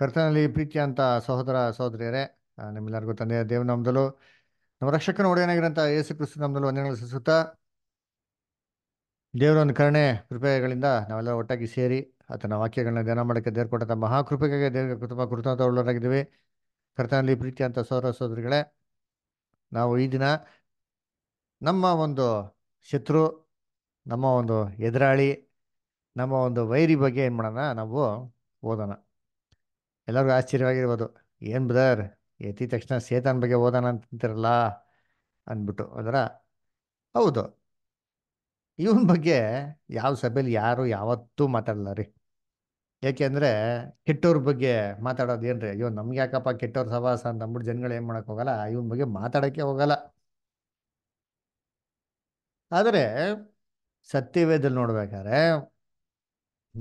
ಕರ್ತನಲ್ಲಿ ಅಂತ ಸಹೋದರ ಸಹೋದರಿಯರೇ ನಿಮ್ಮೆಲ್ಲರಿಗೂ ತಂದೆಯ ನಮ್ದಲು ನಮ್ಮ ರಕ್ಷಕನ ಒಡೆಯನಾಗಿರೋಂಥ ಯೇಸು ಕ್ರಿಸ್ತು ನಮ್ದಲು ಒಂದೇ ಸುತ್ತ ದೇವರೊಂದು ಕರುಣೆ ಕೃಪೆಗಳಿಂದ ನಾವೆಲ್ಲ ಒಟ್ಟಾಗಿ ಸೇರಿ ಆತನ ವಾಕ್ಯಗಳನ್ನ ಧ್ಯಾನ ಮಾಡೋಕ್ಕೆ ದೇವ್ರ ಕೊಟ್ಟಂಥ ಮಹಾಕೃಪೆಗೆ ದೇವರಿಗೆ ತುಂಬ ಕೃತಜ್ಞತೆ ಉಳ್ಳೋರಾಗಿದ್ದೀವಿ ಕರ್ತನಲ್ಲಿ ಪ್ರೀತಿಯಂಥ ಸಹೋದರ ಸಹೋದರಿಗಳೇ ನಾವು ಈ ದಿನ ನಮ್ಮ ಒಂದು ಶತ್ರು ನಮ್ಮ ಒಂದು ಎದುರಾಳಿ ನಮ್ಮ ಒಂದು ವೈರಿ ಬಗ್ಗೆ ಏನು ಮಾಡೋಣ ನಾವು ಓದೋಣ ಎಲ್ಲರಿಗೂ ಆಶ್ಚರ್ಯವಾಗಿರ್ಬೋದು ಏನು ಬ್ರದರ್ ಎತ್ತಿದ ತಕ್ಷಣ ಸೇತನ ಬಗ್ಗೆ ಓದೋಣ ಅಂತಿರಲ್ಲ ಅಂದ್ಬಿಟ್ಟು ಅದರ ಹೌದು ಇವನ ಬಗ್ಗೆ ಯಾವ ಸಭೆಯಲ್ಲಿ ಯಾರು ಯಾವತ್ತೂ ಮಾತಾಡಲ್ಲ ರೀ ಏಕೆಂದರೆ ಕೆಟ್ಟವ್ರ ಬಗ್ಗೆ ಮಾತಾಡೋದು ಏನ್ರಿ ರೀ ಅಯ್ಯೋ ನಮ್ಗೆ ಯಾಕಪ್ಪ ಕೆಟ್ಟವ್ರ ಸಭಾಸ ಅಂತ ಅಂದ್ಬಿಟ್ಟು ಜನಗಳು ಏನು ಮಾಡೋಕ್ಕೆ ಹೋಗಲ್ಲ ಇವನ ಬಗ್ಗೆ ಮಾತಾಡೋಕ್ಕೆ ಹೋಗಲ್ಲ ಆದರೆ ಸತ್ಯವೇದಲ್ಲಿ ನೋಡ್ಬೇಕಾದ್ರೆ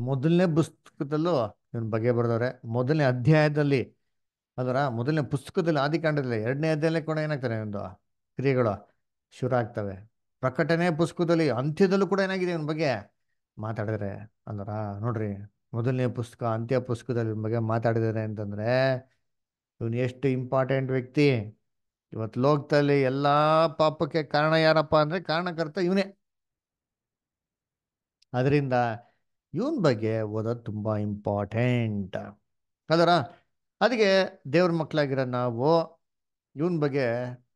ಮೊದಲನೇ ಪುಸ್ತಕದಲ್ಲೂ ಇವನ್ ಬಗ್ಗೆ ಬರೆದವ್ರೆ ಮೊದಲನೇ ಅಧ್ಯಾಯದಲ್ಲಿ ಅದರ ಮೊದಲನೇ ಪುಸ್ತಕದಲ್ಲಿ ಆದಿಕಾಂಡದಲ್ಲಿ ಎರಡನೇ ಅಧ್ಯಾಯದಲ್ಲಿ ಕೂಡ ಏನಾಗ್ತಾರೆ ಒಂದು ಕ್ರಿಯೆಗಳು ಶುರು ಆಗ್ತವೆ ಪ್ರಕಟಣೆ ಪುಸ್ತಕದಲ್ಲಿ ಅಂತ್ಯದಲ್ಲೂ ಕೂಡ ಏನಾಗಿದೆ ಇವನ ಬಗ್ಗೆ ಮಾತಾಡಿದರೆ ಅಂದ್ರ ನೋಡ್ರಿ ಮೊದಲನೇ ಪುಸ್ತಕ ಅಂತ್ಯ ಪುಸ್ತಕದಲ್ಲಿ ಇವನ ಬಗ್ಗೆ ಮಾತಾಡಿದರೆ ಅಂತಂದ್ರೆ ಇವನ್ ಎಷ್ಟು ಇಂಪಾರ್ಟೆಂಟ್ ವ್ಯಕ್ತಿ ಇವತ್ತು ಲೋಕದಲ್ಲಿ ಎಲ್ಲ ಪಾಪಕ್ಕೆ ಕಾರಣ ಯಾರಪ್ಪ ಅಂದ್ರೆ ಕಾರಣಕರ್ತ ಇವನೇ ಅದರಿಂದ ಇವನ್ ಬಗ್ಗೆ ಓದೋದು ತುಂಬಾ ಇಂಪಾರ್ಟೆಂಟ್ ಅದರ ಅದಕ್ಕೆ ದೇವ್ರ ಮಕ್ಕಳಾಗಿರೋ ನಾವು ಇವನ್ ಬಗ್ಗೆ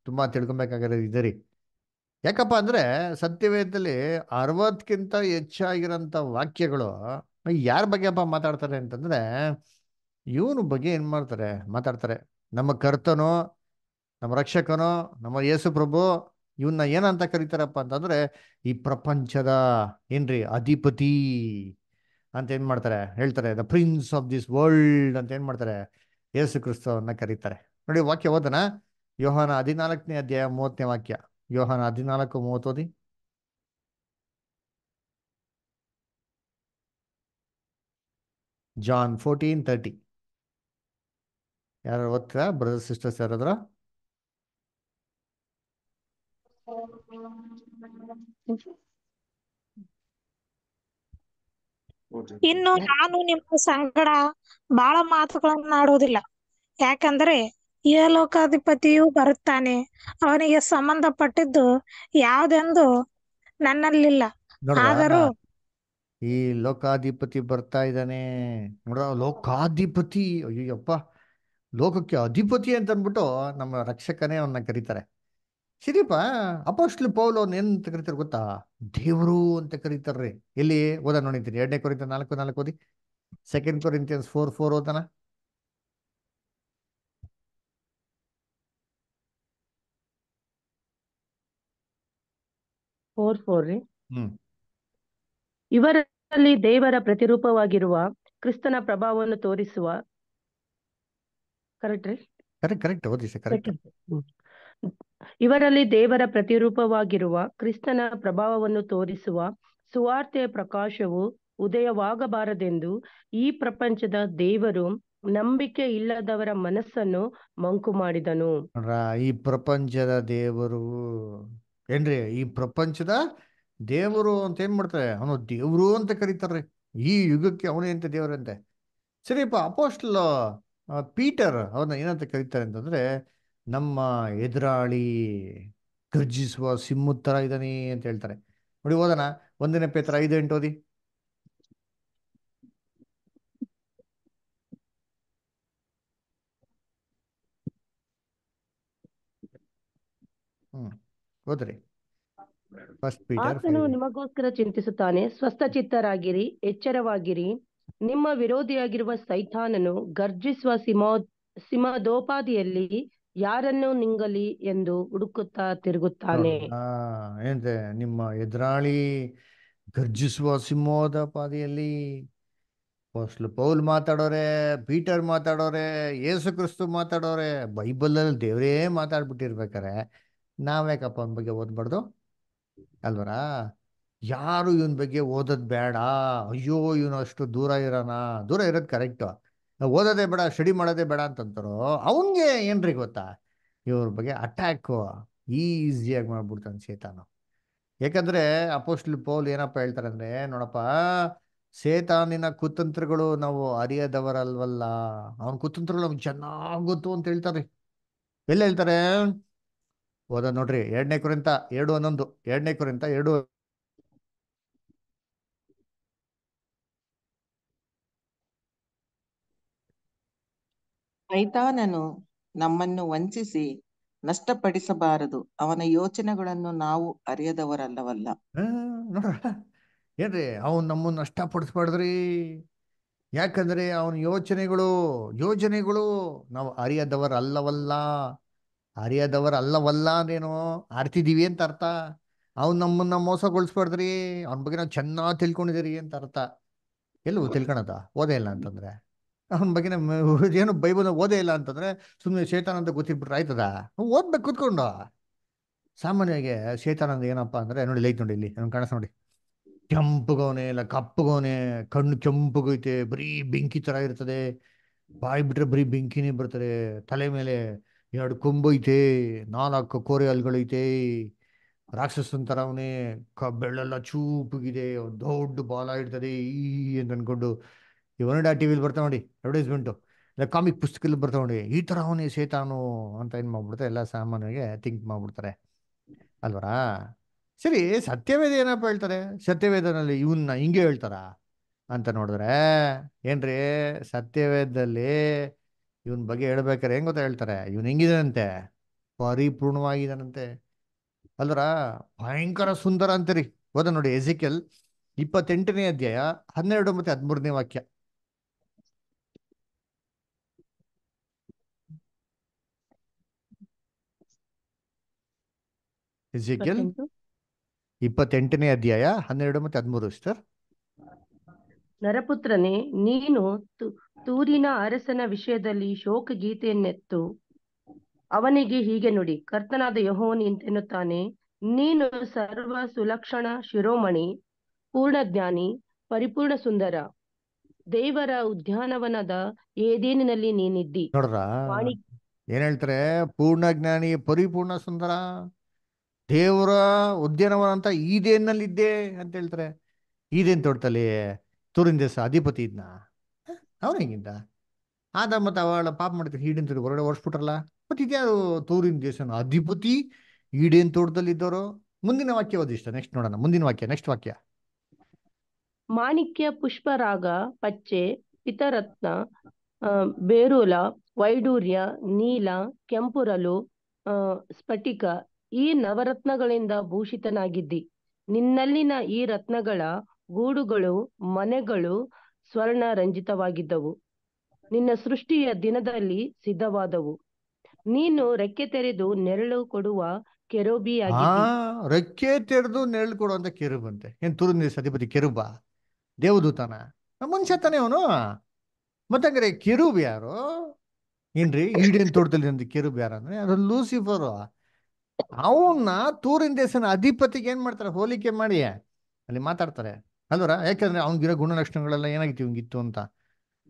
ತುಂಬಾ ತಿಳ್ಕೊಬೇಕಾಗಿರೋದು ಇದರಿ ಯಾಕಪ್ಪ ಅಂದ್ರೆ ಸತ್ಯವೇದದಲ್ಲಿ ಅರವತ್ತಕ್ಕಿಂತ ಹೆಚ್ಚಾಗಿರೋಂಥ ವಾಕ್ಯಗಳು ಯಾರ ಅಪ್ಪ ಮಾತಾಡ್ತಾರೆ ಅಂತಂದರೆ ಇವನ ಬಗ್ಗೆ ಏನು ಮಾಡ್ತಾರೆ ಮಾತಾಡ್ತಾರೆ ನಮ್ಮ ಕರ್ತನೋ ನಮ್ಮ ರಕ್ಷಕನೋ ನಮ್ಮ ಯೇಸು ಪ್ರಭು ಇವನ್ನ ಏನಂತ ಕರೀತಾರಪ್ಪ ಅಂತಂದರೆ ಈ ಪ್ರಪಂಚದ ಏನ್ರಿ ಅಧಿಪತಿ ಅಂತ ಏನು ಮಾಡ್ತಾರೆ ಹೇಳ್ತಾರೆ the prince of this world ಅಂತ ಏನು ಮಾಡ್ತಾರೆ ಯೇಸು ಕ್ರಿಸ್ತವನ್ನ ಕರೀತಾರೆ ನೋಡಿ ವಾಕ್ಯ ಓದನ ಯೋಹಾನ ಹದಿನಾಲ್ಕನೇ ಅಧ್ಯಾಯ ಮೂವತ್ತನೇ ವಾಕ್ಯ ಯೋಹಾನ ಹದಿನಾಲ್ಕು ಓದಿ ಜಾನ್ ಫೋರ್ಟೀನ್ ತರ್ಟಿ ಯಾರು ಓದ್ತೀರಾ ಬ್ರದರ್ ಸಿಸ್ಟರ್ಸ್ ಯಾರಾದ್ರ ಇನ್ನು ನಾನು ನಿಮ್ಮ ಸಂಗಡ ಬಾಳ ಯಾಕಂದ್ರೆ ಈ ಲೋಕಾಧಿಪತಿಯು ಬರುತ್ತಾನೆ ಅವನಿಗೆ ಸಂಬಂಧಪಟ್ಟಿದ್ದು ಯಾವ್ದೆಂದು ನನ್ನಲ್ಲಿಲ್ಲ ಆದರೂ ಈ ಲೋಕಾಧಿಪತಿ ಬರ್ತಾ ಇದ್ದಾನೆ ನೋಡ ಲೋಕಾಧಿಪತಿ ಅಯ್ಯಪ್ಪ ಲೋಕಕ್ಕೆ ಅಧಿಪತಿ ಅಂತ ಅಂದ್ಬಿಟ್ಟು ನಮ್ಮ ರಕ್ಷಕನೇ ಅವನ್ನ ಕರೀತಾರೆ ಸಿರಿಪ ಅಪೋಸ್ಟ್ಲು ಪೌಲು ಅವ್ರನ್ನ ಏನ್ ಅಂತ ಕರಿತಾರೆ ಗೊತ್ತಾ ದೇವರು ಅಂತ ಕರೀತಾರ್ರಿ ಎಲ್ಲಿ ಓದ ನೋಡಿದ್ದೀನಿ ಎರಡನೇ ಕೊರಿಂತ ನಾಲ್ಕು ನಾಲ್ಕು ಓದಿ ಸೆಕೆಂಡ್ ಕೊರಿಂತಿಯನ್ಸ್ ಫೋರ್ ಫೋರ್ ಓದನ ಫೋರ್ ಫೋರ್ ರೀ ಇವರಲ್ಲಿ ದೇವರ ಪ್ರತಿರೂಪವಾಗಿರುವ ಕ್ರಿಸ್ತನ ಪ್ರಭಾವವನ್ನು ತೋರಿಸುವ ಕರೆಕ್ಟ್ ರೀ ಕರೆಕ್ಟ್ ಕರೆಕ್ಟ್ ಓದಿ ಸರ್ ಕರೆಕ್ಟ್ ಇವರಲ್ಲಿ ದೇವರ ಪ್ರತಿರೂಪವಾಗಿರುವ ಕ್ರಿಸ್ತನ ಪ್ರಭಾವವನ್ನು ತೋರಿಸುವ ಸುವಾರ್ತೆಯ ಪ್ರಕಾಶವು ಉದಯವಾಗಬಾರದೆಂದು ಈ ಪ್ರಪಂಚದ ದೇವರು ನಂಬಿಕೆ ಇಲ್ಲದವರ ಮನಸ್ಸನ್ನು ಮಂಕು ಮಾಡಿದನು ಈ ಪ್ರಪಂಚದ ದೇವರು ಏನ್ರಿ ಈ ಪ್ರಪಂಚದ ದೇವರು ಅಂತ ಏನ್ ಮಾಡ್ತಾರೆ ಅವನು ದೇವರು ಅಂತ ಕರೀತಾರೆ ಈ ಯುಗಕ್ಕೆ ಅವನೇಂತ ದೇವರಂತೆ ಸರಿಯಪ್ಪ ಅಪೋಸ್ಟ್ಲ್ ಪೀಟರ್ ಅವನ ಏನಂತ ಕರೀತಾರೆ ಅಂತಂದ್ರೆ ನಮ್ಮ ಎದುರಾಳಿ ಗರ್ಜಿಸುವ ಸಿಮ್ಮುತ್ತರ ಥರ ಇದ್ದಾನೆ ಅಂತ ಹೇಳ್ತಾರೆ ನೋಡಿ ಓದೋಣ ಒಂದನೇ ಪೇತ್ರ ಐದು ಎಂಟು ಓದಿ ಹ್ಮ್ ಓದ್ರಿ ಆತನು ನಿಮಗೋಸ್ಕರ ಚಿಂತಿಸುತ್ತಾನೆ ಸ್ವಸ್ಥ ಚಿತ್ತರಾಗಿರಿ ಎಚ್ಚರವಾಗಿರಿ ನಿಮ್ಮ ವಿರೋಧಿಯಾಗಿರುವ ಸೈತಾನನು ಗರ್ಜಿಸುವ ಸಿಮೋ ಸಿಮದೋಪಾದಿಯಲ್ಲಿ ಯಾರನ್ನು ನಿಂಗಲಿ ಎಂದು ಹುಡುಕುತ್ತಾ ತಿರುಗುತ್ತಾನೆ ನಿಮ್ಮ ಎದುರಾಳಿ ಗರ್ಜಿಸುವ ಸಿಂಹದ ಪಾದೆಯಲ್ಲಿ ಪೌಲ್ ಮಾತಾಡೋರೆ ಪೀಟರ್ ಮಾತಾಡೋರೆ ಯೇಸು ಕ್ರಿಸ್ತು ಮಾತಾಡೋರೆ ಬೈಬಲ್ ಅಲ್ಲಿ ದೇವರೇ ಮಾತಾಡ್ಬಿಟ್ಟಿರ್ಬೇಕಾರೆ ಯಾಕಪ್ಪ ಅವನ ಬಗ್ಗೆ ಓದ್ಬಾರ್ದು ಅಲ್ವರಾ ಯಾರು ಇವನ್ ಬಗ್ಗೆ ಓದೋದ್ ಬೇಡ ಅಯ್ಯೋ ಇವನು ಅಷ್ಟು ದೂರ ಇರೋಣ ದೂರ ಇರೋದು ಕರೆಕ್ಟು ಓದೋದೇ ಬೇಡ ಸ್ಟಡಿ ಮಾಡೋದೇ ಬೇಡ ಅಂತಂತಾರೋ ಅವನಿಗೆ ಏನ್ರಿ ಗೊತ್ತಾ ಇವ್ರ ಬಗ್ಗೆ ಅಟ್ಯಾಕ್ ಈಸಿಯಾಗಿ ಮಾಡ್ಬಿಡ್ತಾನೆ ಸೇತಾನು ಯಾಕಂದ್ರೆ ಅಪೋಸ್ಟ್ಲ್ ಪೋಲ್ ಏನಪ್ಪ ಹೇಳ್ತಾರೆ ಅಂದ್ರೆ ನೋಡಪ್ಪ ಸೇತಾನಿನ ಕುತಂತ್ರಗಳು ನಾವು ಅರಿಯದವರಲ್ವಲ್ಲ ಅವನ ಕುತಂತ್ರಗಳು ನಮ್ಗೆ ಚೆನ್ನಾಗಿ ಗೊತ್ತು ಅಂತ ಹೇಳ್ತಾರೆ ಎಲ್ಲ ಹೇಳ್ತಾರೆ ಓದ ನೋಡ್ರಿ ಎರಡನೇ ಕುರಿತ ಎರಡು ಹನ್ನೊಂದು ಎರಡನೇ ಕುರಿಂತ ಎರಡು ಸೈತಾನನು ನಮ್ಮನ್ನು ವಂಚಿಸಿ ನಷ್ಟಪಡಿಸಬಾರದು ಅವನ ಯೋಚನೆಗಳನ್ನು ನಾವು ಅರಿಯದವರಲ್ಲವಲ್ಲ ಏನ್ರಿ ಅವನು ನಮ್ಮನ್ನು ಪಡಿಸ್ಬಾರ್ದ್ರಿ ಯಾಕಂದ್ರೆ ಅವನ ಯೋಚನೆಗಳು ಯೋಜನೆಗಳು ನಾವು ಅರಿಯದವರಲ್ಲವಲ್ಲ ಅರಿಯದವರಲ್ಲವಲ್ಲ ಅಂದ್ರೇನು ಅರ್ತಿದೀವಿ ಅಂತ ಅರ್ಥ ಅವ್ನು ನಮ್ಮನ್ನ ಮೋಸಗೊಳಿಸ್ಬಾರ್ದ್ರಿ ಅವನ ಬಗ್ಗೆ ನಾವು ಚೆನ್ನಾಗಿ ತಿಳ್ಕೊಂಡಿದ್ದೀರಿ ಅಂತ ಅರ್ಥ ಎಲ್ಲವೂ ತಿಳ್ಕೊಳದ ಓದೇ ಇಲ್ಲ ಅಂತಂದ್ರೆ ಅವನ ಬಗ್ಗೆ ನಮ್ಮ ಏನು ಬೈಬಲ್ ಓದೇ ಇಲ್ಲ ಅಂತಂದ್ರೆ ಸುಮ್ಮನೆ ಶೇತಾನ ಅಂತ ಗೊತ್ತಿಟ್ಬಿಟ್ರೆ ಆಯ್ತದ ಓದ್ಬೇಕು ಕುತ್ಕೊಂಡು ಸಾಮಾನ್ಯವಾಗಿ ಏನಪ್ಪಾ ಅಂದ್ರೆ ಏನಪ್ಪ ನೋಡಿ ಲೈಟ್ ನೋಡಿ ಇಲ್ಲಿ ಅವ್ನು ಕಾಣಿಸ್ ನೋಡಿ ಕೆಂಪುಗವನೇ ಇಲ್ಲ ಕಪ್ಪುಗವನೇ ಕಣ್ಣು ಕೆಂಪುಗೈತೆ ಬರೀ ಬೆಂಕಿ ತರ ಇರ್ತದೆ ಬಾಯಿ ಬಿಟ್ರೆ ಬರೀ ಬೆಂಕಿನೇ ಬರ್ತದೆ ತಲೆ ಮೇಲೆ ಎರಡು ಐತೆ ನಾಲ್ಕು ಕೋರೆ ಹಲ್ಗಳೈತೆ ರಾಕ್ಷಸನ್ ಥರ ಅವನೇ ಕ ಬೆಳ್ಳೆಲ್ಲ ಚೂಪುಗಿದೆ ದೊಡ್ಡ ಬಾಲ ಇರ್ತದೆ ಈ ಅಂತ ಅನ್ಕೊಂಡು ಈ ಒನಡಾ ಟಿವಿಲಿ ಬರ್ತಾ ನೋಡಿ ಅಡ್ವರ್ಟೈಸ್ಮೆಂಟು ಇಲ್ಲ ಕಾಮಿಕ್ ಪುಸ್ತಕದಲ್ಲಿ ಬರ್ತಾ ನೋಡಿ ಈ ಥರ ಅವನೇ ಸೇತಾನು ಅಂತ ಏನು ಮಾಡ್ಬಿಡ್ತಾರೆ ಎಲ್ಲ ಸಾಮಾನ್ಯವಾಗಿ ಥಿಂಕ್ ಮಾಡ್ಬಿಡ್ತಾರೆ ಅಲ್ವರಾ ಸರಿ ಸತ್ಯವೇದ ಏನಪ್ಪ ಹೇಳ್ತಾರೆ ಸತ್ಯವೇದನಲ್ಲಿ ಇವನ್ನ ಹಿಂಗೆ ಹೇಳ್ತಾರ ಅಂತ ನೋಡಿದ್ರೆ ಏನ್ರಿ ಸತ್ಯವೇದದಲ್ಲಿ ಇವನ್ ಬಗ್ಗೆ ಹೇಳ್ಬೇಕಾರೆ ಹೆಂಗ್ ಗೊತ್ತಾ ಹೇಳ್ತಾರೆ ಇವನ್ ಹೆಂಗಿದಾನಂತೆ ಪರಿಪೂರ್ಣವಾಗಿದ್ದಾನಂತೆ ಅಲ್ವರಾ ಭಯಂಕರ ಸುಂದರ ಅಂತೀರಿ ಹೋದ ನೋಡಿ ಎಸಿಕಲ್ ಇಪ್ಪತ್ತೆಂಟನೇ ಅಧ್ಯಾಯ ಹನ್ನೆರಡು ಮತ್ತೆ ಹದಿಮೂರನೇ ವಾಕ್ಯ ಹಿಜಿಕಿಲ್ ಇಪ್ಪತ್ತೆಂಟನೇ ಅಧ್ಯಾಯ ಹನ್ನೆರಡು ಮತ್ತೆ ಹದಿಮೂರು ಸರ್ ನರಪುತ್ರನೇ ನೀನು ತೂರಿನ ಅರಸನ ವಿಷಯದಲ್ಲಿ ಶೋಕ ಗೀತೆಯನ್ನೆತ್ತು ಅವನಿಗೆ ಹೀಗೆ ನುಡಿ ಕರ್ತನಾದ ಯಹೋನಿ ಎನ್ನುತ್ತಾನೆ ನೀನು ಸರ್ವ ಸುಲಕ್ಷಣ ಶಿರೋಮಣಿ ಪೂರ್ಣ ಜ್ಞಾನಿ ಪರಿಪೂರ್ಣ ಸುಂದರ ದೇವರ ಉದ್ಯಾನವನದ ಏದೇನಿನಲ್ಲಿ ನೀನಿದ್ದಿ ಏನ್ ಹೇಳ್ತಾರೆ ಪೂರ್ಣ ಜ್ಞಾನಿ ಪರಿಪೂರ್ಣ ಸುಂದರ ದೇವರ ಉದ್ಯಾನವನ ಅಂತ ಈದೇನಲ್ಲಿದ್ದೆ ಅಂತ ಹೇಳ್ತಾರೆ ಈದೇನ್ ತೋಟದಲ್ಲಿ ತೂರಿನ ದೇಶ ಅಧಿಪತಿ ಇದ್ನ ಅವ್ರ ಹೆಂಗಿದ್ದ ಆದ ಮತ್ತೆ ಅವಳ ಪಾಪ ಮಾಡ್ತಾರೆ ಈಡೇನ್ ತೋಟ ಹೊರಗಡೆ ಒರ್ಸ್ಬಿಟ್ರಲ್ಲ ಮತ್ತೆ ತೂರಿನ ದೇಶನ ಅಧಿಪತಿ ಈಡೇನ್ ತೋಟದಲ್ಲಿ ಇದ್ದವರು ಮುಂದಿನ ವಾಕ್ಯ ಓದಿಷ್ಟ ನೆಕ್ಸ್ಟ್ ನೋಡೋಣ ಮುಂದಿನ ವಾಕ್ಯ ನೆಕ್ಸ್ಟ್ ವಾಕ್ಯ ಮಾಣಿಕ್ಯ ಪುಷ್ಪರಾಗ ಪಚ್ಚೆ ಪಿತರತ್ನ ಬೇರೂಲ ವೈಡೂರ್ಯ ನೀಲ ಕೆಂಪುರಲು ಸ್ಫಟಿಕ ಈ ನವರತ್ನಗಳಿಂದ ಭೂಷಿತನಾಗಿದ್ದಿ ನಿನ್ನಲ್ಲಿನ ಈ ರತ್ನಗಳ ಗೂಡುಗಳು ಮನೆಗಳು ಸ್ವರ್ಣ ರಂಜಿತವಾಗಿದ್ದವು ನಿನ್ನ ಸೃಷ್ಟಿಯ ದಿನದಲ್ಲಿ ಸಿದ್ಧವಾದವು ನೀನು ರೆಕ್ಕೆ ತೆರೆದು ನೆರಳು ಕೊಡುವ ಕೆರೋಬಿಯಾಗಿ ರೆಕ್ಕೆ ತೆರೆದು ನೆರಳು ಕೊಡುವಂತ ಕೆರುಬಂತೆ ಏನ್ ತುರುನಿ ಸತಿಪತಿ ಕೆರುಬ ದೇವದೂತನ ಮನುಷ್ಯ ತಾನೇ ಅವನು ಮತ್ತಂಗ್ರೆ ಕೆರುಬ್ ಯಾರು ಏನ್ರಿ ಈಡೇನ್ ತೋಟದಲ್ಲಿ ಕೆರುಬ್ ಯಾರು ಅಂದ್ರೆ ಲೂಸಿಫರು ಅವನ್ನ ತೂರಿನ ದೇಶನ ಅಧಿಪತಿಗೆ ಏನ್ ಮಾಡ್ತಾರೆ ಹೋಲಿಕೆ ಮಾಡಿ ಅಲ್ಲಿ ಮಾತಾಡ್ತಾರೆ ಅಲ್ವರ ಯಾಕಂದ್ರೆ ಅವನಿಗಿರೋ ಗುಣಲಕ್ಷಣಗಳೆಲ್ಲ ಏನಾಗಿತ್ತು ಇವಂಗಿತ್ತು ಅಂತ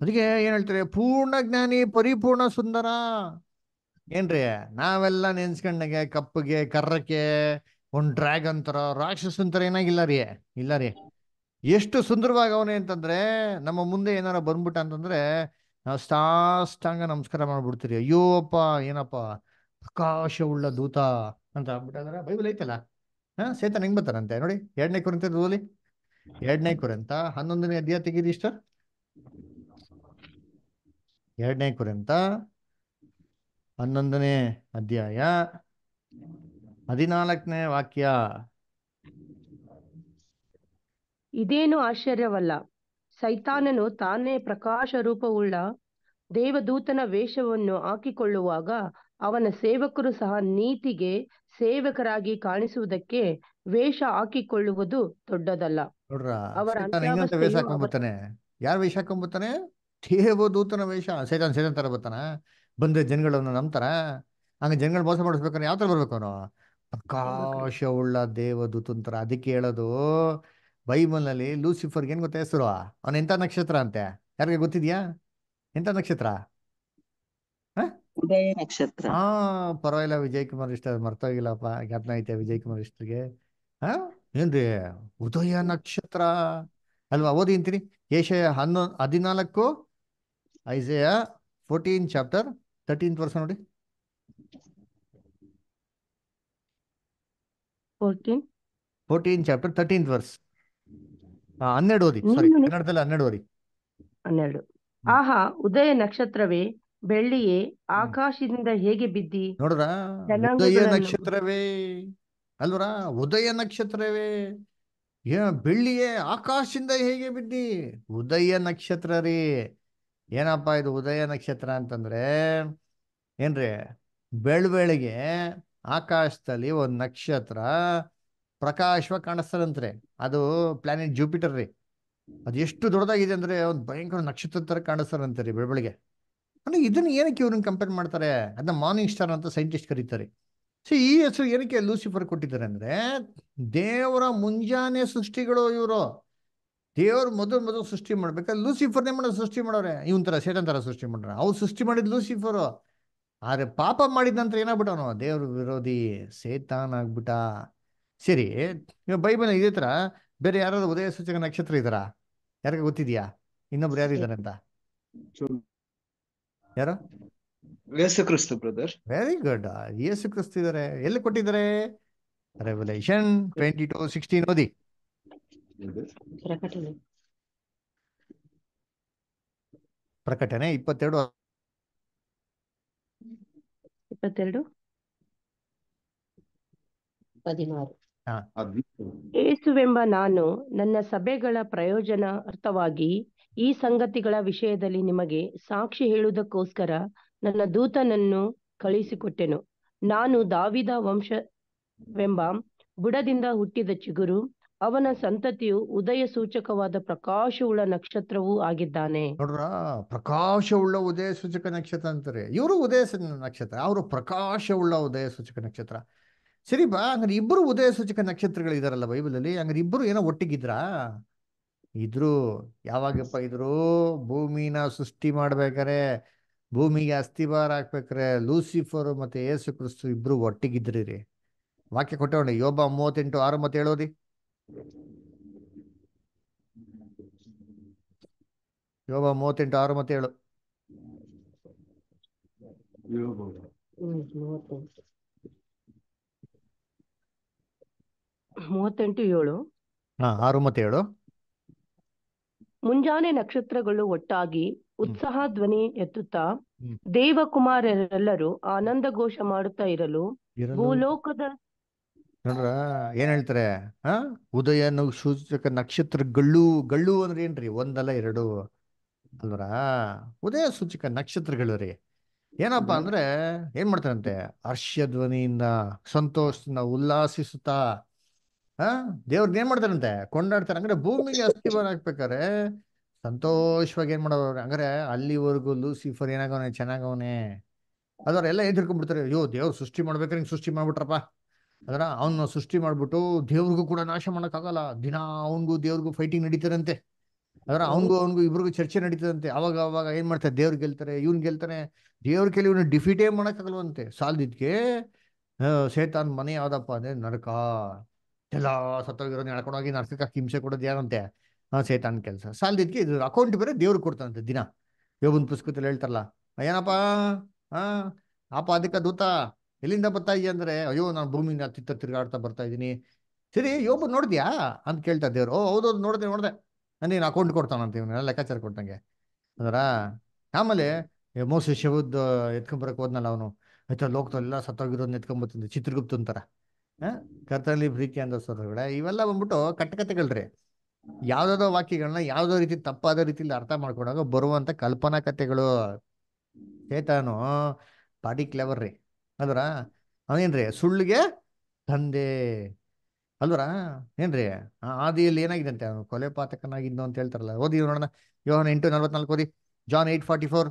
ಅದಕ್ಕೆ ಏನ್ ಹೇಳ್ತಾರೆ ಪೂರ್ಣ ಜ್ಞಾನಿ ಪರಿಪೂರ್ಣ ಸುಂದರ ಏನ್ರಿ ನಾವೆಲ್ಲ ನೆನ್ಸ್ಕಂಡಂಗೆ ಕಪ್ಪಗೆ ಕರ್ರಕ್ಕೆ ಒಂದ್ ಡ್ರ್ಯಾಗ್ ಅಂತಾರ ರಾಕ್ಷಸ ಅಂತರ ಏನಾಗಿಲ್ಲ ರೀ ಇಲ್ಲ ರೀ ಎಷ್ಟು ಸುಂದರವಾಗಿ ಅವನೇ ಅಂತಂದ್ರೆ ನಮ್ಮ ಮುಂದೆ ಏನಾರ ಬಂದ್ಬಿಟ್ಟ ಅಂತಂದ್ರೆ ನಾವು ಸಾಷ್ಟಾಂಗ ನಮಸ್ಕಾರ ಮಾಡ್ಬಿಡ್ತೀರಿ ಅಯ್ಯೋ ಅಪ್ಪ ಏನಪ್ಪ ಆಕಾಶವುಳ್ಳ ದೂತ ಅಂತ ಆಗ್ಬಿಟ್ಟಂದ್ರೆ ಬೈಬಲ್ ಐತಲ್ಲ ಹಾ ಹೆಂಗ್ ಬರ್ತಾರಂತೆ ನೋಡಿ ಎರಡನೇ ಕುರಿತ ಓದಿ ಎರಡನೇ ಕುರಂತ ಹನ್ನೊಂದನೇ ಅಧ್ಯಾಯ ತೆಗೀರಿ ಇಷ್ಟ ಎರಡನೇ ಕುರಂತ ಹನ್ನೊಂದನೇ ಅಧ್ಯಾಯ ಹದಿನಾಲ್ಕನೇ ವಾಕ್ಯ ಇದೇನು ಆಶ್ಚರ್ಯವಲ್ಲ ಸೈತಾನನು ತಾನೇ ಪ್ರಕಾಶ ರೂಪವುಳ್ಳ ದೇವದೂತನ ವೇಷವನ್ನು ಹಾಕಿಕೊಳ್ಳುವಾಗ ಅವನ ಸೇವಕರು ಸಹ ನೀತಿಗೆ ಸೇವಕರಾಗಿ ಕಾಣಿಸುವುದಕ್ಕೆ ವೇಷ ಹಾಕಿಕೊಳ್ಳುವುದು ದೊಡ್ಡದಲ್ಲ ವೇಷ ಹಾಕೊಂಡ್ಬರ್ತಾನೆ ಯಾರು ವೇಷ ಹಾಕೊಂಡ್ಬರ್ತಾನೆ ದೇವದೂತನ ವೇಷ ಸೈತಾನ್ ಸೇತಾನ ತರ ಬರ್ತಾನ ಬಂದ ಜನಗಳನ್ನ ನಂಬ್ತಾರ ಹಂಗ ಜನಗಳ ಮೋಸ ಮಾಡಿಸ್ಬೇಕಂದ್ರೆ ಯಾವ ತರ ಬರ್ಬೇಕು ಅವನು ದೇವ ದೇವದೂತಂತರ ಅದಕ್ಕೆ ಹೇಳೋದು ಬೈಬಲ್ನಲ್ಲಿ ಲೂಸಿಫರ್ಗೆ ಏನ್ ಗೊತ್ತಾ ಹೆಸರು ಅವನ ಎಂತ ನಕ್ಷತ್ರ ಅಂತೆ ಯಾರಿಗೆ ಗೊತ್ತಿದ್ಯಾ ಎಂತ ನಕ್ಷತ್ರ ಉದಯ ನಕ್ಷತ್ರ ಹಾ ಪರವಾಗಿಲ್ಲ ವಿಜಯ್ ಕುಮಾರ್ ಇಷ್ಟ ಮರ್ತೋಗಿಲ್ಲಪ್ಪ ಜ್ಞಾಪನ ಐತೆ ವಿಜಯ್ ಕುಮಾರ್ ಇಷ್ಟರಿಗೆ ಹಾ ಏನ್ರಿ ಉದಯ ನಕ್ಷತ್ರ ಅಲ್ವಾ ಓದಿ ಅಂತೀರಿ ಏಷಯ ಹನ್ನೊಂದು ಹದಿನಾಲ್ಕು ಐಸೆಯ ಫೋರ್ಟೀನ್ ಚಾಪ್ಟರ್ ತರ್ಟೀನ್ ವರ್ಷ ನೋಡಿ ಫೋರ್ಟೀನ್ ಚಾಪ್ಟರ್ ತರ್ಟೀನ್ ವರ್ಸ್ ಹನ್ನೆರಡು ಓದಿ ಸಾರಿ ಕನ್ನಡದಲ್ಲಿ ಹನ್ನೆರಡು ಓದಿ ಹನ್ನೆರಡು ಆಹಾ ಉದಯ ನಕ್ಷತ್ರವೇ ಬೆಳ್ಳಿಯೇ ಆಕಾಶದಿಂದ ಹೇಗೆ ಬಿದ್ದಿ ನೋಡ್ರ ಉದಯ ನಕ್ಷತ್ರವೇ ಅಲ್ವರ ಉದಯ ನಕ್ಷತ್ರವೇ ಏ ಬೆಳ್ಳಿಯೇ ಆಕಾಶದಿಂದ ಹೇಗೆ ಬಿದ್ದಿ ಉದಯ ನಕ್ಷತ್ರ ರೀ ಏನಪ್ಪ ಇದು ಉದಯ ನಕ್ಷತ್ರ ಅಂತಂದ್ರೆ ಏನ್ರಿ ಬೆಳಗ್ಗೆ ಆಕಾಶದಲ್ಲಿ ಒಂದು ನಕ್ಷತ್ರ ಪ್ರಕಾಶವಾಗಿ ಕಾಣಿಸ್ತದಂತ್ರಿ ಅದು ಪ್ಲಾನೆಟ್ ಜೂಪಿಟರ್ ರೀ ಅದು ಎಷ್ಟು ದೊಡ್ಡದಾಗಿದೆ ಅಂದ್ರೆ ಒಂದು ಭಯಂಕರ ನಕ್ಷತ್ರ ತರ ಕಾಣಿಸ್ತಾರಂತೆ ರೀ ಬೆಳಬೆಳಿಗ್ಗೆ ಅಂದ್ರೆ ಇದನ್ನ ಏನಕ್ಕೆ ಇವ್ರನ್ನ ಕಂಪೇರ್ ಮಾಡ್ತಾರೆ ಅದನ್ನ ಮಾರ್ನಿಂಗ್ ಸ್ಟಾರ್ ಅಂತ ಸೈಂಟಿಸ್ಟ್ ಕರೀತಾರೆ ಸೊ ಈ ಹೆಸರು ಏನಕ್ಕೆ ಲೂಸಿಫರ್ ಕೊಟ್ಟಿದ್ದಾರೆ ಅಂದ್ರೆ ದೇವರ ಮುಂಜಾನೆ ಸೃಷ್ಟಿಗಳು ಇವರು ದೇವ್ರ ಮೊದಲು ಮೊದಲು ಸೃಷ್ಟಿ ಮಾಡ್ಬೇಕಾದ್ರೆ ಲೂಸಿಫರ್ನೇ ಮಾಡೋ ಸೃಷ್ಟಿ ಮಾಡೋರೆ ಇವನ್ ತರ ಸೇಟನ್ ಸೃಷ್ಟಿ ಮಾಡ್ರೆ ಅವ್ರು ಸೃಷ್ಟಿ ಮಾಡಿದ ಲೂಸಿಫರ್ ಆದ್ರೆ ಪಾಪ ಮಾಡಿದ ನಂತರ ಏನಾಗ್ಬಿಟ್ಟವನು ದೇವ್ರ ವಿರೋಧಿ ಸೇತಾನ್ ಆಗ್ಬಿಟ್ಟ ಸರಿ ಬೈಬಲ್ ಇದೇ ತರ ಬೇರೆ ಯಾರಾದ್ರು ಉದಯ ಸೂಚಕ ನಕ್ಷತ್ರ ಇದಾರ ಯಾರಿಗ ಗೊತ್ತಿದ್ಯಾ ಇನ್ನೊಬ್ರು ಯಾರು ಇದಾರೆ ಅಂತ ಯಾರ ಯೇಸು ಕ್ರಿಸ್ತು ಬ್ರದರ್ ವೆರಿ ಗುಡ್ ಯೇಸು ಕ್ರಿಸ್ತು ಇದಾರೆ ಎಲ್ಲಿ ಕೊಟ್ಟಿದ್ದಾರೆ ರೆವಲೇಷನ್ ಟ್ವೆಂಟಿ ಟು ಸಿಕ್ಸ್ಟೀನ್ ಓದಿ ಪ್ರಕಟಣೆ ಇಪ್ಪತ್ತೆರಡು ಇಪ್ಪತ್ತೆರಡು ಹದಿನಾರು ಏಸುವೆಂಬ ನಾನು ನನ್ನ ಸಭೆಗಳ ಪ್ರಯೋಜನ ಅರ್ಥವಾಗಿ ಈ ಸಂಗತಿಗಳ ವಿಷಯದಲ್ಲಿ ನಿಮಗೆ ಸಾಕ್ಷಿ ಹೇಳುವುದಕ್ಕೋಸ್ಕರ ನನ್ನ ದೂತನನ್ನು ಕಳಿಸಿಕೊಟ್ಟೆನು ನಾನು ದಾವಿದ ವಂಶವೆಂಬ ಬುಡದಿಂದ ಹುಟ್ಟಿದ ಚಿಗುರು ಅವನ ಸಂತತಿಯು ಉದಯ ಸೂಚಕವಾದ ಪ್ರಕಾಶವುಳ್ಳ ನಕ್ಷತ್ರವೂ ಆಗಿದ್ದಾನೆ ನೋಡ್ರ ಪ್ರಕಾಶವುಳ್ಳ ಉದಯ ಸೂಚಕ ನಕ್ಷತ್ರ ಅಂತಾರೆ ಇವರು ಉದಯ ನಕ್ಷತ್ರ ಅವರು ಪ್ರಕಾಶವುಳ್ಳ ಉದಯ ಸೂಚಕ ನಕ್ಷತ್ರ ಸರಿ ಬಾ ಅಂಗ್ರೆ ಇಬ್ಬರು ಉದಯ ಸೂಚಕ ನಕ್ಷತ್ರಗಳಿದಾರಲ್ಲ ಇದಾರಲ್ಲ ಬೈಬಲಲ್ಲಿ ಅಂಗ್ರೆ ಇಬ್ಬರು ಏನೋ ಒಟ್ಟಿಗಿದ್ರಾ ಇದ್ರು ಯಾವಾಗಪ್ಪ ಇದ್ರೂ ಭೂಮಿನ ಸೃಷ್ಟಿ ಮಾಡ್ಬೇಕಾರೆ ಭೂಮಿಗೆ ಅಸ್ಥಿಭಾರ ಹಾಕ್ಬೇಕ್ರೆ ಲೂಸಿಫರ್ ಮತ್ತೆ ಯೇಸು ಕ್ರಿಸ್ತು ಇಬ್ರು ಒಟ್ಟಿಗಿದ್ರಿ ರೀ ವಾಕ್ಯ ಕೊಟ್ಟೋಣ ಯೋಬ ಮೂವತ್ತೆಂಟು ಆರು ಮತ್ತೆ ಹೇಳೋದಿ ಯೋಬ ಮೂವತ್ತೆಂಟು ಆರು ಮತ್ತೆ ಹೇಳು ಮೂವತ್ತೆಂಟು ಏಳು ಹಾ ಆರು ಮತ್ತೆ ಹೇಳು ಮುಂಜಾನೆ ನಕ್ಷತ್ರಗಳು ಒಟ್ಟಾಗಿ ಉತ್ಸಾಹ ಧ್ವನಿ ಎತ್ತುತ್ತಾ ದೇವಕುಮಾರರೆಲ್ಲರೂ ಆನಂದ ಘೋಷ ಮಾಡುತ್ತಾ ಇರಲು ಭೂಲೋಕದ ನೋಡ್ರ ಏನ್ ಹೇಳ್ತಾರೆ ಹ ಉದಯ ಸೂಚಕ ನಕ್ಷತ್ರ ಗಳ್ಳು ಗಳ್ಳು ಅಂದ್ರೆ ಏನ್ರಿ ಒಂದಲ್ಲ ಎರಡು ಅಲ್ವರ ಉದಯ ಸೂಚಕ ನಕ್ಷತ್ರಗಳು ರೀ ಏನಪ್ಪಾ ಅಂದ್ರೆ ಏನ್ ಮಾಡ್ತಾರಂತೆ ಹರ್ಷ ಧ್ವನಿಯಿಂದ ಸಂತೋಷದಿಂದ ಉಲ್ಲಾಸಿಸುತ್ತಾ ಹಾ ದೇವ್ರ್ ಏನ್ ಮಾಡ್ತಾರಂತೆ ಕೊಂಡಾಡ್ತಾರೆ ಅಂದ್ರೆ ಭೂಮಿಗೆ ಅಸ್ತಿವಾರ ಹಾಕ್ಬೇಕಾರೆ ಸಂತೋಷವಾಗಿ ಏನ್ ಮಾಡೋರು ಅಂದ್ರೆ ಅಲ್ಲಿವರೆಗೂ ಲೂಸಿಫರ್ ಏನಾಗವನೆ ಚೆನ್ನಾಗವನೆ ಏನ್ ತಿಳ್ಕೊಂಡ್ಬಿಡ್ತಾರೆ ಅಯ್ಯೋ ದೇವ್ರು ಸೃಷ್ಟಿ ಮಾಡ್ಬೇಕಾರೆ ಹಿಂಗ್ ಸೃಷ್ಟಿ ಮಾಡ್ಬಿಟ್ರಪ್ಪ ಅದರ ಅವನ್ನ ಸೃಷ್ಟಿ ಮಾಡ್ಬಿಟ್ಟು ದೇವ್ರಿಗೂ ಕೂಡ ನಾಶ ಮಾಡೋಕ್ಕಾಗಲ್ಲ ದಿನ ಅವನ್ಗೂ ದೇವ್ರಿಗೂ ಫೈಟಿಂಗ್ ನಡೀತಾರಂತೆ ಅದರ ಅವನ್ಗೂ ಅವನ್ಗೂ ಇಬ್ರಿಗೂ ಚರ್ಚೆ ನಡೀತದಂತೆ ಅವಾಗ ಅವಾಗ ಏನ್ ಮಾಡ್ತಾರೆ ದೇವ್ರು ಗೆಲ್ತಾರೆ ಇವ್ನ್ ಗೆಲ್ತಾನೆ ದೇವ್ರ ಡಿಫೀಟ್ ಇವನು ಡಿಫೀಟೇ ಮಾಡೋಕ್ಕಾಗಲ್ವಂತೆ ಸಾಲದಿದ್ಕೆ ಸೇತಾನ್ ಮನೆ ಯಾವ್ದಪ್ಪ ಅಂದ್ರೆ ನರಕ ಎಲ್ಲ ನಡ್ಕೊಂಡು ಹೋಗಿ ನರ್ಸಕ್ಕೆ ಹಿಂಸೆ ಕೊಡೋದು ಯಾರಂತೆ ಹಾಂ ಸೇತಾನ್ ಕೆಲಸ ಸಾಲದಿದ್ಕೆ ಇದು ಅಕೌಂಟ್ ಬೇರೆ ದೇವ್ರು ಕೊಡ್ತಾನಂತೆ ದಿನ ಯೋಬನ್ ಪುಸ್ತಕದಲ್ಲಿ ಹೇಳ್ತಾರಲ್ಲ ಏನಪ್ಪ ಹಾ ಆಪ ಅದಕ್ಕೆ ದೂತ ಎಲ್ಲಿಂದ ಬರ್ತಾ ಇದೆಯಾ ಅಂದ್ರೆ ಅಯ್ಯೋ ನಾನು ಭೂಮಿನ ಚಿತ್ತ ತಿರುಗಾಡ್ತಾ ಬರ್ತಾ ಇದ್ದೀನಿ ಸರಿ ಯೋಬನ್ ನೋಡಿದ್ಯಾ ಅಂತ ಕೇಳ್ತಾ ದೇವ್ರು ಓ ಹೌದೌದು ನೋಡಿದೆ ನೋಡಿದೆ ನೀನು ಅಕೌಂಟ್ ಕೊಡ್ತಾನಂತ ಇವನ್ನ ಲೆಕ್ಕಾಚಾರ ಕೊಟ್ಟಂಗೆ ಅದರ ಆಮೇಲೆ ಮೋಸ ಶಬ್ದ ಎತ್ಕೊಂಬರಕ್ ಹೋದ್ನಲ್ಲ ಅವನು ಆಯ್ತಾ ಎಲ್ಲ ಸತ್ತೋಗಿರೋದನ್ನ ಎತ್ಕೊಂಬತ್ತಂತೆ ಚಿತ್ರಗುಪ್ತ ಅಂತಾರ ಕರ್ತನಲ್ಲಿ ಪ್ರೀತಿ ಅಂದ ಸ್ವರಗಳೇ ಇವೆಲ್ಲ ಬಂದ್ಬಿಟ್ಟು ಕಟ್ಟಕತೆಗಳ್ರಿ ಯಾವ್ದಾದೋ ವಾಕ್ಯಗಳನ್ನ ಯಾವ್ದೋ ರೀತಿ ತಪ್ಪಾದ ರೀತಿಲಿ ಅರ್ಥ ಮಾಡ್ಕೊಂಡಾಗ ಬರುವಂತ ಕಲ್ಪನಾ ಕಥೆಗಳು ಚೇತನು ಬಾಡಿ ಕ್ಲೆವರ್ ರೀ ಅಲ್ರ ಅವನೇನ್ರಿ ಸುಳ್ಳಿಗೆ ತಂದೆ ಅಲ್ವರ ಏನ್ರಿ ಆದಿಯಲ್ಲಿ ಅಂತೆ ಅವನು ಕೊಲೆ ಪಾತಕನಾಗಿದ್ದು ಅಂತ ಹೇಳ್ತಾರಲ್ಲ ಓದಿ ನೋಡೋಣ ಯೋಹನ್ ಎಂಟು ನಲ್ವತ್ನಾಲ್ಕು ಓದಿ ಜಾನ್ ಏಟ್ ಫಾರ್ಟಿ ಫೋರ್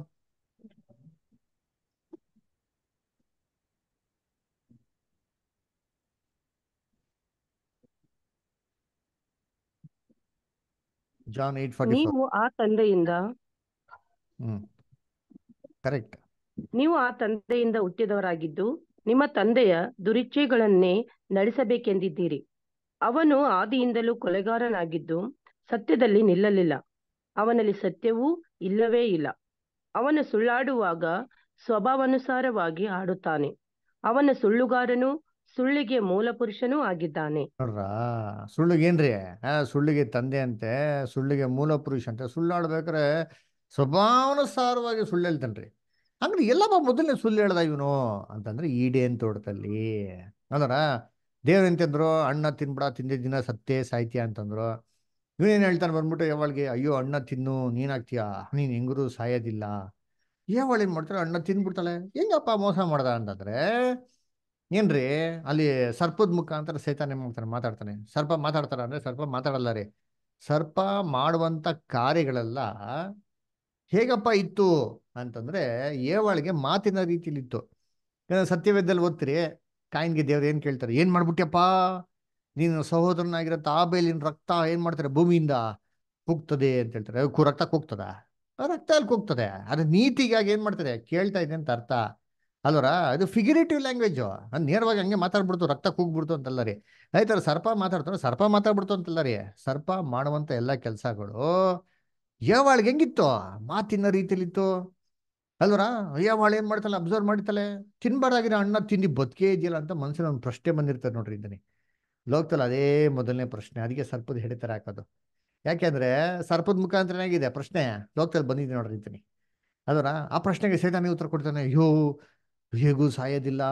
ನೀವು ಆ ತಂದೆಯಿಂದ ಕರೆಕ್ಟ್ ನೀವು ಆ ತಂದೆಯಿಂದ ಹುಟ್ಟಿದವರಾಗಿದ್ದು ನಿಮ್ಮ ತಂದೆಯ ದುರಿಚ್ಛೆಗಳನ್ನೇ ನಡೆಸಬೇಕೆಂದಿದ್ದೀರಿ ಅವನು ಆದಿಯಿಂದಲೂ ಕೊಲೆಗಾರನಾಗಿದ್ದು ಸತ್ಯದಲ್ಲಿ ನಿಲ್ಲಲಿಲ್ಲ ಅವನಲ್ಲಿ ಸತ್ಯವೂ ಇಲ್ಲವೇ ಇಲ್ಲ ಅವನ ಸುಳ್ಳಾಡುವಾಗ ಸ್ವಭಾವಾನುಸಾರವಾಗಿ ಆಡುತ್ತಾನೆ ಅವನ ಸುಳ್ಳುಗಾರನು ಸುಳ್ಳಿಗೆ ಮೂಲ ಪುರುಷನೂ ಆಗಿದ್ದಾನೆ ನೋಡ್ರ ಸುಳ್ಳಿಗೆ ಸುಳ್ಳಿಗೆ ತಂದೆ ಅಂತೆ ಸುಳ್ಳಿಗೆ ಮೂಲ ಪುರುಷ ಅಂತೆ ಸ್ವಭಾವನ ಸಾರವಾಗಿ ಸುಳ್ಳು ಹೇಳ್ತಾನ್ರಿ ಹಂಗ್ರಿ ಎಲ್ಲಪ್ಪ ಮೊದಲನೇ ಸುಳ್ಳು ಹೇಳ್ದ ಇವನು ಅಂತಂದ್ರೆ ಈಡೇನ್ ಅಂತ ತೋಟದಲ್ಲಿ ಅಂದ್ರ ದೇವ್ರ ಅಣ್ಣ ತಿನ್ಬಿಡ ತಿಂದ ದಿನ ಸತ್ತೇ ಸಾಯ್ತೀಯ ಅಂತಂದ್ರು ಇವನೇನ್ ಹೇಳ್ತಾನೆ ಬಂದ್ಬಿಟ್ಟು ಯಾವಳಿಗೆ ಅಯ್ಯೋ ಅಣ್ಣ ತಿನ್ನು ನೀನಾಗ್ತೀಯಾ ನೀನ್ ಹೆಂಗರು ಸಾಯೋದಿಲ್ಲ ಯಾವಳೇನ್ ಏನ್ ಮಾಡ್ತಾರೆ ಅಣ್ಣ ತಿನ್ಬಿಡ್ತಾಳೆ ಹೆಂಗಪ್ಪ ಮೋಸ ಮಾಡ್ದ ಅಂತಂದ್ರೆ ಏನ್ರಿ ಅಲ್ಲಿ ಸರ್ಪದ ಮುಖಾಂತರ ಸೈತಾನೆ ನಿಮ್ಮ ಮಾತಾಡ್ತಾನೆ ಸರ್ಪ ಮಾತಾಡ್ತಾರ ಅಂದ್ರೆ ಸರ್ಪ ಮಾತಾಡಲ್ಲ ರೀ ಸರ್ಪ ಮಾಡುವಂತ ಕಾರ್ಯಗಳೆಲ್ಲ ಹೇಗಪ್ಪ ಇತ್ತು ಅಂತಂದ್ರೆ ಏವಾಳಿಗೆ ಮಾತಿನ ರೀತಿಯಲ್ಲಿ ಇತ್ತು ಸತ್ಯವೇದಲ್ಲಿ ಓದ್ತಿರಿ ಕಾಯಿನ್ಗೆ ದೇವ್ರು ಏನ್ ಕೇಳ್ತಾರೆ ಏನ್ ಮಾಡ್ಬಿಟ್ಟಪ್ಪ ನೀನು ಸಹೋದರನಾಗಿರೋ ತಾಬೇಲಿನ ರಕ್ತ ಏನ್ ಮಾಡ್ತಾರೆ ಭೂಮಿಯಿಂದ ಕುಗ್ತದೆ ಅಂತ ಹೇಳ್ತಾರೆ ರಕ್ತ ಕುಗ್ತದ ರಕ್ತ ಅಲ್ಲಿ ಕುಗ್ತದೆ ಅದು ನೀತಿಗಾಗಿ ಏನ್ ಮಾಡ್ತಾರೆ ಕೇಳ್ತಾ ಇದೆ ಅಂತ ಅರ್ಥ ಅಲ್ವರ ಅದು ಫಿಗರೇಟಿವ್ ಲ್ಯಾಂಗ್ವೇಜು ನಾನು ನೇರವಾಗಿ ಹಂಗೆ ಮಾತಾಡ್ಬಿಡ್ತು ರಕ್ತ ಕೂಗ್ಬಿಡ್ತು ಅಂತಲ್ಲ ರೀ ರೈತರ ಸರ್ಪ ಮಾತಾಡ್ತಾರೆ ಸರ್ಪ ಮಾತಾಡ್ಬಿಡ್ತು ಅಂತಲ್ಲ ರೀ ಸರ್ಪ ಮಾಡುವಂಥ ಎಲ್ಲ ಕೆಲಸಗಳು ಯಾವಾಳ್ಗೆ ಹೆಂಗಿತ್ತು ಮಾತಿನ ಇತ್ತು ಅಲ್ವರ ಯಾವಾಳ ಏನು ಮಾಡ್ತಾಳೆ ಅಬ್ಸರ್ವ್ ಮಾಡ್ತಾಳೆ ತಿನ್ಬಾರ್ದಾಗಿರೋ ಅಣ್ಣ ತಿಂದು ಬದುಕೇ ಇದೆಯಲ್ಲ ಅಂತ ಮನಸ್ಸಿನ ಒಂದು ಪ್ರಶ್ನೆ ಬಂದಿರ್ತಾರೆ ನೋಡ್ರಿ ಇದನ್ನೇ ಲೋಕದಲ್ಲಿ ಅದೇ ಮೊದಲನೇ ಪ್ರಶ್ನೆ ಅದಕ್ಕೆ ಸರ್ಪದ ಹಿಡಿತರ ಹಾಕೋದು ಯಾಕೆಂದ್ರೆ ಸರ್ಪದ ಮುಖಾಂತರನೇ ಆಗಿದೆ ಪ್ರಶ್ನೆ ಲೋಕದಲ್ಲಿ ಬಂದಿದೆ ನೋಡ್ರಿ ಇದನ್ನೇ ಅದರ ಆ ಪ್ರಶ್ನೆಗೆ ಸೇತಾನೆ ಉತ್ತರ ಕೊಡ್ತಾನೆ ಅಯ್ಯೋ ಹೇಗೂ ಸಾಯೋದಿಲ್ಲ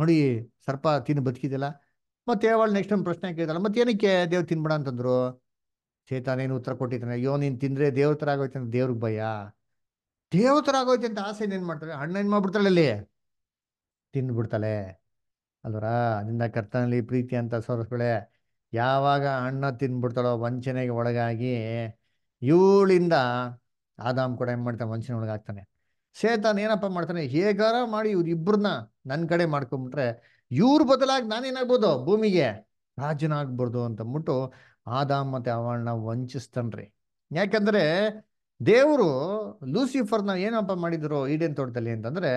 ನೋಡಿ ಸರ್ಪ ತಿಂದು ಬದುಕಿದಿಲ್ಲ ಮತ್ತೆ ಅವಳು ನೆಕ್ಸ್ಟ್ ಒಂದು ಪ್ರಶ್ನೆ ಕೇಳಿದಲ್ಲ ಮತ್ತೆ ಏನಕ್ಕೆ ದೇವ್ರು ತಿನ್ಬೇಡ ಅಂತಂದ್ರು ಚೇತಾನೇನು ಉತ್ತರ ಕೊಟ್ಟಿದ್ದಾನೆ ಅಯ್ಯೋ ನೀನು ತಿಂದರೆ ದೇವ್ರ ಥರ ಅಂತ ದೇವ್ರಿಗೆ ಭಯ ದೇವ್ರ ಥರ ಅಂತ ಆಸೆ ಏನೇನು ಮಾಡ್ತಾಳೆ ಹಣ್ಣೇನು ಮಾಡ್ಬಿಡ್ತಾಳೆ ಅಲ್ಲಿ ತಿಂದ್ಬಿಡ್ತಾಳೆ ಅಲ್ವರ ಅದರಿಂದ ಕರ್ತನಲ್ಲಿ ಪ್ರೀತಿ ಅಂತ ಸೋರಿಸ್ಬಿಳೆ ಯಾವಾಗ ಅಣ್ಣ ತಿಂದ್ಬಿಡ್ತಾಳೋ ವಂಚನೆಗೆ ಒಳಗಾಗಿ ಇವಳಿಂದ ಆದಾಮ್ ಕೂಡ ಏನು ಮಾಡ್ತಾನೆ ವಂಚನೆ ಒಳಗಾಗ್ತಾನೆ ಶೇತಾನ್ ಏನಪ್ಪ ಮಾಡ್ತಾನೆ ಹೇಗಾರ ಮಾಡಿ ಇಬ್ಬರನ್ನ ನನ್ನ ಕಡೆ ಮಾಡ್ಕೊಂಬಿಟ್ರೆ ಇವ್ರ ಬದಲಾಗಿ ನಾನೇನಾಗ್ಬೋದು ಭೂಮಿಗೆ ರಾಜನಾಗ್ಬಾರ್ದು ಅಂತಂದ್ಬಿಟ್ಟು ಆದಾಮ್ ಮತ್ತೆ ಅವಳನ್ನ ವಂಚಿಸ್ತನ್ರಿ ಯಾಕಂದ್ರೆ ದೇವರು ಲೂಸಿಫರ್ನ ಏನಪ್ಪ ಮಾಡಿದ್ರು ಈಡೇನ್ ತೋಟದಲ್ಲಿ ಅಂತಂದ್ರೆ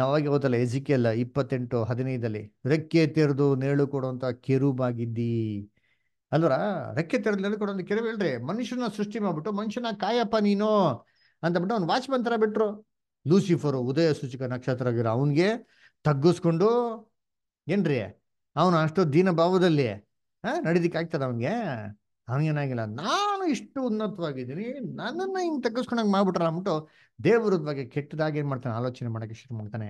ನಾವಾಗಿ ಹೋದಲ್ಲ ಎಜಿಕೆಲ್ಲ ಇಪ್ಪತ್ತೆಂಟು ಹದಿನೈದಲ್ಲಿ ರೆಕ್ಕೆ ತೆರೆದು ನೇಳು ಕೊಡುವಂತ ಕೆರುಬಾಗಿದ್ದಿ ಅಲ್ವರ ರೆಕ್ಕೆ ತೆರೆದು ನೇಳು ಕೊಡುವಂತ ಕೆರು ಹೇಳ್ರಿ ಮನುಷ್ಯನ ಸೃಷ್ಟಿ ಮಾಡ್ಬಿಟ್ಟು ಮನುಷ್ಯನ ಕಾಯಪ್ಪ ನೀನು ಅಂತ ಬಿಟ್ಟು ಅವ್ನು ವಾಚ್ಮನ್ ತರ ಬಿಟ್ರು ಲೂಸಿಫರು ಉದಯ ಸೂಚಕ ನಕ್ಷತ್ರ ಆಗಿರೋ ಅವನಿಗೆ ತಗ್ಗಿಸ್ಕೊಂಡು ಏನ್ರಿ ಅವನು ಅಷ್ಟು ದೀನ ಭಾವದಲ್ಲಿ ಹಾ ನಡಿದಿಕ್ಕೆ ಆಗ್ತದ ಅವನಿಗೆ ಅವನಿಗೇನಾಗಿಲ್ಲ ನಾನು ಇಷ್ಟು ಉನ್ನತವಾಗಿದ್ದೀನಿ ನನ್ನನ್ನು ಹಿಂಗೆ ತಗ್ಗಿಸ್ಕೊಂಡಂಗೆ ಮಾಡ್ಬಿಟ್ರ ಅಂದ್ಬಿಟ್ಟು ದೇವ್ರದ ಬಗ್ಗೆ ಕೆಟ್ಟದಾಗಿ ಏನು ಮಾಡ್ತಾನೆ ಆಲೋಚನೆ ಮಾಡೋಕ್ಕೆ ಶುರು ಮಾಡ್ತಾನೆ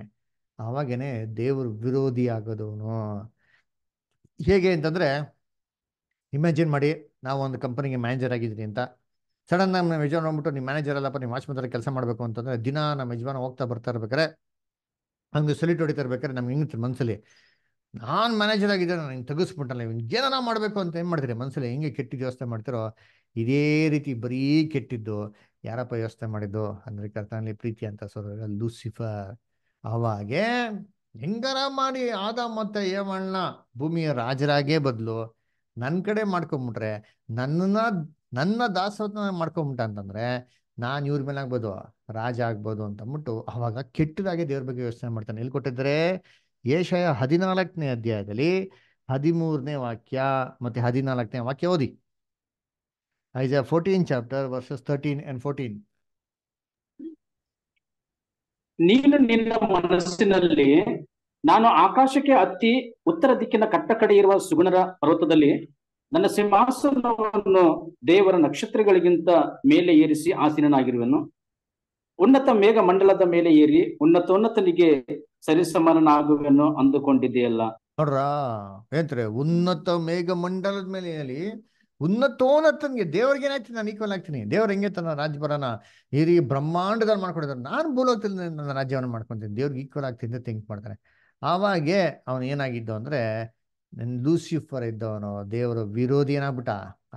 ಆವಾಗೇನೆ ದೇವರು ವಿರೋಧಿ ಆಗೋದವನು ಹೇಗೆ ಅಂತಂದರೆ ಇಮ್ಯಾಜಿನ್ ಮಾಡಿ ನಾವು ಒಂದು ಕಂಪನಿಗೆ ಮ್ಯಾನೇಜರ್ ಆಗಿದ್ದೀನಿ ಅಂತ ಸಡನ್ ಆಗಿ ನಮ್ಮ ಯಜಮಾನ್ ಹೋಗ್ಬಿಟ್ಟು ನಿಮ್ಮ ಮ್ಯಾನೇಜರ್ ಅಲ್ಲಪ್ಪ ನಿಮ್ಮ ವಾಚ್ಮನ್ ಕೆಲಸ ಮಾಡಬೇಕು ಅಂತಂದ್ರೆ ದಿನ ನಮ್ಮ ಯಜಮಾನ ಹೋಗ್ತಾ ಬರ್ತಾ ಇರ್ಬೇಕಾರೆ ಹಂಗೆ ಸೊಲಿಟ್ ಹೊಡಿತಾ ಇರ್ಬೇಕಾರೆ ನಮ್ಗೆ ಹೆಂಗಿತ್ತು ಮನಸ್ಸಲ್ಲಿ ನಾನು ಮ್ಯಾನೇಜರ್ ಆಗಿದ್ದೆ ನಾನು ಹಿಂಗೆ ತೆಗಿಸ್ಬಿಟ್ಟಲ್ಲ ಇವ್ನಿಗೆ ಏನಾರ ಮಾಡಬೇಕು ಅಂತ ಏನು ಮಾಡ್ತೀರಿ ಮನಸ್ಸಲ್ಲಿ ಹೆಂಗೆ ಕೆಟ್ಟಿದ್ದು ವ್ಯವಸ್ಥೆ ಮಾಡ್ತಿರೋ ಇದೇ ರೀತಿ ಬರೀ ಕೆಟ್ಟಿದ್ದು ಯಾರಪ್ಪ ವ್ಯವಸ್ಥೆ ಮಾಡಿದ್ದು ಅಂದರೆ ಕರ್ತನಲ್ಲಿ ಪ್ರೀತಿ ಅಂತ ಸೋದರ ಲೂಸಿಫರ್ ಅವಾಗೆ ಹೆಂಗಾರ ಮಾಡಿ ಆದ ಮತ್ತೆ ಏಮಣ್ಣ ಭೂಮಿಯ ರಾಜರಾಗೇ ಬದಲು ನನ್ನ ಕಡೆ ಮಾಡ್ಕೊಂಬಿಟ್ರೆ ನನ್ನನ್ನು ನನ್ನ ದಾಸೋಹನ ಮಾಡ್ಕೊಂಬಿಟ್ಟ ಅಂತಂದ್ರೆ ನಾನು ಇವ್ರ ಮೇಲೆ ಆಗ್ಬೋದು ರಾಜ ಆಗ್ಬೋದು ಅಂತ ಅಂದ್ಬಿಟ್ಟು ಅವಾಗ ಕೆಟ್ಟದಾಗಿ ದೇವ್ರ ಬಗ್ಗೆ ಯೋಚನೆ ಮಾಡ್ತಾನೆ ಎಲ್ಲಿ ಕೊಟ್ಟಿದ್ರೆ ಏಷಯ ಹದಿನಾಲ್ಕನೇ ಅಧ್ಯಾಯದಲ್ಲಿ ಹದಿಮೂರನೇ ವಾಕ್ಯ ಮತ್ತೆ ಹದಿನಾಲ್ಕನೇ ವಾಕ್ಯ ಓದಿ Isaiah fourteen chapter verses thirteen and fourteen ನೀನು ನಿನ್ನ ಮನಸ್ಸಿನಲ್ಲಿ ನಾನು ಆಕಾಶಕ್ಕೆ ಹತ್ತಿ ಉತ್ತರ ದಿಕ್ಕಿನ ಕಟ್ಟ ಕಡೆ ಇರುವ ಸುಗುಣರ ಪರ್ವತದಲ್ಲಿ ನನ್ನ ಸಿಂಹಾಸನವನ್ನು ದೇವರ ನಕ್ಷತ್ರಗಳಿಗಿಂತ ಮೇಲೆ ಏರಿಸಿ ಆಸೀನನಾಗಿರುವೆನು ಉನ್ನತ ಮೇಘ ಮಂಡಲದ ಮೇಲೆ ಏರಿ ಉನ್ನತೋನ್ನತನಿಗೆ ಸರಿಸಮಾನನಾಗುವೆನು ಅಂದುಕೊಂಡಿದೆಯಲ್ಲ ನೋಡ್ರ ಹೇಳ್ತಾರೆ ಉನ್ನತ ಮೇಘ ಮಂಡಲದ ಮೇಲೆ ಹೇಳಿ ಉನ್ನತೋನ್ನತನಿಗೆ ದೇವ್ರಿಗೆ ಏನಾಗ್ತೀನಿ ನಾನು ಈಕ್ವಲ್ ಆಗ್ತೀನಿ ದೇವ್ರ ಹೆಂಗೆ ತನ್ನ ರಾಜ್ಯಪರನ ಏರಿ ಬ್ರಹ್ಮಾಂಡದಲ್ಲಿ ನಾನು ಭೂಲೋಕದಲ್ಲಿ ನನ್ನ ರಾಜ್ಯವನ್ನು ಮಾಡ್ಕೊತೀನಿ ದೇವ್ರಿಗೆ ಈಕ್ವಲ್ ಆಗ್ತೀನಿ ಅಂತ ಥಿಂಕ್ ಮಾಡ್ತಾರೆ ಆವಾಗೆ ಅವನು ಏನಾಗಿದ್ದು ಅಂದ್ರೆ ಲೂಸಿಫರ್ ಇದ್ದವನು ದೇವರ ವಿರೋಧಿ ಏನಾಗ್ಬಿಟ್ಟ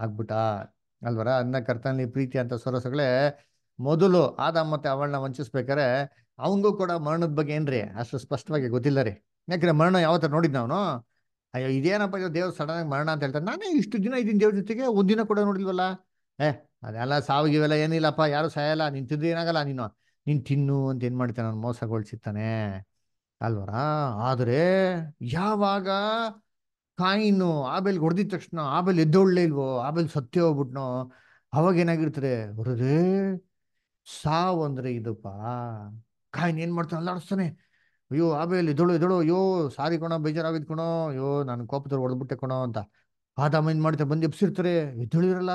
ಆಗ್ಬಿಟ್ಟ ಅಲ್ವರ ಅನ್ನ ಕರ್ತನಲ್ಲಿ ಪ್ರೀತಿ ಅಂತ ಸೊರಸಗಳೇ ಮೊದಲು ಆದ ಮತ್ತೆ ಅವಳನ್ನ ವಂಚಿಸ್ಬೇಕಾರೆ ಅವನಿಗೂ ಕೂಡ ಮರಣದ ಬಗ್ಗೆ ಏನ್ರಿ ಅಷ್ಟು ಸ್ಪಷ್ಟವಾಗಿ ಗೊತ್ತಿಲ್ಲ ರೀ ಯಾಕಂದ್ರೆ ಮರಣ ಯಾವತ್ತ ನೋಡಿದ್ ಅವನು ಅಯ್ಯೋ ಇದೇನಪ್ಪ ಇದು ದೇವ್ರ ಸಡನ್ ಆಗಿ ಮರಣ ಅಂತ ಹೇಳ್ತಾರೆ ನಾನೇ ಇಷ್ಟು ದಿನ ಇದ್ದೀನಿ ದೇವ್ರ ಜೊತೆಗೆ ಒಂದಿನ ಕೂಡ ನೋಡಿಲ್ವಲ್ಲ ಏ ಅದೆಲ್ಲ ಸಾವಿಗಿವೆಲ್ಲ ಏನಿಲ್ಲಪ್ಪ ಯಾರು ಸಾಯಲ್ಲ ನೀನು ಏನಾಗಲ್ಲ ನೀನು ನೀನ್ ತಿನ್ನು ಅಂತ ಏನು ಮಾಡ್ತಾನೆ ನಾನು ಮೋಸಗೊಳಿಸಿತ್ತಾನೆ ಅಲ್ವರ ಆದ್ರೆ ಯಾವಾಗ ಕಾಯಿನು ಆಬೇಲ್ ಹೊಡೆದಿದ ತಕ್ಷಣ ಆಬೇಲ್ ಎದ್ದೊಳ್ಳೆ ಇಲ್ವೋ ಆಬೇಲ್ ಸತ್ಯ ಹೋಗ್ಬಿಟ್ನೋ ಅವಾಗ ಏನಾಗಿರ್ತಾರೆ ಹೊರದೇ ಸಾವು ಅಂದ್ರೆ ಇದಪ್ಪ ಕಾಯಿನ್ ಏನ್ ಮಾಡ್ತಾನೆ ಅಲ್ಲಾಡಿಸ್ತಾನೆ ಅಯ್ಯೋ ಆಬೇಲ್ ಎದ್ದಳು ಎದ್ದಳು ಅಯ್ಯೋ ಸಾರಿ ಕಣೋ ಬೇಜಾರಾಗಿದ್ ಕಣೋ ಅಯ್ಯೋ ನನ್ನ ಕೋಪದಲ್ಲಿ ಹೊಡೆದ್ಬಿಟ್ಟೆ ಕೊಣೋ ಅಂತ ಆದಾಮ ಏನ್ ಮಾಡ್ತಾರೆ ಬಂದು ಎಪ್ಸಿರ್ತಾರೆ ಎದ್ದಳಿರಲ್ಲ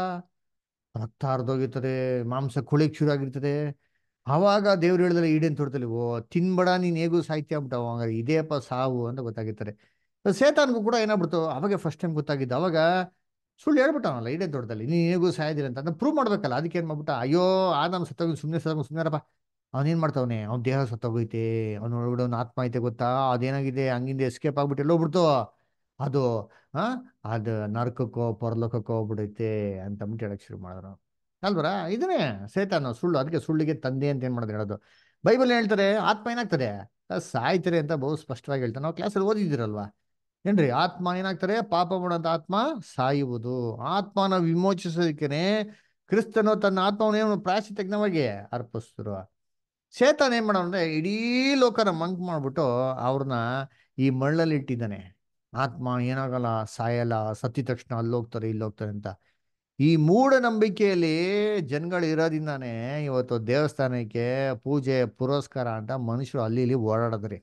ರಕ್ತ ಹರಿದೋಗಿರ್ತದೆ ಮಾಂಸ ಶುರು ಆಗಿರ್ತದೆ ಆವಾಗ ದೇವ್ರು ಹೇಳಿದ್ರೆ ಈಡೇನ್ ತೋಡ್ತಲ್ಲಿ ಓ ತಿನ್ಬೇಡ ನೀನ್ ಹೇಗೂ ಸಾಹಿತ್ಯ ಆಗ್ಬಿಟ್ಟು ಅವಾಗ ಇದೇಪ್ಪ ಸಾವು ಅಂತ ಗೊತ್ತಾಗಿರ್ತಾರೆ ಸೇತಾನ್ಗೂ ಕೂಡ ಏನಾಗ್ಬಿಡ್ತು ಅವಾಗ ಫಸ್ಟ್ ಟೈಮ್ ಗೊತ್ತಾಗಿದ್ದು ಅವಾಗ ಸುಳ್ಳು ಹೇಳ್ಬಿಟ್ಟವಲ್ಲ ಇಡೇ ದೊಡ್ಡದಲ್ಲಿ ನೀನಿಗೂ ಸಾಯದಿಲ್ಲ ಅಂತ ಅದನ್ನ ಪ್ರೂವ್ ಮಾಡ್ಬೇಕಲ್ಲ ಅದಕ್ಕೆ ಏನ್ ಮಾಡ್ಬಿಟ್ಟ ಅಯ್ಯೋ ಆದಾಮ್ ಸತ್ತೋಗಿ ಸುಮ್ಮನೆ ಸತ್ತ ಸುಮ್ಮನೆರಪ್ಪ ಏನ್ ಮಾಡ್ತಾವನೆ ಅವ್ನ ದೇಹ ಸತ್ತೋಗೈತೆ ಅವ್ನ ಒಳಗಡೆ ಅವ್ನ ಆತ್ಮ ಐತೆ ಗೊತ್ತಾ ಅದೇನಾಗಿದೆ ಹಂಗಿಂದ ಎಸ್ಕೇಪ್ ಆಗ್ಬಿಟ್ಟು ಎಲ್ಲೋಗ್ಬಿಡ್ತು ಅದು ಆ ಅದು ನರಕಕ್ಕೋ ಪರಲೋಕಕ್ಕೋ ಹೋಗ್ಬಿಡೈತೆ ಅಂತ ಅಂದ್ಬಿಟ್ಟು ಹೇಳಕ್ ಶುರು ಮಾಡಿದ್ರು ಅಲ್ವರ ಇದನ್ನೇ ಸೇತಾನ ಸುಳ್ಳು ಅದಕ್ಕೆ ಸುಳ್ಳಿಗೆ ತಂದೆ ಅಂತ ಏನ್ ಮಾಡೋದು ಹೇಳೋದು ಬೈಬಲ್ ಹೇಳ್ತಾರೆ ಆತ್ಮ ಏನಾಗ್ತದೆ ಸಾಯ್ತಾರೆ ಅಂತ ಬಹು ಸ್ಪಷ್ಟವಾಗಿ ಹೇಳ್ತಾರೆ ನಾವು ಕ್ಲಾಸಲ್ಲಿ ಓದಿದಿರಲ್ವಾ ಏನ್ರಿ ಆತ್ಮ ಏನಾಗ್ತಾರೆ ಪಾಪ ಮಾಡುವಂತ ಆತ್ಮ ಸಾಯುವುದು ಆತ್ಮನ ವಿಮೋಚಿಸೋದಕ್ಕೇನೆ ಕ್ರಿಸ್ತನು ತನ್ನ ಏನು ಪ್ರಾಯಶ್ಚಿತಜ್ಞವಾಗಿ ಅರ್ಪಿಸ್ತಿರುವ ಶೇತನ್ ಏನ್ ಮಾಡೋಣ ಅಂದ್ರೆ ಇಡೀ ಲೋಕನ ಮಂಕ್ ಮಾಡ್ಬಿಟ್ಟು ಅವ್ರನ್ನ ಈ ಮಳ್ಳಲ್ಲಿ ಇಟ್ಟಿದ್ದಾನೆ ಆತ್ಮ ಏನಾಗಲ್ಲ ಸಾಯಲ್ಲ ಸತ್ತಿದ ತಕ್ಷಣ ಅಲ್ಲೋಗ್ತಾರೆ ಇಲ್ಲೋಗ್ತಾರೆ ಅಂತ ಈ ನಂಬಿಕೆಯಲ್ಲಿ ಜನಗಳು ಇರೋದಿಂದಾನೆ ಇವತ್ತು ದೇವಸ್ಥಾನಕ್ಕೆ ಪೂಜೆ ಪುರಸ್ಕಾರ ಅಂತ ಮನುಷ್ಯರು ಅಲ್ಲಿ ಇಲ್ಲಿ ಓಡಾಡದ್ರಿ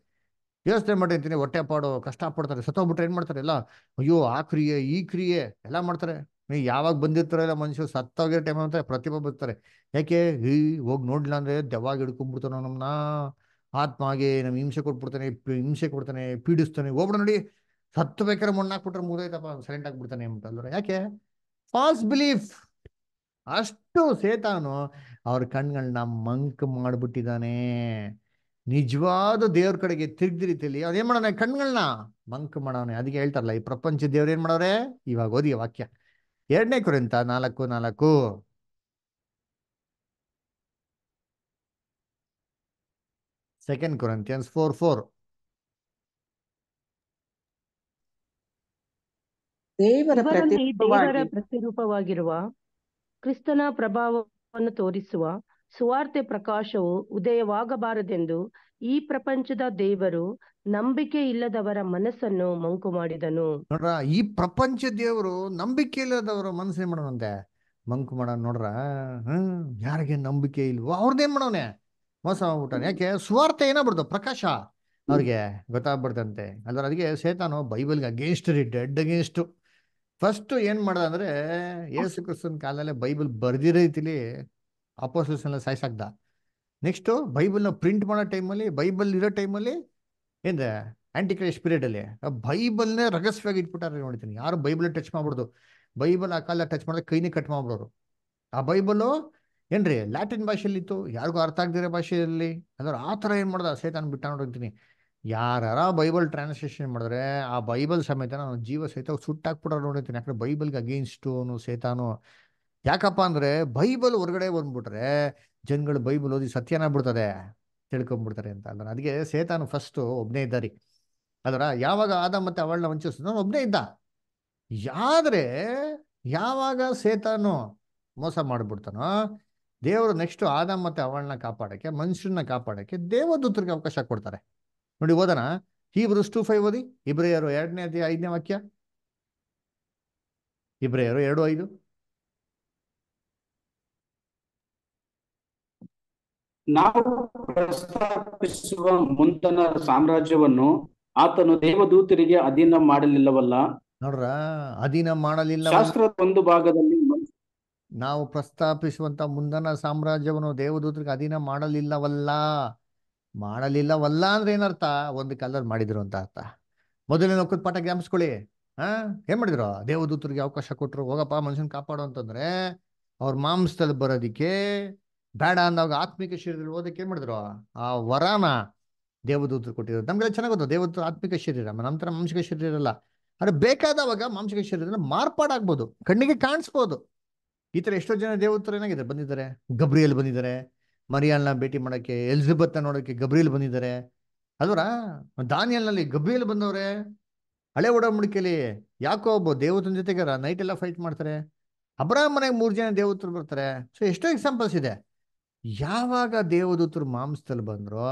ಯೋಚನೆ ಮಾಡಿರ್ತೀನಿ ಹೊಟ್ಟೆ ಪಾಡು ಕಷ್ಟಪಡ್ತಾರೆ ಸತ್ತೋಗ್ಬಿಟ್ರೆ ಏನ್ ಮಾಡ್ತಾರೆ ಎಲ್ಲ ಅಯ್ಯೋ ಆ ಕ್ರಿಯೆ ಈ ಕ್ರಿಯೆ ಎಲ್ಲ ಮಾಡ್ತಾರೆ ನೀವು ಯಾವಾಗ ಎಲ್ಲ ಮನುಷ್ಯರು ಸತ್ತೋಗಿರೋ ಟೈಮ್ ಅಂತಾರೆ ಪ್ರತಿಭಾ ಬರ್ತಾರೆ ಯಾಕೆ ಈ ಹೋಗಿ ನೋಡ್ಲಿಲ್ಲ ಅಂದ್ರೆ ದೆವ್ವಾಗಿ ಹಿಡ್ಕೊಂಡ್ಬಿಡ್ತಾನೋ ನಮ್ಮನ್ನ ಆತ್ಮಾಗೆ ನಮ್ ಹಿಂಸೆ ಕೊಟ್ಬಿಡ್ತಾನೆ ಹಿಂಸೆ ಕೊಡ್ತಾನೆ ಪೀಡಿಸ್ತಾನೆ ಹೋಗ್ಬಿಡ ನೋಡಿ ಸತ್ತು ಬೇಕಾದ್ರೆ ಮಣ್ಣಾಕ್ಬಿಟ್ರೆ ಮುಗ್ದೈತಪ್ಪ ಸೈಲೆಂಟ್ ಅಂತ ಅಂತಂದ್ರೆ ಯಾಕೆ ಫಾಲ್ಸ್ ಬಿಲೀಫ್ ಅಷ್ಟು ಸೇತಾನು ಅವ್ರ ಕಣ್ಗಳನ್ನ ಮಂಕ್ ಮಾಡ್ಬಿಟ್ಟಿದ್ದಾನೆ ನಿಜವಾದ ದೇವ್ರ ಕಡೆಗೆ ಅವ್ರು ಅದೇನ್ ಮಾಡೋಣ ಕಣ್ಗಳನ್ನ ಮಂಕ್ ಮಾಡೋಣ ಅದಕ್ಕೆ ಹೇಳ್ತಾರಲ್ಲ ಈ ಪ್ರಪಂಚ ದೇವ್ರ ಏನ್ ಮಾಡೋರೆ ಇವಾಗ ಓದಿ ವಾಕ್ಯ ಎರಡನೇ ಕುರಿತ ನಾಲ್ಕು ನಾಲ್ಕು ಸೆಕೆಂಡ್ ಕೊರಂತಿಯನ್ಸ್ ಫೋರ್ ಫೋರ್ ದೇವರ ಪ್ರತಿರೂಪವಾಗಿರುವ ಕ್ರಿಸ್ತನ ಪ್ರಭಾವವನ್ನು ತೋರಿಸುವ ಸುವಾರ್ತೆ ಪ್ರಕಾಶವು ಉದಯವಾಗಬಾರದೆಂದು ಈ ಪ್ರಪಂಚದ ದೇವರು ನಂಬಿಕೆ ಇಲ್ಲದವರ ಮನಸ್ಸನ್ನು ಮಂಕು ಮಾಡಿದನು ನೋಡ್ರ ಈ ಪ್ರಪಂಚ ದೇವರು ನಂಬಿಕೆ ಇಲ್ಲದವರ ಮನಸ್ಸೇ ಮಾಡೋನಂತೆ ಮಂಕು ಮಾಡ ನೋಡ್ರ ಹ್ಮ್ ಯಾರಿಗೆ ನಂಬಿಕೆ ಇಲ್ವೋ ಅವ್ರದ್ದೇನ್ ಮಾಡೋನೆ ಮೋಸ ಮಾಡ್ಬಿಟ್ಟಾನೆ ಯಾಕೆ ಸುವಾರ್ತೆ ಏನಾಗ್ಬಿಡ್ತು ಪ್ರಕಾಶ ಅವ್ರಿಗೆ ಗೊತ್ತಾಗ್ಬಿಡ್ದಂತೆ ಅಂದ್ರೆ ಅದಕ್ಕೆ ಸೇತಾನು ಬೈಬಲ್ಗೆ ಅಗೇನ್ಸ್ಟ್ ರೀ ಡೆಡ್ ಅಗೇನ್ಸ್ಟ್ ಫಸ್ಟ್ ಏನ್ ಮಾಡ್ದ ಅಂದ್ರೆ ಯೇಸು ಕ್ರಿಸ್ತನ್ ಕಾಲದಲ್ಲೇ ಬೈಬಲ್ ಬರ್ದಿರೈತಿಲಿ ಅಪೋಸಿಷನ್ ಎಲ್ಲ ಸಾಯಿಸಾಕ್ದ ನೆಕ್ಸ್ಟು ಬೈಬಲ್ನ ಪ್ರಿಂಟ್ ಮಾಡೋ ಟೈಮಲ್ಲಿ ಬೈಬಲ್ ಇರೋ ಟೈಮಲ್ಲಿ ಏನಿದೆ ಆ್ಯಂಟಿಕ್ರೈಸ್ಟ್ ಪೀರಿಯಡಲ್ಲಿ ಬೈಬಲ್ನೇ ರಹಸ್ಯವಾಗಿ ಇಟ್ಬಿಟ್ಟಾರೆ ನೋಡ್ತೀನಿ ಯಾರು ಬೈಬಲ್ ಟಚ್ ಮಾಡ್ಬಿಡ್ದು ಬೈಬಲ್ ಆ ಕಾಲ ಟಚ್ ಮಾಡಿದ್ರೆ ಕೈನೇ ಕಟ್ ಮಾಡ್ಬಿಡೋರು ಆ ಬೈಬಲು ಏನ್ರಿ ಲ್ಯಾಟಿನ್ ಭಾಷೆಯಲ್ಲಿ ಇತ್ತು ಯಾರಿಗೂ ಅರ್ಥ ಆಗದಿರೋ ಭಾಷೆಯಲ್ಲಿ ಅಂದ್ರೆ ಆ ಥರ ಏನು ಮಾಡ್ದೆ ಸಹಿತ ಬಿಟ್ಟ ನೋಡಿರ್ತೀನಿ ಯಾರ ಬೈಬಲ್ ಟ್ರಾನ್ಸ್ಲೇಷನ್ ಮಾಡಿದ್ರೆ ಆ ಬೈಬಲ್ ಸಮೇತ ನಾನು ಜೀವ ಸಹಿತ ಸುಟ್ಟಾಕ್ಬಿಡೋರು ನೋಡಿರ್ತೀನಿ ಯಾಕಂದ್ರೆ ಬೈಬಲ್ಗೆ ಅಗೇನ್ಸ್ಟು ಸಹಿತಾನು ಯಾಕಪ್ಪ ಅಂದ್ರೆ ಬೈಬಲ್ ಹೊರಗಡೆ ಬಂದ್ಬಿಟ್ರೆ ಜನಗಳು ಬೈಬಲ್ ಓದಿ ಸತ್ಯನ ಬಿಡ್ತದೆ ತಿಳ್ಕೊಂಬಿಡ್ತಾರೆ ಅಂತ ಅಂದ್ರೆ ಅದಕ್ಕೆ ಸೇತಾನು ಫಸ್ಟ್ ಒಬ್ಬನೇ ಇದ್ದಾರಿ ಅದರ ಯಾವಾಗ ಆದ ಮತ್ತೆ ಅವಳನ್ನ ವಂಚಿಸ್ತಾನೋ ಒಬ್ಬನೇ ಇದ್ದ ಆದ್ರೆ ಯಾವಾಗ ಸೇತಾನು ಮೋಸ ಮಾಡಿಬಿಡ್ತಾನೋ ದೇವರು ನೆಕ್ಸ್ಟ್ ಆದ ಮತ್ತೆ ಅವಳನ್ನ ಕಾಪಾಡಕ್ಕೆ ಮನುಷ್ಯರನ್ನ ಕಾಪಾಡಕ್ಕೆ ದೇವದೂತರಿಗೆ ಅವಕಾಶ ಕೊಡ್ತಾರೆ ನೋಡಿ ಓದೋಣ ಹೀಬ್ರು ಟು ಫೈವ್ ಓದಿ ಇಬ್ರೆಯರು ಎರಡನೇ ಐದನೇ ವಾಕ್ಯ ಇಬ್ರೆಯರು ಎರಡು ಐದು ನಾವು ಪ್ರಸ್ತಾಪಿಸುವ ಮುಂದನ ಸಾಮ್ರಾಜ್ಯವನ್ನು ಆತನು ದೇವದೂತರಿಗೆ ಅಧೀನ ಮಾಡಲಿಲ್ಲವಲ್ಲ ನೋಡ್ರ ಅಧೀನ ಮಾಡಲಿಲ್ಲ ಶಾಸ್ತ್ರದ ಒಂದು ಭಾಗದಲ್ಲಿ ನಾವು ಪ್ರಸ್ತಾಪಿಸುವಂತ ಮುಂದನ ಸಾಮ್ರಾಜ್ಯವನ್ನು ದೇವದೂತರಿಗೆ ಅಧೀನ ಮಾಡಲಿಲ್ಲವಲ್ಲ ಮಾಡಲಿಲ್ಲವಲ್ಲ ಅಂದ್ರೆ ಏನರ್ಥ ಒಂದು ಕಾಲದಲ್ಲಿ ಮಾಡಿದ್ರು ಅಂತ ಅರ್ಥ ಮೊದಲಿನ ಒಕ್ಕದ ಪಾಠ ಜ್ಞಾಪಿಸ್ಕೊಳ್ಳಿ ಹಾ ಏನ್ ಮಾಡಿದ್ರು ದೇವದೂತರಿಗೆ ಅವಕಾಶ ಕೊಟ್ರು ಹೋಗಪ್ಪ ಮನುಷ್ಯನ್ ಕಾಪಾಡು ಅಂತಂದ್ರೆ ಅವ್ರ ಮಾಂಸದಲ್ಲಿ ಬರೋದಿಕ್ಕೆ ಬೇಡ ಅಂದಾಗ ಆತ್ಮಿಕ ಶರೀರದಲ್ಲಿ ಓದಕ್ಕೆ ಏನು ಮಾಡಿದ್ರು ಆ ವರಾನ ದೇವದೂತರು ಕೊಟ್ಟಿದ್ರು ನಮ್ಗೆಲ್ಲ ಚೆನ್ನಾಗಿ ಗೊತ್ತು ದೇವದೂತ ಆತ್ಮಿಕ ಶರೀರ ನಂತರ ಮಾಂಸಿಕ ಶರೀರ ಅಲ್ಲ ಆದರೆ ಬೇಕಾದವಾಗ ಮಾಂಸಿಕ ಶರೀರದಲ್ಲಿ ಮಾರ್ಪಾಡಾಗ್ಬೋದು ಕಣ್ಣಿಗೆ ಕಾಣಿಸ್ಬೋದು ಈ ಥರ ಎಷ್ಟೋ ಜನ ದೇವದೂತರು ಏನಾಗಿದೆ ಬಂದಿದ್ದಾರೆ ಗಬ್ರಿಯಲ್ಲಿ ಬಂದಿದ್ದಾರೆ ಮರಿಯಾಲ್ನ ಭೇಟಿ ಮಾಡೋಕ್ಕೆ ಎಲಿಜಬೆತ್ ನೋಡೋಕ್ಕೆ ಗಬ್ರಿಯಲ್ಲಿ ಬಂದಿದ್ದಾರೆ ಅದರ ದಾನಿಯಲ್ನಲ್ಲಿ ಗಬ್ರಿಯಲ್ಲಿ ಬಂದವ್ರೆ ಹಳೆ ಒಡಂಬಡಿಕೆಯಲ್ಲಿ ಯಾಕೋ ಒಬ್ಬ ದೇವತನ ಜೊತೆಗಾರ ನೈಟ್ ಎಲ್ಲ ಫೈಟ್ ಮಾಡ್ತಾರೆ ಅಬ್ರಾಹ್ಮನೆಗೆ ಮೂರು ಜನ ದೇವತರು ಬರ್ತಾರೆ ಸೊ ಎಷ್ಟೋ ಎಕ್ಸಾಂಪಲ್ಸ್ ಇದೆ ಯಾವಾಗ ದೇವದೂತರು ಮಾಂಸದಲ್ಲಿ ಬಂದ್ರೋ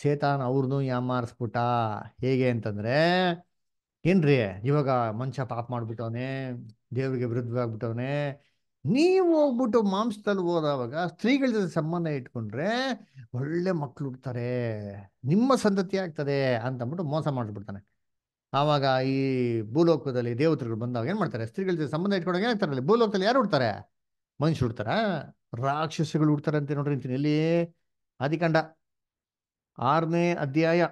ಸೇತಾನ್ ಅವ್ರನ್ನೂ ಯಾಮಾರಿಸ್ಬಿಟ್ಟ ಹೇಗೆ ಅಂತಂದ್ರೆ ಏನ್ರಿ ಇವಾಗ ಮನುಷ್ಯ ಪಾಪ ಮಾಡ್ಬಿಟ್ಟವನೆ ದೇವರಿಗೆ ವಿರುದ್ಧವಾಗ್ಬಿಟ್ಟವನೆ ನೀವು ಹೋಗ್ಬಿಟ್ಟು ಮಾಂಸದಲ್ಲಿ ಹೋದವಾಗ ಸ್ತ್ರೀಗಳ ಜೊತೆ ಸಂಬಂಧ ಇಟ್ಕೊಂಡ್ರೆ ಒಳ್ಳೆ ಮಕ್ಳು ಹುಡ್ತಾರೆ ನಿಮ್ಮ ಸಂತತಿ ಆಗ್ತದೆ ಅಂತಂದ್ಬಿಟ್ಟು ಮೋಸ ಮಾಡಿಬಿಡ್ತಾನೆ ಆವಾಗ ಈ ಭೂಲೋಕದಲ್ಲಿ ದೇವತೆಗಳು ಬಂದಾಗ ಏನು ಮಾಡ್ತಾರೆ ಸ್ತ್ರೀಗಳ ಜೊತೆ ಸಂಬಂಧ ಇಟ್ಕೊಂಡಾಗ ಏನಾಗ್ತಾರಲ್ಲಿ ಭೂಲೋಕದಲ್ಲಿ ಯಾರು ಹುಡ್ತಾರೆ ಮನುಷ್ಯ ಹುಡ್ತಾರ ರಾಕ್ಷಸಗಳು ಹುಡ್ತಾರಂತೆ ನೋಡ್ರಿ ಅಂತೀನಿ ಎಲ್ಲಿ ಆದಿಕಾಂಡ ಆರನೇ ಅಧ್ಯಾಯ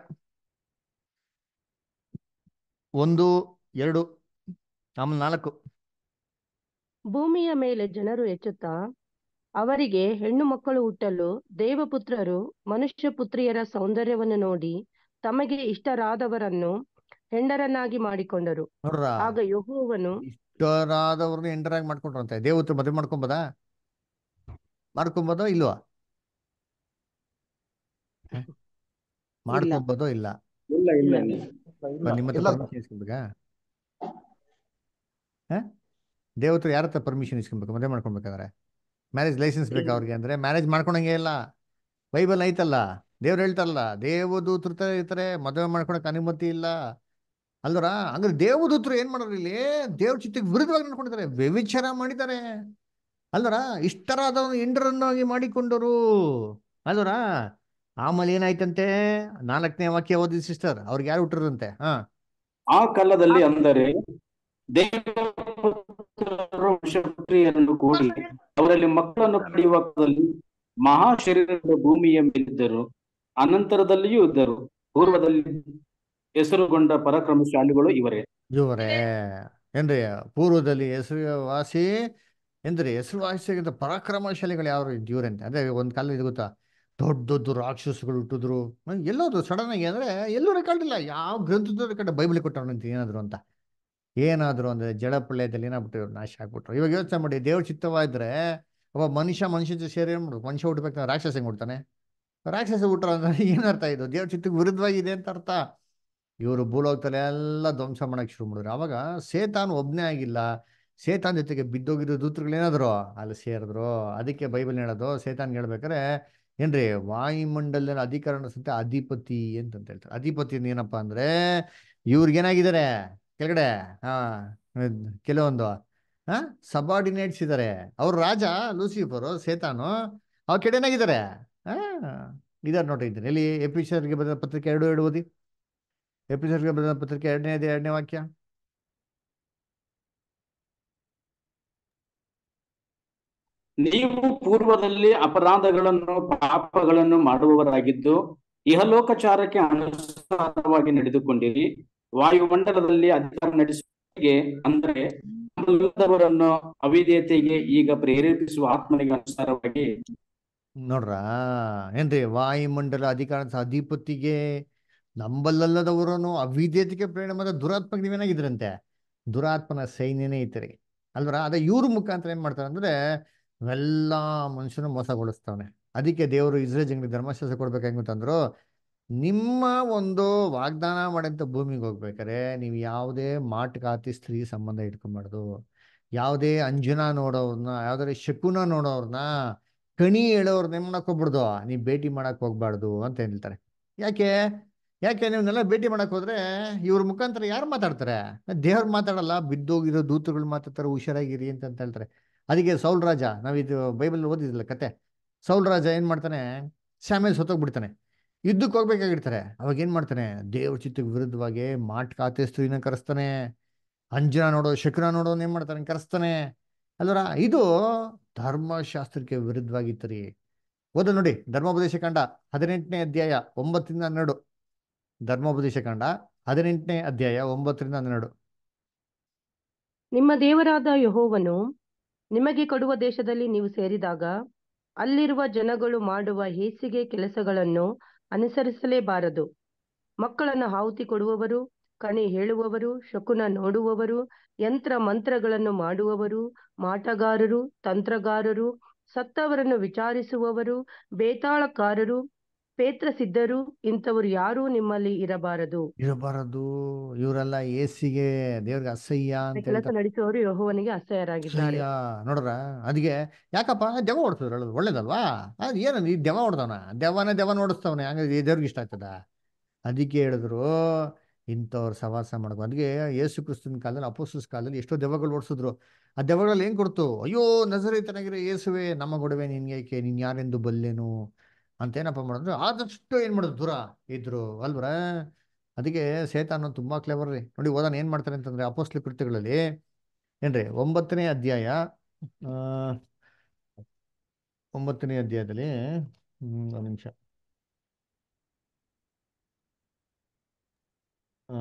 ಒಂದು ಎರಡು ಆಮೇಲೆ ನಾಲ್ಕು ಭೂಮಿಯ ಮೇಲೆ ಜನರು ಹೆಚ್ಚುತ್ತಾ ಅವರಿಗೆ ಹೆಣ್ಣು ಮಕ್ಕಳು ಹುಟ್ಟಲು ದೇವಪುತ್ರರು ಮನುಷ್ಯ ಪುತ್ರಿಯರ ಸೌಂದರ್ಯವನ್ನು ನೋಡಿ ತಮಗೆ ಇಷ್ಟರಾದವರನ್ನು ಹೆಂಡರನ್ನಾಗಿ ಮಾಡಿಕೊಂಡರು ಆಗ ಯಹೋವನು ಇಷ್ಟರಾದವರನ್ನು ಹೆಂಡರಾಗಿ ಮಾಡ್ಕೊಂಡ್ರಂತೆ ದೇವತ್ರು ಮದುವೆ ಮಾಡ್ಕೊಂಬದಾ ಮಾಡ್ಕೊಬೋದೋ ಇಲ್ವಾ ಮಾಡ್ಕೊಬೋದೋ ಇಲ್ಲ ನಿಮ್ಮ ಪರ್ಮಿಷನ್ ಯಾರ ಪರ್ಮಿಷನ್ ಇಸ್ಕೊಬೇಕು ಮದುವೆ ಮಾಡ್ಕೊಬೇಕಾದ್ರೆ ಮ್ಯಾರೇಜ್ ಲೈಸೆನ್ಸ್ ಬೇಕಾ ಅವ್ರಿಗೆ ಅಂದ್ರೆ ಮ್ಯಾರೇಜ್ ಮಾಡ್ಕೊಳಂಗೆ ಇಲ್ಲ ಬೈಬಲ್ ಐತಲ್ಲ ದೇವ್ರು ಹೇಳ್ತಾರಲ್ಲ ದೇವದೂತರು ಇರ್ತಾರೆ ಮದುವೆ ಮಾಡ್ಕೊಳಕ್ ಅನುಮತಿ ಇಲ್ಲ ಅಲ್ದರ ಅಂದ್ರೆ ದೇವದೂತರು ಏನ್ ಮಾಡೋರು ಇಲ್ಲಿ ದೇವ್ರ ಚಿತ್ತಕ್ಕೆ ವಿರುದ್ಧವಾಗಿ ನೋಡ್ಕೊಂಡಿದ್ದಾರೆ ವ್ಯವಿಚಾರ ಮಾಡಿದ್ದಾರೆ ಅಲ್ದರ ಇಷ್ಟರಾದವನು ಇಂಡ್ರನ್ನಾಗಿ ಮಾಡಿಕೊಂಡರು ಅಲ್ದರ ಆಮೇಲೆ ಏನಾಯ್ತಂತೆ ನಾಲ್ಕನೇ ವಾಕ್ಯ ಓದಿ ಸಿಸ್ಟರ್ ಅವ್ರಿಗೆ ಯಾರು ಹುಟ್ಟರಂತೆ ಹಾ ಆ ಕಾಲದಲ್ಲಿ ಅಂದರೆ ಕೂಡಿ ಅವರಲ್ಲಿ ಮಕ್ಕಳನ್ನು ಪಡೆಯುವ ಮಹಾ ಶರೀರದ ಭೂಮಿಯ ಮೇಲಿದ್ದರು ಅನಂತರದಲ್ಲಿಯೂ ಇದ್ದರು ಪೂರ್ವದಲ್ಲಿ ಹೆಸರುಗೊಂಡ ಶಾಲೆಗಳು ಇವರೇ ಇವರೇ ಏನ್ರಿ ಪೂರ್ವದಲ್ಲಿ ಹೆಸರು ವಾಸಿ ಎಂದರೆ ಹೆಸರುವಾಸಿಯಾಗಿದ್ದ ಪರಾಕ್ರಮಶಾಲಿಗಳು ಯಾರು ಅಂತ ಅದೇ ಒಂದು ಕಾಲ ಇದು ಗೊತ್ತಾ ದೊಡ್ಡ ದೊಡ್ಡ ರಾಕ್ಷಸಗಳು ಹುಟ್ಟಿದ್ರು ಎಲ್ಲೋದು ಸಡನ್ ಆಗಿ ಅಂದರೆ ಎಲ್ಲೂ ರೆಕಾರ್ಡ್ ಇಲ್ಲ ಯಾವ ಗ್ರಂಥದ ರೆಕಾರ್ಡ್ ಬೈಬಲ್ ಅಂತ ಏನಾದ್ರು ಅಂತ ಏನಾದರೂ ಅಂದರೆ ಜಡಪಳ್ಳಯದಲ್ಲಿ ಏನಾಗ್ಬಿಟ್ಟು ಇವ್ರು ನಾಶ ಆಗ್ಬಿಟ್ರು ಇವಾಗ ಯೋಚನೆ ಮಾಡಿ ದೇವ್ರ ಚಿತ್ತವಾದರೆ ಒಬ್ಬ ಮನುಷ್ಯ ಮನುಷ್ಯ ಸೇರಿ ಏನು ಮನುಷ್ಯ ಹುಟ್ಟಬೇಕು ರಾಕ್ಷಸ ಹೆಂಗೆ ಹುಡ್ತಾನೆ ರಾಕ್ಷಸ ಹುಟ್ಟರು ಅಂದರೆ ಏನರ್ಥ ಇದು ದೇವ್ರ ಚಿತ್ತಕ್ಕೆ ವಿರುದ್ಧವಾಗಿದೆ ಅಂತ ಅರ್ಥ ಇವರು ಭೂಲೋಕದಲ್ಲಿ ಎಲ್ಲ ಧ್ವಂಸ ಮಾಡೋಕ್ಕೆ ಶುರು ಮಾಡಿದ್ರು ಆವಾಗ ಸೇತಾನು ಒಬ್ಬನೇ ಆಗಿಲ್ಲ ಸೇತಾನ್ ಜೊತೆಗೆ ಬಿದ್ದೋಗಿದ್ದು ದೂತ್ರಗಳೇನಾದ್ರು ಅಲ್ಲಿ ಸೇರಿದ್ರು ಅದಕ್ಕೆ ಬೈಬಲ್ ಹೇಳೋದು ಸೇತಾನ್ ಹೇಳ್ಬೇಕಾರೆ ಏನ್ರಿ ವಾಯುಮಂಡಲ ಅಧಿಕಾರನ ಸಂತೆ ಅಧಿಪತಿ ಅಂತಂತ ಹೇಳ್ತಾರೆ ಅಧಿಪತಿ ಏನಪ್ಪಾ ಅಂದ್ರೆ ಇವ್ರಿಗೇನಾಗಿದ್ದಾರೆ ಕೆಳಗಡೆ ಹಾ ಕೆಲವೊಂದು ಹಾ ಸಬಾರ್ಡಿನೇಟ್ಸ್ ಇದ್ದಾರೆ ಅವ್ರ ರಾಜ ಲೂಸಿಫರು ಸೇತಾನು ಅವ್ರ ಕೆಡೇನಾಗಿದ್ದಾರೆ ಹಾ ಇದಾರೆ ನೋಡ್ರಿ ಇದ್ದಾರೆ ಎಲ್ಲಿ ಎಪಿಸರ್ಗೆ ಬರೆದ ಪತ್ರಿಕೆ ಎರಡು ಎರಡು ಓದಿ ಎಪಿಸರ್ಗೆ ಬರೆದ ಪತ್ರಿಕೆ ಎರಡನೇ ಎರಡನೇ ವಾಕ್ಯ ನೀವು ಪೂರ್ವದಲ್ಲಿ ಅಪರಾಧಗಳನ್ನು ಪಾಪಗಳನ್ನು ಮಾಡುವವರಾಗಿದ್ದು ಇಹಲೋಕಚಾರಕ್ಕೆ ಅನುಸಾರವಾಗಿ ನಡೆದುಕೊಂಡಿರಿ ವಾಯುಮಂಡಲದಲ್ಲಿ ಅಧಿಕಾರ ನಡೆಸುವಿಕೆ ಅಂದರೆ ಈಗ ಪ್ರೇರೇಪಿಸುವ ಆತ್ಮನಿಗೆ ಅನುಸಾರವಾಗಿ ನೋಡ್ರ ಏನ್ರಿ ವಾಯುಮಂಡಲ ಅಧಿಕಾರದ ಅಧಿಪತಿಗೆ ನಂಬಲ್ಲಲ್ಲದವರನ್ನು ಅವಿದ್ಯತೆಗೆ ಪ್ರೇರಣೆ ಮಾಡಿದ ದುರಾತ್ಮಕ ನೀವೇನಾಗಿದ್ರಂತೆ ದುರಾತ್ಮನ ಸೈನ್ಯನೇ ಇತ್ತರಿ ಅಲ್ವರ ಅದ ಇವ್ರ ಮುಖಾಂತರ ಏನ್ ಮಾಡ್ತಾರೆ ಅಂದ್ರೆ ಇವೆಲ್ಲ ಮನುಷ್ಯನ ಮೋಸಗೊಳಿಸ್ತಾವನೆ ಅದಕ್ಕೆ ದೇವರು ಇಸ್ರೇ ಧರ್ಮಶಾಸ್ತ್ರ ಕೊಡ್ಬೇಕು ಹೆಂಗಂತಂದ್ರು ನಿಮ್ಮ ಒಂದು ವಾಗ್ದಾನ ಮಾಡಿದಂಥ ಭೂಮಿಗೆ ಹೋಗ್ಬೇಕಾರೆ ನೀವು ಯಾವುದೇ ಮಾಟುಕಾತಿ ಸ್ತ್ರೀ ಸಂಬಂಧ ಇಟ್ಕೊಂಬಾರ್ದು ಯಾವುದೇ ಅಂಜುನ ನೋಡೋರ್ನ ಯಾವ್ದಾದ್ರೆ ಶಕುನ ನೋಡೋರ್ನ ಕಣಿ ಹೇಳೋರ್ ಹೋಗ್ಬಿಡ್ದು ನೀವು ಭೇಟಿ ಮಾಡಕ್ ಹೋಗ್ಬಾರ್ದು ಅಂತ ಹೇಳ್ತಾರೆ ಯಾಕೆ ಯಾಕೆ ನೀವನ್ನೆಲ್ಲ ಭೇಟಿ ಮಾಡಕ್ ಹೋದ್ರೆ ಇವ್ರ ಮುಖಾಂತರ ಯಾರು ಮಾತಾಡ್ತಾರೆ ದೇವ್ರು ಮಾತಾಡಲ್ಲ ಬಿದ್ದೋಗಿರೋ ದೂತಗಳು ಮಾತಾಡ್ತಾರೆ ಹುಷಾರಾಗಿರಿ ಅಂತ ಹೇಳ್ತಾರೆ ಅದಕ್ಕೆ ಸೌಲ್ ರಾಜ ನಾವಿದು ಬೈಬಲ್ ಓದಿದಿಲ್ಲ ಕತೆ ಸೌಲ್ ರಾಜ ಏನು ಮಾಡ್ತಾನೆ ಶ್ಯಾಮೇಲ್ ಸತ್ತೋಗ್ಬಿಡ್ತಾನೆ ಯುದ್ಧಕ್ಕೆ ಹೋಗ್ಬೇಕಾಗಿರ್ತಾರೆ ಅವಾಗ ಏನು ಮಾಡ್ತಾನೆ ದೇವ್ರ ಚಿತ್ತಕ್ಕೆ ವಿರುದ್ಧವಾಗಿ ಮಾಟ್ ಕಾತೆ ಸ್ತ್ರೀನ ಕರೆಸ್ತಾನೆ ಅಂಜನ ನೋಡೋ ಶಕುನ ನೋಡೋ ಏನು ಮಾಡ್ತಾನೆ ಕರೆಸ್ತಾನೆ ಅಲ್ವರ ಇದು ಧರ್ಮಶಾಸ್ತ್ರಕ್ಕೆ ವಿರುದ್ಧವಾಗಿತ್ತು ರೀ ಓದ ನೋಡಿ ಧರ್ಮೋಪದೇಶ ಕಾಂಡ ಹದಿನೆಂಟನೇ ಅಧ್ಯಾಯ ಒಂಬತ್ತರಿಂದ ಹನ್ನೆರಡು ಧರ್ಮೋಪದೇಶ ಕಾಂಡ ಹದಿನೆಂಟನೇ ಅಧ್ಯಾಯ ಒಂಬತ್ತರಿಂದ ಹನ್ನೆರಡು ನಿಮ್ಮ ದೇವರಾದ ಯಹೋವನು ನಿಮಗೆ ಕೊಡುವ ದೇಶದಲ್ಲಿ ನೀವು ಸೇರಿದಾಗ ಅಲ್ಲಿರುವ ಜನಗಳು ಮಾಡುವ ಹೇಸಿಗೆ ಕೆಲಸಗಳನ್ನು ಅನುಸರಿಸಲೇಬಾರದು ಮಕ್ಕಳನ್ನು ಆಹುತಿ ಕೊಡುವವರು ಕಣಿ ಹೇಳುವವರು ಶಕುನ ನೋಡುವವರು ಯಂತ್ರ ಮಂತ್ರಗಳನ್ನು ಮಾಡುವವರು ಮಾಟಗಾರರು ತಂತ್ರಗಾರರು ಸತ್ತವರನ್ನು ವಿಚಾರಿಸುವವರು ಬೇತಾಳಕಾರರು ಸಿದ್ಧರು ಇಂಥವರು ಯಾರು ನಿಮ್ಮಲ್ಲಿ ಇರಬಾರದು ಇರಬಾರದು ಇವರೆಲ್ಲ ಏಸಿಗೆ ದೇವ್ರಿಗೆ ಅಸಹ್ಯ ಅಂತ ಕೆಲಸ ನಡೆಸುವವರು ಯಹೋವನಿಗೆ ಅಸಹ್ಯರಾಗಿದ್ದಾರೆ ನೋಡ್ರ ಅದಕ್ಕೆ ಯಾಕಪ್ಪ ದೆವ ಓಡಿಸಿದ್ರು ಒಳ್ಳೇದಲ್ವಾ ಅದು ಈ ದೆವ ಓಡ್ದವನ ದೆವನ ದೆವ ನೋಡಿಸ್ತವನೆ ಹಂಗಾಗಿ ದೇವ್ರಿಗೆ ಇಷ್ಟ ಆಗ್ತದ ಅದಕ್ಕೆ ಹೇಳಿದ್ರು ಇಂಥವ್ರು ಸವಾಸ ಮಾಡ್ಕೊ ಅದಕ್ಕೆ ಯೇಸು ಕ್ರಿಸ್ತನ ಕಾಲದಲ್ಲಿ ಅಪೋಸ್ತಸ್ ಕಾಲದಲ್ಲಿ ಎಷ್ಟೋ ದೆವ್ವಗಳು ಓಡಿಸಿದ್ರು ಆ ದೆವ್ವಗಳಲ್ಲಿ ಏನು ಕೊಡ್ತು ಅಯ್ಯೋ ನಜರೇತನಾಗಿರೋ ಏಸುವೆ ನಮ್ಮ ಗೊಡವೆ ನಿನ್ಗೆ ನೀನು ಯಾರೆಂದು ಬಲ್ಲೇನು ಅಂತೇನಪ್ಪ ಮಾಡಿದ್ರು ಆದಷ್ಟು ಏನು ಮಾಡೋದು ದೂರ ಇದ್ರು ಅಲ್ವರಾ ಅದಕ್ಕೆ ಸೇತಾನು ತುಂಬ ಕ್ಲೇವರ್ ರೀ ನೋಡಿ ಓದಾನ ಏನು ಮಾಡ್ತಾರೆ ಅಂತಂದರೆ ಅಪೋಸ್ಲಿ ಕೃತ್ಯಗಳಲ್ಲಿ ಏನ್ರಿ ಒಂಬತ್ತನೇ ಅಧ್ಯಾಯ ಒಂಬತ್ತನೇ ಅಧ್ಯಾಯದಲ್ಲಿ ಒಂದು ನಿಮಿಷ ಆ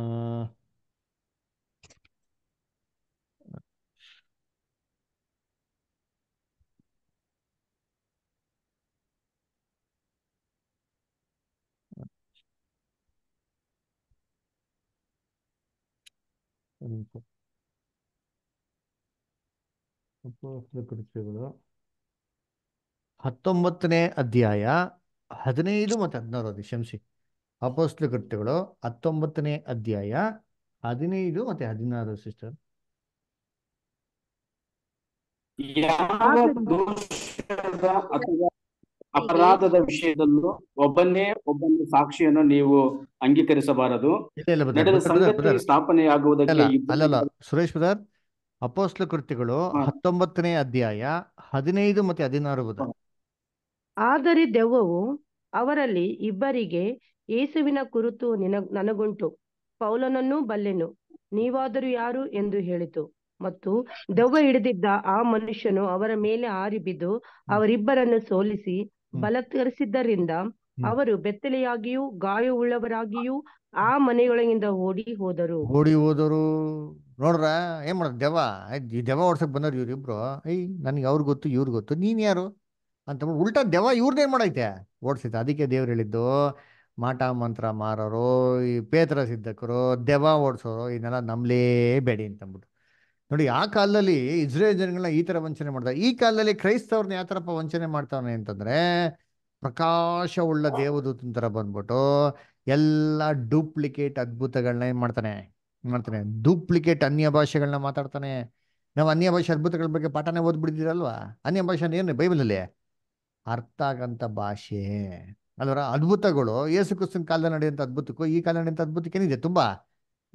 ಕೃತ್ಯಗಳು ಹತ್ತೊಂಬತ್ತನೇ ಅಧ್ಯಾಯ ಹದಿನೈದು ಮತ್ತು ಹದಿನಾರು ಶಂಸಿ ಅಪೋಸ್ಲ ಕೃತ್ಯಗಳು ಹತ್ತೊಂಬತ್ತನೇ ಅಧ್ಯಾಯ ಹದಿನೈದು ಮತ್ತೆ ಹದಿನಾರು ಸಿಸ್ಟರ್ ಅಥವಾ ಅಪರಾಧದ ವಿಷಯದಲ್ಲೂ ಒಬ್ಬನೇ ಒಬ್ಬನ ಸಾಕ್ಷಿಯನ್ನು ನೀವು ಅಂಗೀಕರಿಸಬಾರದು ಸ್ಥಾಪನೆಯಾಗುವುದಕ್ಕೆ ಸುರೇಶ್ ಬದರ್ ಅಪೋಸ್ಲ ಕೃತಿಗಳು ಹತ್ತೊಂಬತ್ತನೇ ಅಧ್ಯಾಯ ಹದಿನೈದು ಮತ್ತೆ ಹದಿನಾರು ಆದರೆ ದೆವ್ವವು ಅವರಲ್ಲಿ ಇಬ್ಬರಿಗೆ ಯೇಸುವಿನ ಕುರಿತು ನಿನ ನನಗುಂಟು ಪೌಲನನ್ನು ಬಲ್ಲೆನು ನೀವಾದರೂ ಯಾರು ಎಂದು ಹೇಳಿತು ಮತ್ತು ದೆವ್ವ ಹಿಡಿದಿದ್ದ ಆ ಮನುಷ್ಯನು ಅವರ ಮೇಲೆ ಹಾರಿ ಬಿದ್ದು ಅವರಿಬ್ಬರನ್ನು ಸೋಲಿಸಿ ಬಲತ್ಕರಿಸಿದ್ದರಿಂದ ಅವರು ಬೆತ್ತಲೆಯಾಗಿಯೂ ಗಾಯವುಳ್ಳವರಾಗಿಯೂ ಆ ಮನೆಯೊಳಗಿಂದ ಓಡಿ ಹೋದರು ಓಡಿ ಹೋದರು ನೋಡ್ರ ಏನ್ ಮಾಡ ದೆವ ದೆವ ಓಡ್ಸಕ್ ಬಂದ್ರ ಇವ್ರಿಬ್ರು ಐ ನನ್ಗೆ ಅವ್ರ ಗೊತ್ತು ಇವ್ರ್ ಗೊತ್ತು ನೀನ್ ಯಾರು ಅಂತ ಉಲ್ಟಾ ದೆವ ಏನ್ ಮಾಡೈತೆ ಓಡಿಸಿದ ಅದಕ್ಕೆ ದೇವ್ರು ಹೇಳಿದ್ದು ಮಾಟ ಮಂತ್ರ ಮಾರೋರು ಈ ಪೇತ್ರ ಸಿದ್ಧಕರು ದೆವ ಓಡಿಸೋರು ಇದನ್ನೆಲ್ಲ ಬೇಡಿ ಅಂತಂದ್ಬಿಟ್ಟು ನೋಡಿ ಆ ಕಾಲದಲ್ಲಿ ಇಸ್ರೇಲ್ ಜನಗಳನ್ನ ಈ ತರ ವಂಚನೆ ಮಾಡ್ತಾರೆ ಈ ಕಾಲದಲ್ಲಿ ಕ್ರೈಸ್ತವ್ರನ್ನ ಯಾವ ಥರಪ್ಪ ವಂಚನೆ ಮಾಡ್ತಾವನೆ ಅಂತಂದರೆ ಪ್ರಕಾಶವುಳ್ಳ ದೇವದೂತನ ತರ ಬಂದ್ಬಿಟ್ಟು ಎಲ್ಲ ಡೂಪ್ಲಿಕೇಟ್ ಅದ್ಭುತಗಳನ್ನ ಏನ್ ಮಾಡ್ತಾನೆ ಮಾಡ್ತಾನೆ ಡೂಪ್ಲಿಕೇಟ್ ಅನ್ಯ ಭಾಷೆಗಳನ್ನ ಮಾತಾಡ್ತಾನೆ ನಾವು ಅನ್ಯ ಭಾಷೆ ಅದ್ಭುತಗಳ ಬಗ್ಗೆ ಪಾಠನೇ ಓದ್ಬಿಡ್ತೀರಲ್ವಾ ಅನ್ಯ ಭಾಷೆ ಏನು ಬೈಬಲಲ್ಲಿ ಅರ್ಥ ಆಗಂತ ಭಾಷೆ ಅಲ್ವರ ಅದ್ಭುತಗಳು ಯೇಸು ಕ್ರಿಸ್ತನ್ ಕಾಲದಲ್ಲಿ ನಡೆಯುವಂಥ ಅದ್ಭುತಕ್ಕೂ ಈ ಕಾಲ ಅದ್ಭುತಕ್ಕೆ ಅದ್ಭುತಕ್ಕೇನಿದೆ ತುಂಬಾ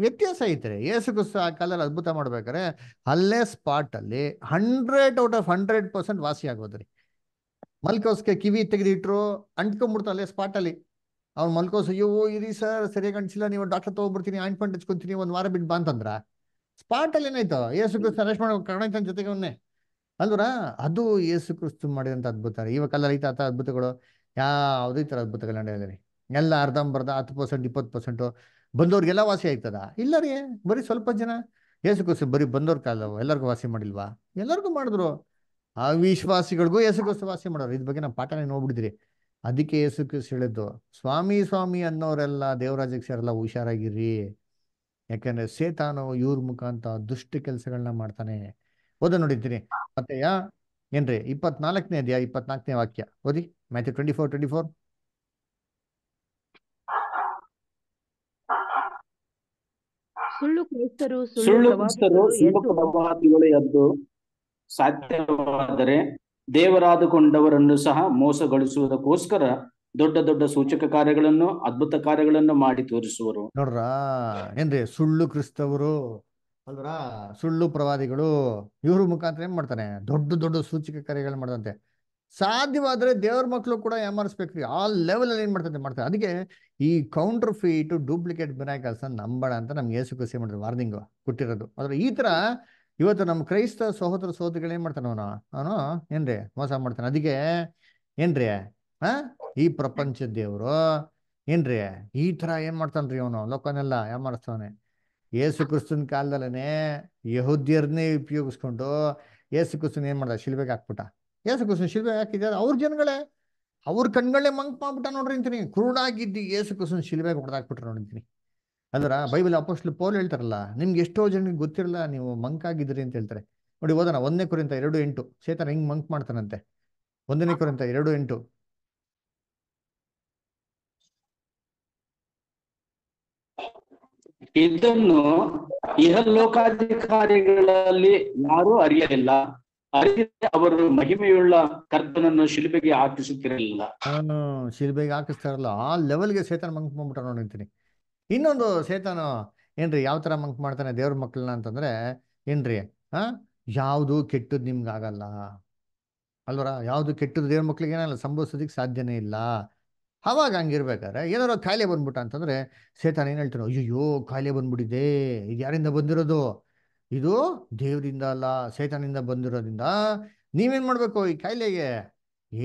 ವ್ಯತ್ಯಾಸ ಐತ್ರಿ ಯೇಸು ಕ್ರಿಸ್ತು ಆ ಕಾಲದಲ್ಲಿ ಅದ್ಭುತ ಮಾಡ್ಬೇಕಾರೆ ಅಲ್ಲೇ ಸ್ಪಾಟ್ ಅಲ್ಲಿ hundred out of hundred percent ವಾಸಿ ಆಗೋದ್ರಿ ಮಲ್ಕೋಸ್ಗೆ ಕಿವಿ ತೆಗೆದಿಟ್ರು ಅಂಟ್ಕೊಂಡ್ಬಿಡ್ತು ಅಲ್ಲೇ ಸ್ಪಾಟ್ ಅಲ್ಲಿ ಅವ್ನು ಮಲ್ಕೋಸ್ ಅಯ್ಯೋ ಇರಿ ಸರ್ ಸರಿಯಾಗಿ ಅನ್ಸಿಲ್ಲ ನೀವು ಡಾಕ್ಟರ್ ತಗೊಬಿಡ್ತೀನಿ ಆಯಿಂಟ್ಮೆಂಟ್ ಹಚ್ಕೊಂತೀನಿ ಒಂದು ವಾರ ಬಿಟ್ಟು ಬಾ ಅಂತಂದ್ರ ಸ್ಪಾಟ್ ಅಲ್ಲಿ ಏನಾಯ್ತು ಯೇಸು ಕ್ರಿಸ್ತು ಅರೆಸ್ಟ್ ಮಾಡೋ ಕಾರಣ ಜೊತೆಗೆ ಅವನ್ನೇ ಅಲ್ವರ ಅದು ಯೇಸು ಕ್ರಿಸ್ತು ಮಾಡಿದಂತ ಅದ್ಭುತ ಇವಾಗ ಕಾಲದಲ್ಲಿ ಐತ ಅದ್ಭುತಗಳು ಯಾವುದೇ ತರ ಅದ್ಭುತಗಳು ನಡೆಯಲ್ಲ ಎಲ್ಲ ಅರ್ಧಂಬರ್ಧ ಹತ್ತು ಪರ್ಸೆಂಟ್ ಇಪ್ಪತ್ತು ಪರ್ಸೆಂಟು ಬಂದವ್ರಿಗೆಲ್ಲ ವಾಸಿ ಆಯ್ತದ ಇಲ್ಲ ರೀ ಬರೀ ಸ್ವಲ್ಪ ಜನ ಯೇಸುಕ್ರಿಸ್ತು ಬರೀ ಬಂದವ್ರ ಕಾಲ ಎಲ್ಲರಿಗೂ ವಾಸಿ ಮಾಡಿಲ್ವಾ ಎಲ್ಲರಿಗೂ ಮಾಡಿದ್ರು ಆ ವಿಶ್ವಾಸಿಗಳಿಗೂ ಯೇಸುಕ್ರಿಸ್ತು ವಾಸಿ ಮಾಡೋರು ಇದ್ರ ಬಗ್ಗೆ ನಾವು ಪಾಠನೇ ನೋಡ್ಬಿಡಿದ್ರಿ ಅದಕ್ಕೆ ಕಿಸ್ ಹೇಳಿದ್ದು ಸ್ವಾಮಿ ಸ್ವಾಮಿ ಅನ್ನೋರೆಲ್ಲ ದೇವರಾಜಕ್ಷರೆಲ್ಲ ಹುಷಾರಾಗಿರ್ರಿ ಯಾಕಂದ್ರೆ ಸೇತಾನು ಇವ್ರ ಮುಖಾಂತ ದುಷ್ಟ ಕೆಲಸಗಳನ್ನ ಮಾಡ್ತಾನೆ ಓದ ನೋಡಿದ್ದೀನಿ ಮತ್ತೆ ಯಾ ಏನ್ರಿ ಇಪ್ಪತ್ನಾಲ್ಕನೇ ಅದ್ಯಾ ಇಪ್ಪತ್ನಾಲ್ಕನೇ ವಾಕ್ಯ ಓದಿ Matthew twenty four twenty four ಸುಳ್ಳು ಕ್ರೈಸ್ತರು ಸುಳ್ಳು ಕ್ರೈಸ್ತರು ಪ್ರವಾದಿಗಳು ಸಾಧ್ಯವಾದರೆ ದೇವರಾದುಕೊಂಡವರನ್ನು ಸಹ ಮೋಸಗೊಳಿಸುವುದಕ್ಕೋಸ್ಕರ ದೊಡ್ಡ ದೊಡ್ಡ ಸೂಚಕ ಕಾರ್ಯಗಳನ್ನು ಅದ್ಭುತ ಕಾರ್ಯಗಳನ್ನು ಮಾಡಿ ತೋರಿಸುವರು ನೋಡ್ರ ಏನ್ರಿ ಸುಳ್ಳು ಕ್ರಿಸ್ತವರು ಅಲ್ವರ ಸುಳ್ಳು ಪ್ರವಾದಿಗಳು ಇವ್ರ ಮುಖಾಂತರ ಏನ್ ಮಾಡ್ತಾನೆ ದೊಡ್ಡ ದೊಡ್ಡ ಸೂಚಕ ಕಾರ್ಯಗಳನ್ನ ಮಾಡ್ದಂತೆ ಸಾಧ್ಯವಾದ್ರೆ ದೇವ್ರ ಮಕ್ಕಳು ಕೂಡ ಏನ್ ಆ ಲೆವೆಲ್ ಅಲ್ಲಿ ಏನ್ ಮಾಡ್ತಂತೆ ಮಾಡ್ತಾರೆ ಅದಕ್ಕೆ ಈ ಕೌಂಟರ್ ಫೀಟ್ ಡೂಪ್ಲಿಕೇಟ್ ಮಿರಾಕಲ್ಸ್ ನಂಬಣ ಅಂತ ನಮ್ಗೆ ಏಸು ಖುಷಿ ಮಾಡಿದ್ರು ವಾರ್ನಿಂಗ್ ಕೊಟ್ಟಿರೋದು ಆದ್ರೆ ಈ ತರ ಇವತ್ತು ನಮ್ಮ ಕ್ರೈಸ್ತ ಸಹೋದರ ಸಹೋದರಿಗಳು ಏನ್ ಮಾಡ್ತಾನೆ ಅವನು ಅವನು ಏನ್ರಿ ಮೋಸ ಮಾಡ್ತಾನೆ ಅದಕ್ಕೆ ಏನ್ರಿ ಹಾ ಈ ಪ್ರಪಂಚ ದೇವರು ಏನ್ರಿ ಈ ತರ ಏನ್ ಮಾಡ್ತಾನ್ರಿ ಅವನು ಲೋಕನೆಲ್ಲ ಏನ್ ಮಾಡಿಸ್ತಾವನೆ ಯೇಸು ಕ್ರಿಸ್ತನ್ ಕಾಲದಲ್ಲೇ ಯಹುದ್ಯರನ್ನೇ ಉಪಯೋಗಿಸ್ಕೊಂಡು ಯೇಸು ಕ್ರಿಸ್ತನ್ ಏನ್ ಮಾಡ್ದ ಶಿಲ್ಬೆಗೆ ಹಾಕ್ಬಿಟ್ಟ ಯೇಸು ಕ್ರಿಸ್ತನ್ ಶಿಲ್ಬೆಗೆ ಹಾಕಿದ್ದಾರೆ ಅವ್ರ ಜನಗಳೇ ಅವ್ರ ಕಣ್ಗಳೇ ಮಂಕ್ ಮಾಡ್ಬಿಟ್ಟ ಅಂತೀನಿ ಕುರುಡಾಗಿದ್ದು ಏಸು ಕುಸನ್ ಶಿಲ್ಬೆಗೆ ಹೊಡೆದಾಕ್ಬಿಟ್ರೆ ನೋಡಿದ್ದೀನಿ ಅದರ ಬೈಬಲ್ ಅಪೋಸ್ಟ್ ಪೋಲ್ ಹೇಳ್ತಾರಲ್ಲ ನಿಮ್ಗೆ ಎಷ್ಟೋ ಜನಕ್ಕೆ ಗೊತ್ತಿರಲ್ಲ ನೀವು ಮಂಕ್ ಆಗಿದ್ರಿ ಅಂತ ಹೇಳ್ತಾರೆ ನೋಡಿ ಓದೋಣ ಒಂದನೇ ಕುರಿತ ಎರಡು ಎಂಟು ಚೇತನ ಹೆಂಗ್ ಮಂಕ್ ಮಾಡ್ತಾನಂತೆ ಒಂದನೇ ಕುರಿತ ಎರಡು ಎಂಟು ಇದನ್ನು ಇಹಲೋಕಾಧಿಕಾರಿಗಳಲ್ಲಿ ಯಾರು ಅರಿಯಲಿಲ್ಲ ಅರಿಯದೆ ಅವರು ಮಹಿಮೆಯುಳ್ಳ ಕರ್ತನನ್ನು ಶಿಲ್ಬೆಗೆ ಹಾಕಿಸುತ್ತಿರಲಿಲ್ಲ ಶಿಲ್ಬೆಗೆ ಹಾಕಿಸ್ತಾರಲ್ಲ ಆ ಲೆವೆಲ್ಗೆ ಸೇತನ ಮಂಕ್ ಮಾಡ್ಬಿಟ್ಟ ಇನ್ನೊಂದು ಸೇತನ ಏನ್ರಿ ಯಾವ ತರ ಮಂಕ್ ಮಾಡ್ತಾನೆ ದೇವ್ರ ಮಕ್ಕಳನ್ನ ಅಂತಂದ್ರೆ ಏನ್ರಿ ಹಾ ಯಾವುದು ಕೆಟ್ಟದ್ ನಿಮ್ಗೆ ಆಗಲ್ಲ ಅಲ್ವರ ಯಾವುದು ಕೆಟ್ಟದ್ದು ದೇವ್ರ ಮಕ್ಳಿಗೆ ಏನಲ್ಲ ಸಂಭವಿಸೋದಿಕ್ ಸಾಧ್ಯನೇ ಇಲ್ಲ ಅವಾಗ ಹಂಗಿರ್ಬೇಕಾದ್ರೆ ಏನಾರೋ ಕಾಯಿಲೆ ಬಂದ್ಬಿಟ್ಟ ಅಂತಂದ್ರೆ ಸೇತಾನ ಏನ್ ಹೇಳ್ತಾನೆ ಅಯ್ಯೋ ಕಾಯಿಲೆ ಬಂದ್ಬಿಟ್ಟಿದೆ ಇದು ಯಾರಿಂದ ಬಂದಿರೋದು ಇದು ದೇವರಿಂದ ಅಲ್ಲ ಸೈತನಿಂದ ಬಂದಿರೋದ್ರಿಂದ ನೀವೇನು ಮಾಡಬೇಕು ಈ ಕಾಯಿಲೆಗೆ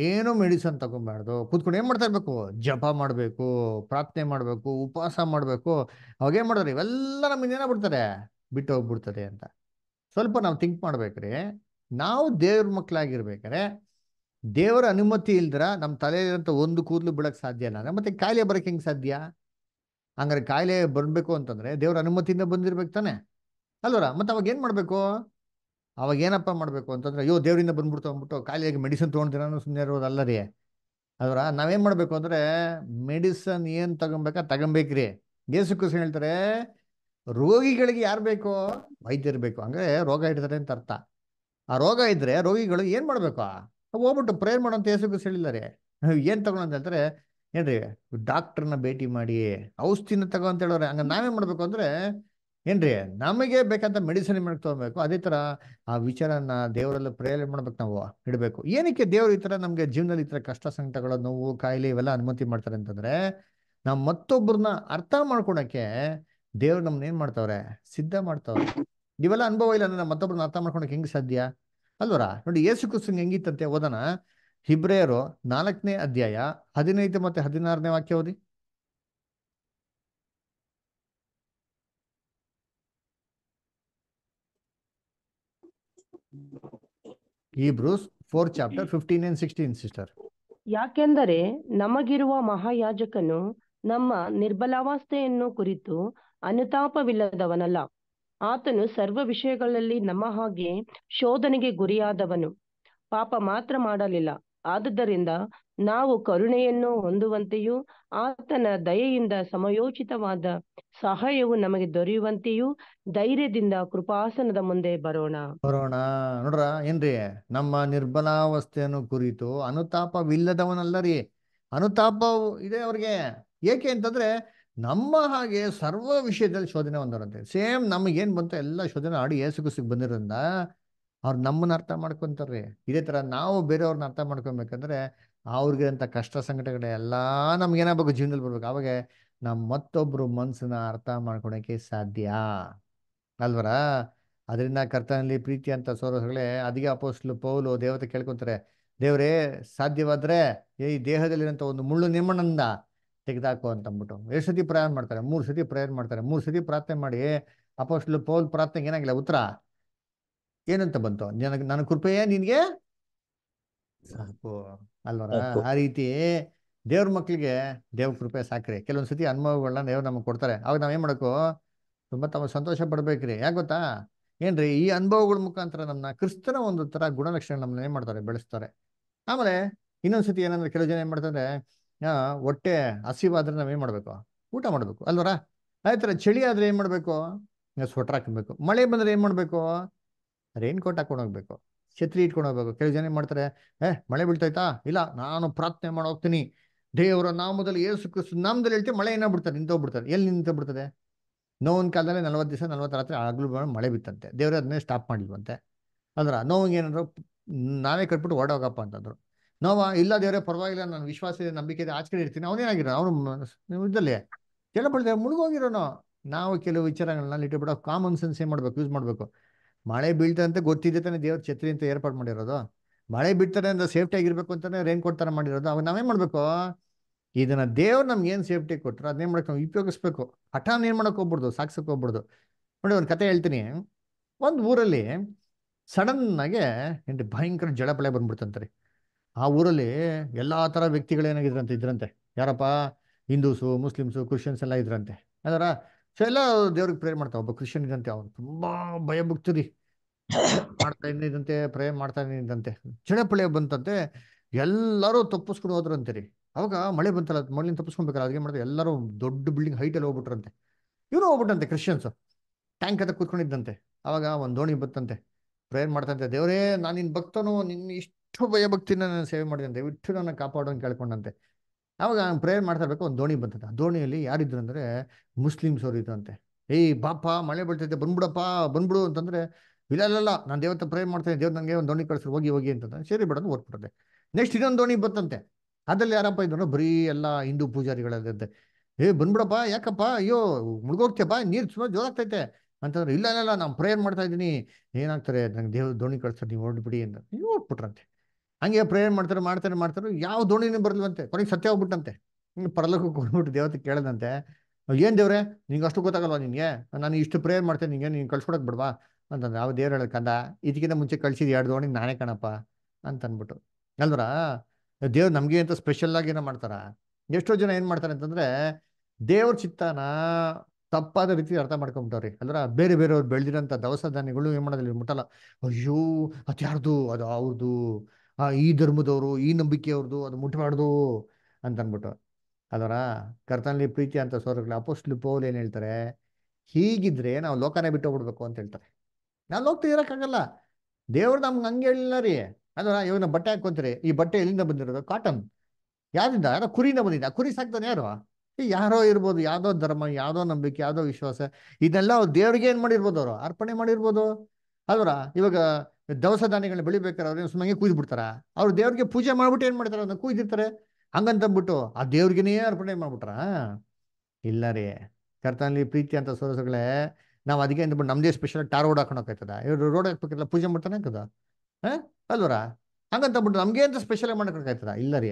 ಏನು ಮೆಡಿಸನ್ ತಗೊಬಾರ್ದು ಕೂತ್ಕೊಂಡು ಏನು ಮಾಡ್ತಾ ಇರಬೇಕು ಜಪ ಮಾಡಬೇಕು ಪ್ರಾರ್ಥನೆ ಮಾಡಬೇಕು ಉಪವಾಸ ಮಾಡಬೇಕು ಅವಾಗೇನು ಮಾಡಿದ್ರೆ ಇವೆಲ್ಲ ನಮ್ಗೆ ಬಿಡ್ತಾರೆ ಬಿಟ್ಟು ಹೋಗ್ಬಿಡ್ತಾರೆ ಅಂತ ಸ್ವಲ್ಪ ನಾವು ಥಿಂಕ್ ಮಾಡ್ಬೇಕ್ರಿ ನಾವು ದೇವ್ರ ಮಕ್ಕಳಾಗಿರ್ಬೇಕಾರೆ ದೇವರ ಅನುಮತಿ ಇಲ್ದಿರ ನಮ್ಮ ತಲೆಯಲ್ಲಿರೋಂಥ ಒಂದು ಕೂದಲು ಬಿಡಕ್ಕೆ ಸಾಧ್ಯ ಇಲ್ಲ ಮತ್ತೆ ಕಾಯಿಲೆ ಬರೋಕೆ ಹೆಂಗೆ ಸಾಧ್ಯ ಹಂಗಾರೆ ಕಾಯಿಲೆ ಬರಬೇಕು ಅಂತಂದ್ರೆ ದೇವರ ಅನುಮತಿಯಿಂದ ಬಂದಿರ್ಬೇಕು ತಾನೆ ಅಲ್ವರ ಮತ್ತೆ ಅವಾಗ ಏನು ಮಾಡಬೇಕು ಅವಾಗ ಏನಪ್ಪ ಮಾಡಬೇಕು ಅಂತಂದ್ರೆ ಅಯ್ಯೋ ದೇವರಿಂದ ಬಂದ್ಬಿಡ್ತು ಅಂದ್ಬಿಟ್ಟು ಖಾಲಿಯಾಗಿ ಮೆಡಿಸಿನ್ ತೊಗೊಂಡಿರೋ ಸುಮ್ಮನೆ ಇರೋದಲ್ಲ ರೀ ಅದರ ನಾವೇನು ಮಾಡಬೇಕು ಅಂದರೆ ಮೆಡಿಸನ್ ಏನು ತಗೊಬೇಕಾ ತಗೊಬೇಕ್ರಿ ಯೇಸು ಹೇಳ್ತಾರೆ ರೋಗಿಗಳಿಗೆ ಯಾರು ಬೇಕೋ ವೈದ್ಯರು ಬೇಕು ಅಂದರೆ ರೋಗ ಇಡ್ತಾರೆ ಅಂತ ಅರ್ಥ ಆ ರೋಗ ಇದ್ದರೆ ರೋಗಿಗಳು ಏನು ಮಾಡಬೇಕು ಹೋಗ್ಬಿಟ್ಟು ಪ್ರೇರ್ ಮಾಡೋ ಅಂತ ಯೇಸು ರೀ ಹೇಳಿದ್ದಾರೆ ಏನು ತಗೊಂಡು ಅಂತಂದರೆ ಹೇಳ್ತಾರೆ ರೀ ಡಾಕ್ಟ್ರನ್ನ ಭೇಟಿ ಮಾಡಿ ಔಷಧಿನ ತಗೋ ಅಂತ ಹೇಳೋರೆ ಹಂಗೆ ನಾವೇನು ಮಾಡಬೇಕು ಅಂದರೆ ಏನ್ರಿ ನಮಗೆ ಬೇಕಂತ ಮೆಡಿಸಿನ್ ಮಾಡಕ್ ತಗೋಬೇಕು ಅದೇ ತರ ಆ ವಿಚಾರನ ದೇವರಲ್ಲಿ ಪ್ರೇರಣೆ ಮಾಡ್ಬೇಕು ನಾವು ಇಡಬೇಕು ಏನಕ್ಕೆ ದೇವ್ರು ಈ ತರ ನಮ್ಗೆ ಜೀವನದಲ್ಲಿ ಈ ತರ ಕಷ್ಟ ಸಂಕಟಗಳು ನೋವು ಕಾಯಿಲೆ ಇವೆಲ್ಲ ಅನುಮತಿ ಮಾಡ್ತಾರೆ ಅಂತಂದ್ರೆ ನಾವು ಮತ್ತೊಬ್ಬರನ್ನ ಅರ್ಥ ಮಾಡ್ಕೊಳಕ್ಕೆ ದೇವ್ರು ನಮ್ನ ಏನ್ ಮಾಡ್ತಾವ್ರೆ ಸಿದ್ಧ ಮಾಡ್ತಾವ್ರೆ ಇವೆಲ್ಲ ಅನುಭವ ಇಲ್ಲ ಅಂದ್ರೆ ಮತ್ತೊಬ್ಬರನ್ನ ಅರ್ಥ ಮಾಡ್ಕೊಳಕ್ ಹೆಂಗ್ ಸಾಧ್ಯ ಅಲ್ವರ ನೋಡಿ ಯೇಸು ಕ್ರಿಸ್ತಂಗ್ ಹೆಂಗಿತ್ತಂತೆ ಓದನ ಹಿಬ್ರೆಯರು ನಾಲ್ಕನೇ ಅಧ್ಯಾಯ ಹದಿನೈದು ಮತ್ತೆ ಹದಿನಾರನೇ ವಾಕ್ಯ ಓದಿ Hebrews four chapter fifteen and sixteen sister ಯಾಕೆಂದರೆ ನಮಗಿರುವ ಮಹಾಯಾಜಕನು ನಮ್ಮ ನಿರ್ಬಲಾವಸ್ಥೆಯನ್ನು ಕುರಿತು ಅನುತಾಪವಿಲ್ಲದವನಲ್ಲ ಆತನು ಸರ್ವ ವಿಷಯಗಳಲ್ಲಿ ನಮ್ಮ ಹಾಗೆ ಶೋಧನೆಗೆ ಗುರಿಯಾದವನು ಪಾಪ ಮಾತ್ರ ಮಾಡಲಿಲ್ಲ ಆದುದರಿಂದ ನಾವು ಕರುಣೆಯನ್ನು ಹೊಂದುವಂತೆಯೂ ಆತನ ದಯೆಯಿಂದ ಸಮಯೋಚಿತವಾದ ಸಹಾಯವು ನಮಗೆ ದೊರೆಯುವಂತೆಯೂ ಧೈರ್ಯದಿಂದ ಕೃಪಾಸನದ ಮುಂದೆ ಬರೋಣ ಬರೋಣ ನೋಡ್ರ ಏನ್ರಿ ನಮ್ಮ ನಿರ್ಬಲಾವಸ್ಥೆಯನ್ನು ಕುರಿತು ಅನುತಾಪವಿಲ್ಲದವನಲ್ಲರಿ ಅನುತಾಪ ಇದೆ ಅವ್ರಿಗೆ ಏಕೆ ಅಂತಂದ್ರೆ ನಮ್ಮ ಹಾಗೆ ಸರ್ವ ವಿಷಯದಲ್ಲಿ ಶೋಧನೆ ಹೊಂದರಂತೆ ಸೇಮ್ ನಮಗೇನ್ ಬಂತು ಎಲ್ಲ ಶೋಧನೆ ಆಡಿ ಏಸು ಕುಸಿಗೆ ಬಂದಿರೋದ್ರಿಂದ ಅವ್ರು ನಮ್ಮನ್ನ ಅರ್ಥ ಮಾಡ್ಕೊಂತಾರ್ರಿ ಇದೇ ತರ ನಾವು ಬೇರೆಯವ್ರನ್ನ ಅರ್ಥ ಮಾಡ್ಕೊಬೇಕಂದ್ರೆ ಅವ್ರಿಗೆ ಅಂತ ಕಷ್ಟ ಸಂಕಟಗಳು ಎಲ್ಲ ಏನಾಗಬೇಕು ಜೀವನದಲ್ಲಿ ಬರ್ಬೇಕು ಅವಾಗ ನಮ್ಮ ಮತ್ತೊಬ್ರು ಮನಸ್ಸನ್ನ ಅರ್ಥ ಮಾಡ್ಕೊಳಕ್ಕೆ ಸಾಧ್ಯ ಅಲ್ವರ ಅದರಿಂದ ಕರ್ತನಲ್ಲಿ ಪ್ರೀತಿ ಅಂತ ಸೋರಸ್ಗಳೇ ಅದಿಗೆ ಅಪೋಸ್ಲು ಪೌಲು ದೇವತೆ ಕೇಳ್ಕೊಂತಾರೆ ದೇವರೇ ಸಾಧ್ಯವಾದ್ರೆ ಈ ದೇಹದಲ್ಲಿರೋಂಥ ಒಂದು ಮುಳ್ಳು ನಿರ್ಮಣದಿಂದ ತೆಗೆದಾಕು ಅಂತ ಅಂದ್ಬಿಟ್ಟು ಎಷ್ಟು ಸತಿ ಪ್ರಯಾಣ ಮಾಡ್ತಾರೆ ಮೂರು ಸತಿ ಪ್ರಯಾಣ ಮಾಡ್ತಾರೆ ಮೂರು ಸತಿ ಪ್ರಾರ್ಥನೆ ಮಾಡಿ ಅಪೋಸ್ಲು ಪೌಲ್ ಪ್ರಾರ್ಥನೆಗೆ ಏನಾಗಿಲ್ಲ ಉತ್ತರ ಏನಂತ ಬಂತು ನನಗೆ ನನ್ನ ಕೃಪೆಯೇ ನಿನಗೆ ಸಾಕು ಅಲ್ವರ ಆ ರೀತಿ ದೇವ್ರ ಮಕ್ಳಿಗೆ ದೇವ್ರ ಕೃಪೆ ಸಾಕ್ರಿ ಕೆಲವೊಂದು ಸತಿ ಅನುಭವಗಳನ್ನ ದೇವ್ರು ನಮಗೆ ಕೊಡ್ತಾರೆ ಅವಾಗ ನಾವ್ ಏನ್ ಮಾಡಬೇಕು ತುಂಬಾ ತಮ್ಮ ಸಂತೋಷ ಪಡ್ಬೇಕ್ರಿ ಯಾಕೆ ಗೊತ್ತಾ ಏನ್ರಿ ಈ ಅನುಭವಗಳ ಮುಖಾಂತರ ನಮ್ಮನ್ನ ಕ್ರಿಸ್ತನ ಒಂದು ತರ ಗುಣಲಕ್ಷಣ ನಮ್ಮನ್ನ ಏನ್ ಮಾಡ್ತಾರೆ ಬೆಳೆಸ್ತಾರೆ ಆಮೇಲೆ ಇನ್ನೊಂದ್ಸತಿ ಏನಂದ್ರೆ ಕೆಲವು ಜನ ಏನ್ ಮಾಡ್ತಾರೆ ಹೊಟ್ಟೆ ಹಸಿವಾದ್ರೆ ನಾವ್ ಏನ್ ಮಾಡ್ಬೇಕು ಊಟ ಮಾಡ್ಬೇಕು ಅಲ್ವರ ಆಯ್ತರ ಚಳಿ ಆದ್ರೆ ಏನ್ ಮಾಡ್ಬೇಕು ಸ್ವೆಟರ್ ಹಾಕಬೇಕು ಮಳೆ ಬಂದ್ರೆ ಏನ್ ಮಾಡ್ಬೇಕು ರೇನ್ ಕೋಟ್ ಹಾಕೊಂಡು ಹೋಗ್ಬೇಕು ಛತ್ರಿ ಇಟ್ಕೊಂಡು ಹೋಗ್ಬೇಕು ಕೆಲವು ಜನ ಮಾಡ್ತಾರೆ ಏ ಮಳೆ ಬೀಳ್ತಾಯ್ತಾ ಇಲ್ಲ ನಾನು ಪ್ರಾರ್ಥನೆ ಮಾಡಿ ಹೋಗ್ತೀನಿ ದೇವರ ನಾಮದಲ್ಲಿ ಏಸು ಕ್ರಿಸ್ತು ನಾಮದಲ್ಲಿ ಹೇಳ್ತೀವಿ ಮಳೆ ಏನೋ ಬಿಡ್ತಾರೆ ನಿಂತೋಗ್ಬಿಡ್ತಾರೆ ಎಲ್ಲಿ ಬಿಡ್ತದೆ ನೋವಿನ ಕಾಲದಲ್ಲಿ ನಲವತ್ತು ದಿವಸ ನಲವತ್ತು ರಾತ್ರಿ ಆಗಲೂ ಮಳೆ ಬಿತ್ತಂತೆ ದೇವರೇ ಅದನ್ನೇ ಸ್ಟಾಪ್ ಮಾಡಿಲ್ವಂತೆ ಅಂದ್ರೆ ನೋವಿಗೆ ಏನಾದ್ರು ನಾವೇ ಕಟ್ಬಿಟ್ಟು ಓಡೋಗಪ್ಪ ಅಂತಂದ್ರು ನೋವ ಇಲ್ಲ ದೇವರೇ ಪರವಾಗಿಲ್ಲ ನಾನು ವಿಶ್ವಾಸ ಇದೆ ನಂಬಿಕೆ ಇದೆ ಆಚೆ ಇರ್ತೀನಿ ಅವನೇನಾಗಿರೋ ಅವನು ಇದ್ದಲ್ಲಿ ಕೆಲವು ಮುಳುಗೋಗಿರೋನು ನಾವು ಕೆಲವು ವಿಚಾರಗಳನ್ನ ಇಟ್ಟು ಬಿಡೋ ಕಾಮನ್ ಸೆನ್ಸ್ ಏನ್ ಮಾಡ್ಬೇಕು ಯೂಸ್ ಮಾಡಬೇಕು ಮಳೆ ಬೀಳ್ತದಂತೆ ಗೊತ್ತಿದೆ ತಾನೆ ದೇವ್ರ ಛತ್ರಿ ಅಂತ ಏರ್ಪಾಡು ಮಾಡಿರೋದು ಮಳೆ ಬಿಡ್ತಾರೆ ಅಂದ್ರೆ ಸೇಫ್ಟಿ ಆಗಿರ್ಬೇಕು ಅಂತಾನೆ ರೇನ್ ಕೋಟ್ ಥರ ಮಾಡಿರೋದು ಅವಾಗ ನಾವೇನ್ ಮಾಡಬೇಕು ಇದನ್ನ ದೇವ್ರು ನಮ್ಗೆ ಏನ್ ಸೇಫ್ಟಿ ಕೊಟ್ಟರು ಅದನ್ನೇನು ಮಾಡಕ್ ನಾವು ಉಪಯೋಗಿಸ್ಬೇಕು ಹಠ ಏನು ಮಾಡಕ್ ಹೋಗ್ಬಿಡ್ದು ಸಾಕ್ಸಕ್ ಹೋಗ್ಬಿಡ್ದು ನೋಡಿ ಒಂದು ಕತೆ ಹೇಳ್ತೀನಿ ಒಂದು ಊರಲ್ಲಿ ಆಗಿ ಎಂಟು ಭಯಂಕರ ಜಳಪಳೆ ಬಂದ್ಬಿಡ್ತಂತಾರೆ ಆ ಊರಲ್ಲಿ ಎಲ್ಲಾ ತರ ವ್ಯಕ್ತಿಗಳು ಏನಾಗಿದ್ರಂತೆ ಇದ್ರಂತೆ ಯಾರಪ್ಪ ಹಿಂದೂಸು ಮುಸ್ಲಿಮ್ಸು ಕ್ರಿಶ್ಚಿಯನ್ಸ್ ಎಲ್ಲ ಇದ್ರಂತೆ ಅದರ ಸೊ ಎಲ್ಲ ದೇವ್ರಿಗೆ ಪ್ರೇರ್ ಮಾಡ್ತಾವ ಒಬ್ಬ ಇದ್ದಂತೆ ಅವನು ತುಂಬಾ ಭಯಭಕ್ತರಿ ಮಾಡ್ತಾ ಇದ್ದಂತೆ ಪ್ರೇಯರ್ ಮಾಡ್ತಾ ಇದ್ದಂತೆ ಚಳಪಳೆ ಬಂತಂತೆ ಎಲ್ಲರೂ ತಪ್ಪಿಸ್ಕೊಂಡು ಹೋದ್ರಂತೆ ರೀ ಅವಾಗ ಮಳೆ ಬಂತಲ್ಲ ಮಳೆ ತಪ್ಪಿಸ್ಕೊಬೇಕಲ್ಲ ಅದೇ ಮಾಡಿದ್ರೆ ಎಲ್ಲರೂ ದೊಡ್ಡ ಬಿಲ್ಡಿಂಗ್ ಹೈಟಲ್ಲಿ ಹೋಗ್ಬಿಟ್ರಂತೆ ಇವನು ಹೋಗ್ಬಿಟ್ಟಂತೆ ಕ್ರಿಶ್ಚಿಯನ್ಸ್ ಟ್ಯಾಂಕ್ ಹತ್ರ ಕೂತ್ಕೊಂಡಿದ್ದಂತೆ ಅವಾಗ ಒಂದು ದೋಣಿ ಬತ್ತಂತೆ ಪ್ರೇಯರ್ ಮಾಡ್ತಂತೆ ದೇವರೇ ನಾನು ನಿನ್ನ ಭಕ್ತನು ನಿನ್ನ ಇಷ್ಟು ಭಯಭಕ್ತಿನ ನಾನು ಸೇವೆ ಮಾಡಿದಂತೆ ಇಷ್ಟು ನನ್ನ ಕಾಪಾಡೋನ್ ಕೇಳ್ಕೊಂಡಂತೆ ಆವಾಗ ನಾನು ಪ್ರೇಯರ್ ಮಾಡ್ತಾ ಇರಬೇಕು ಒಂದು ದೋಣಿ ಬಂತದ ಆ ದೋಣಿಯಲ್ಲಿ ಯಾರಿದ್ರು ಅಂದರೆ ಮುಸ್ಲಿಮ್ಸ್ ಅವರು ಇದ್ರಂತೆ ಏಯ್ ಬಾಪ ಮಳೆ ಬೀಳ್ತೈತೆ ಬಂದ್ಬಿಡಪ್ಪ ಬಂದ್ಬಿಡು ಅಂತಂದರೆ ಇಲ್ಲ ಇಲ್ಲ ನಾನು ದೇವತ್ತ ಪ್ರೇಯರ್ ಮಾಡ್ತೇನೆ ದೇವ್ರು ನನಗೆ ಒಂದು ದೋಣಿ ಕಳಿಸ್ರು ಹೋಗಿ ಹೋಗಿ ಅಂತಂದ್ರೆ ಸೇರಿ ಬಿಡೋದು ಓದ್ಬಿಡುತ್ತೆ ನೆಕ್ಸ್ಟ್ ಇನ್ನೊಂದು ದೋಣಿ ಬಂತಂತೆ ಅದರಲ್ಲಿ ಯಾರಪ್ಪ ಇದ್ರು ಬರೀ ಎಲ್ಲ ಹಿಂದೂ ಪೂಜಾರಿಗಳದ್ದೆ ಏಯ್ ಬಂದ್ಬಿಡಪ್ಪ ಯಾಕಪ್ಪ ಅಯ್ಯೋ ಮುಳುಗೋಗ್ತೀಯಪ್ಪ ನೀರು ಸುಮಾರು ಜೋರಾಗ್ತೈತೆ ಅಂತಂದ್ರೆ ಇಲ್ಲ ಇಲ್ಲ ನಾನು ಪ್ರೇಯರ್ ಮಾಡ್ತಾ ಇದ್ದೀನಿ ಏನಾಗ್ತಾರೆ ನಂಗೆ ದೇವ್ರ ದೋಣಿ ಕಳಿಸ್ತಾರೆ ನೀವು ಓಡ್ಬಿಡಿ ಅಂತ ನೀವು ಓದ್ಬಿಟ್ರಂತೆ ಹಂಗೆ ಪ್ರೇಯರ್ ಮಾಡ್ತಾರೆ ಮಾಡ್ತಾರೆ ಮಾಡ್ತಾರೆ ಯಾವ ದೋಣಿನೂ ಬರಲ್ವಂತೆ ಕೊನೆಗೆ ಸತ್ಯ ಹೋಗ್ಬಿಟ್ಟಂತೆ ಪರಲೋಕಕ್ಕೆ ಹೋಗ್ಬಿಟ್ಟು ದೇವತೆ ಕೇಳದಂತೆ ಏನು ದೇವ್ರೆ ನಿಂಗೆ ಅಷ್ಟು ಗೊತ್ತಾಗಲ್ವಾ ನಿನಗೆ ನಾನು ಇಷ್ಟು ಪ್ರೇಯರ್ ಮಾಡ್ತೇನೆ ನಿಂಗೆ ನೀನು ಕಳ್ಸ್ಕೊಡಕ್ಕೆ ಬಿಡ್ವಾ ಅಂತಂದ್ರೆ ಯಾವ ದೇವ್ರು ಹೇಳೋದು ಕಂದ ಇದಕ್ಕಿಂತ ಮುಂಚೆ ಕಳ್ಸಿದ ಎರಡು ದೋಣಿ ನಾನೇ ಕಣಪ್ಪ ಅಂತಂದ್ಬಿಟ್ಟು ಅಲ್ವರ ದೇವ್ರು ನಮಗೆ ಅಂತ ಸ್ಪೆಷಲ್ಲಾಗಿ ಏನೋ ಮಾಡ್ತಾರ ಎಷ್ಟೋ ಜನ ಏನು ಮಾಡ್ತಾರೆ ಅಂತಂದರೆ ದೇವ್ರ ಚಿತ್ತಾನ ತಪ್ಪಾದ ರೀತಿ ಅರ್ಥ ಮಾಡ್ಕೊಂಬಿಟ್ಟವ್ರಿ ಅಲ್ರ ಬೇರೆ ಬೇರೆಯವ್ರು ಬೆಳೆದಿರೋಂಥ ದವಸ ಧಾನ್ಯಗಳು ಏನು ಮಾಡೋದಿಲ್ಲ ಮುಟ್ಟಲ್ಲ ಅಯ್ಯೋ ಅದು ಯಾರ್ದು ಅದು ಅವ್ರದ್ದು ಆ ಈ ಧರ್ಮದವರು ಈ ನಂಬಿಕೆಯವ್ರದ್ದು ಅದು ಮುಟ್ಬಾರ್ದು ಅಂತ ಅದರ ಕರ್ತನಲ್ಲಿ ಪ್ರೀತಿ ಅಂತ ಸೋರಗಳು ಅಪೋಸ್ಟ್ಲಿ ಪೌಲ್ ಏನು ಹೇಳ್ತಾರೆ ಹೀಗಿದ್ರೆ ನಾವು ಲೋಕನೇ ಬಿಟ್ಟು ಅಂತ ಹೇಳ್ತಾರೆ ನಾವು ಹೋಗ್ತಾ ಇರೋಕ್ಕಾಗಲ್ಲ ದೇವ್ರು ನಮ್ಗೆ ಹಂಗೆ ಹೇಳಿಲ್ಲ ರೀ ಅದರ ಇವನ ಬಟ್ಟೆ ಹಾಕೊಂತಾರೆ ಈ ಬಟ್ಟೆ ಎಲ್ಲಿಂದ ಬಂದಿರೋದು ಕಾಟನ್ ಯಾರಿಂದ ಯಾರೋ ಕುರಿಯಿಂದ ಬಂದಿದ್ದ ಕುರಿ ಸಾಕ್ತಾನೆ ಯಾರು ಯಾರೋ ಇರ್ಬೋದು ಯಾವುದೋ ಧರ್ಮ ಯಾವುದೋ ನಂಬಿಕೆ ಯಾವುದೋ ವಿಶ್ವಾಸ ಇದೆಲ್ಲ ಅವ್ರು ದೇವ್ರಿಗೆ ಏನು ಮಾಡಿರ್ಬೋದು ಅವರು ಅರ್ಪಣೆ ಮಾಡಿರ್ಬೋದು ಅದರ ಇವಾಗ ದವಸ ಧಾನ್ಯಗಳನ್ನ ಬೆಳಿಬೇಕಾದ್ರೆ ಅವ್ರೇನು ಸುಮ್ಮನೆ ಕೂಯ್ದು ಅವ್ರು ದೇವ್ರಿಗೆ ಪೂಜೆ ಮಾಡ್ಬಿಟ್ಟು ಏನು ಮಾಡ್ತಾರೆ ಅದನ್ನ ಕೂಯ್ದಿರ್ತಾರೆ ಹಂಗಂತಂದ್ಬಿಟ್ಟು ಆ ದೇವ್ರಿಗೆನೇ ಅರ್ಪಣೆ ಮಾಡ್ಬಿಟ್ರ ಇಲ್ಲ ರೀ ಕರ್ತನಲ್ಲಿ ಪ್ರೀತಿ ಅಂತ ಸೋದಸಗಳೇ ನಾವು ಅದಕ್ಕೆ ಅಂದ್ಬಿಟ್ಟು ನಮ್ದೇ ಸ್ಪೆಷಲ್ ಟಾರ್ ರೋಡ್ ಹಾಕೊಂಡು ಇವ್ರು ರೋಡ್ ಹಾಕ್ಬೇಕಿಲ್ಲ ಪೂಜೆ ಮಾಡ್ತಾನೆ ಹಾಕದ ಹಾ ಅಲ್ವರ ಹಂಗಂತಂದ್ಬಿಟ್ಟು ನಮ್ಗೆ ಅಂತ ಸ್ಪೆಷಲ್ ಮಾಡೋಕ್ಕಾಗ್ತದ ಇಲ್ಲ ರೀ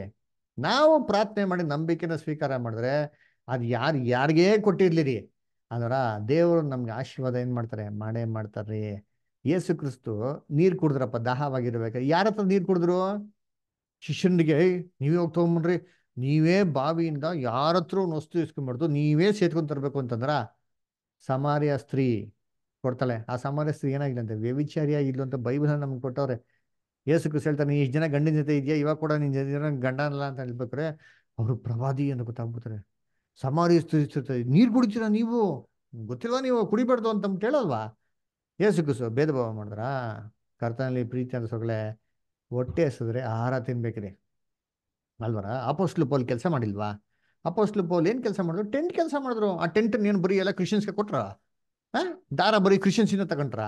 ನಾವು ಪ್ರಾರ್ಥನೆ ಮಾಡಿ ನಂಬಿಕೆನ ಸ್ವೀಕಾರ ಮಾಡಿದ್ರೆ ಅದು ಯಾರು ಯಾರಿಗೇ ರೀ ಅದರ ದೇವರು ನಮ್ಗೆ ಆಶೀರ್ವಾದ ಏನು ಮಾಡ್ತಾರೆ ಮಾಡೇ ಮಾಡ್ತಾರ್ರಿ ಯೇಸು ಕ್ರಿಸ್ತು ನೀರು ಕುಡಿದ್ರಪ್ಪ ದಾಹವಾಗಿರ್ಬೇಕು ಯಾರ ಹತ್ರ ನೀರು ಕುಡಿದ್ರು ಶಿಷ್ಯನಿಗೆ ನೀವೇ ಹೋಗಿ ತಗೊಂಬಿಡ್ರಿ ನೀವೇ ಬಾವಿಯಿಂದ ಯಾರ ಹತ್ರ ವಸ್ತು ನೀವೇ ಸೇತ್ಕೊಂಡು ತರಬೇಕು ಅಂತಂದ್ರ ಸಮಾರ್ಯ ಸ್ತ್ರೀ ಕೊಡ್ತಾಳೆ ಆ ಸಮಾರ್ಯ ಸ್ತ್ರೀ ಏನಾಗಿಲ್ಲ ಅಂತ ಆಗಿಲ್ಲ ಅಂತ ಬೈಬಲ್ ನಮ್ಗೆ ಕೊಟ್ಟವ್ರೆ ಯೇಸು ಕ್ರಿಸ್ತು ಹೇಳ್ತಾರೆ ನೀ ಇಷ್ಟು ಜನ ಗಂಡಿನ ಜೊತೆ ಇದೆಯಾ ಇವಾಗ ಕೂಡ ನಿನ್ನ ಜನ ಗಂಡ ಅಲ್ಲ ಅಂತ ಹೇಳ್ಬೇಕ್ರೆ ಅವರು ಪ್ರವಾದಿ ಅಂತ ಗೊತ್ತಾಗ್ಬಿಡ್ತಾರೆ ಸಮಾರ್ಯ ಸ್ತ್ರೀ ನೀರು ಕುಡಿತೀರಾ ನೀವು ಗೊತ್ತಿಲ್ವಾ ನೀವು ಕುಡಿಬಾರ್ದು ಅಂತ ಹೇಳಲ್ವಾ ಯೇಸುಗೂ ಸೊ ಭೇದ ಭಾವ ಮಾಡಿದ್ರ ಕರ್ತನಲ್ಲಿ ಪ್ರೀತಿ ಅಂತ ಸೊಗಳೆ ಹೊಟ್ಟೆ ಹಸಿದ್ರೆ ಆಹಾರ ತಿನ್ಬೇಕ್ರಿ ಅಲ್ವರ ಅಪೋಸ್ಟ್ಲು ಪೋಲ್ ಕೆಲಸ ಮಾಡಿಲ್ವಾ ಅಪೋಸ್ಟ್ಲು ಪೋಲ್ ಏನು ಕೆಲಸ ಮಾಡಿದ್ರು ಟೆಂಟ್ ಕೆಲಸ ಮಾಡಿದ್ರು ಆ ಟೆಂಟ್ ನೀನು ಬರೀ ಎಲ್ಲ ಕ್ರಿಶ್ಚಿಯನ್ಸ್ಗೆ ಕೊಟ್ರ ಹಾಂ ದಾರ ಬರೀ ಕ್ರಿಶ್ಚಿಯನ್ಸಿಂದ ತಗೊಂಡ್ರ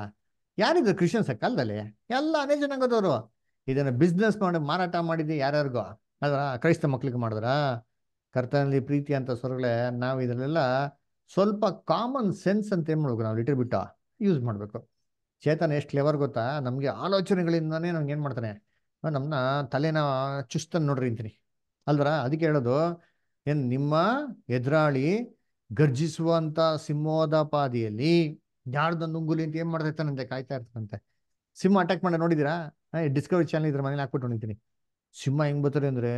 ಯಾರಿದ್ರು ಕ್ರಿಶ್ಚಿಯನ್ಸ್ ಕಾಲದಲ್ಲಿ ಎಲ್ಲ ಅದೇ ಜನಾಂಗದವರು ಇದನ್ನ ಬಿಸ್ನೆಸ್ ಮಾಡಿ ಮಾರಾಟ ಮಾಡಿದ್ದು ಯಾರ್ಯಾರಿಗೋ ಅಲ್ವರ ಕ್ರೈಸ್ತ ಮಕ್ಳಿಗೆ ಮಾಡಿದ್ರ ಕರ್ತನಲ್ಲಿ ಪ್ರೀತಿ ಅಂತ ಸ್ವರಗಳೇ ನಾವು ಇದರಲ್ಲೆಲ್ಲ ಸ್ವಲ್ಪ ಕಾಮನ್ ಸೆನ್ಸ್ ಅಂತ ಏನು ಮಾಡೋದು ನಾವು ಲಿಟರ್ ಬಿಟ್ಟು ಯೂಸ್ ಮಾಡಬೇಕು ಚೇತನ ಎಷ್ಟು ಕ್ಲೇವರ್ ಗೊತ್ತಾ ನಮಗೆ ಆಲೋಚನೆಗಳಿಂದನೇ ನಮ್ಗೆ ಏನು ಮಾಡ್ತಾನೆ ನಮ್ಮನ್ನ ತಲೆನ ಚುಸ್ತನ್ ನೋಡ್ರಿ ಅಂತೀನಿ ಅಲ್ವರ ಅದಕ್ಕೆ ಹೇಳೋದು ಏನು ನಿಮ್ಮ ಎದುರಾಳಿ ಗರ್ಜಿಸುವಂಥ ಪಾದಿಯಲ್ಲಿ ಯಾರ್ದ ನುಂಗುಲಿ ಅಂತ ಏನು ಮಾಡ್ತೈತಾನಂತೆ ಕಾಯ್ತಾ ಇರ್ತಾನಂತೆ ಸಿಂಹ ಅಟ್ಯಾಕ್ ಮಾಡಿ ನೋಡಿದಿರಾ ಡಿಸ್ಕವರಿ ಚಾನಲ್ ಇದ್ರ ಮನೇಲಿ ಹಾಕ್ಬಿಟ್ಟು ನೋಡಿದ್ದೀನಿ ಸಿಂಹ ಹೆಂಗ್ ಬರ್ತಾರೆ ಅಂದರೆ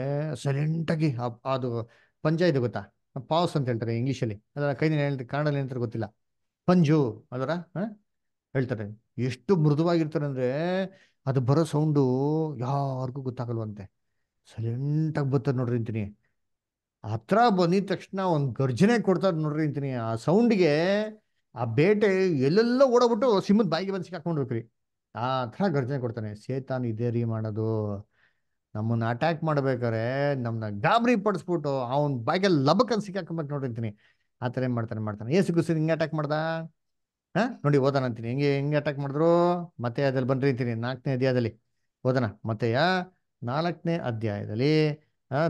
ಸೈಲೆಂಟಾಗಿ ಅದು ಪಂಜ ಗೊತ್ತಾ ಪಾವ್ಸ್ ಅಂತ ಹೇಳ್ತಾರೆ ಇಂಗ್ಲೀಷಲ್ಲಿ ಅದರ ಕೈನ ಹೇಳ್ತಾರೆ ಕನ್ನಡದಲ್ಲಿ ಏನಂತಾರೆ ಗೊತ್ತಿಲ್ಲ ಪಂಜು ಅದರ ಹೇಳ್ತಾರೆ ಎಷ್ಟು ಮೃದುವಾಗಿರ್ತಾರೆ ಅಂದರೆ ಅದು ಬರೋ ಸೌಂಡು ಯಾರಿಗೂ ಗೊತ್ತಾಗಲ್ವಂತೆ ಸೈಲೆಂಟಾಗಿ ಬರ್ತಾರೆ ನೋಡ್ರಿ ಅಂತೀನಿ ಹತ್ರ ಬಂದಿದ ತಕ್ಷಣ ಒಂದು ಗರ್ಜನೆ ಕೊಡ್ತಾರೆ ನೋಡ್ರಿ ಅಂತೀನಿ ಆ ಸೌಂಡ್ಗೆ ಆ ಬೇಟೆ ಎಲ್ಲೆಲ್ಲ ಓಡೋಬಿಟ್ಟು ಸಿಂಹದ ಬಾಯಿಗೆ ಬಂದು ಸಿಕ್ಕಾಕೊಂಡಿರ್ಕ್ರಿ ಆ ಥರ ಗರ್ಜನೆ ಕೊಡ್ತಾನೆ ಸೇತಾನ್ ಇದೇ ರೀ ಮಾಡೋದು ನಮ್ಮನ್ನು ಅಟ್ಯಾಕ್ ಮಾಡ್ಬೇಕಾರೆ ನಮ್ಮನ್ನ ಗಾಬರಿ ಪಡಿಸ್ಬಿಟ್ಟು ಅವ್ನ ಬಾಯಿಗೆ ಲಬಕ್ ಸಿಕ್ಕಾಕೊಂಬೇಕು ನೋಡಿರ್ತೀನಿ ಆ ಥರ ಏನು ಮಾಡ್ತಾನೆ ಮಾಡ್ತಾನೆ ಏಸು ಗುಸು ಹಿಂಗೆ ಅಟ್ಯಾಕ್ ಮಾಡ್ದ ಹಾಂ ನೋಡಿ ಓದೋಣ ಅಂತೀನಿ ಹೆಂಗೆ ಹೆಂಗೆ ಅಟ್ಯಾಕ್ ಮಾಡಿದ್ರು ಮತ್ತೆ ಅದ್ರಲ್ಲಿ ಬಂದ್ರಿ ಅಂತೀನಿ ನಾಲ್ಕನೇ ಅಧ್ಯಾಯದಲ್ಲಿ ಓದೋಣ ಮತ್ತೆಯ ನಾಲ್ಕನೇ ಅಧ್ಯಾಯದಲ್ಲಿ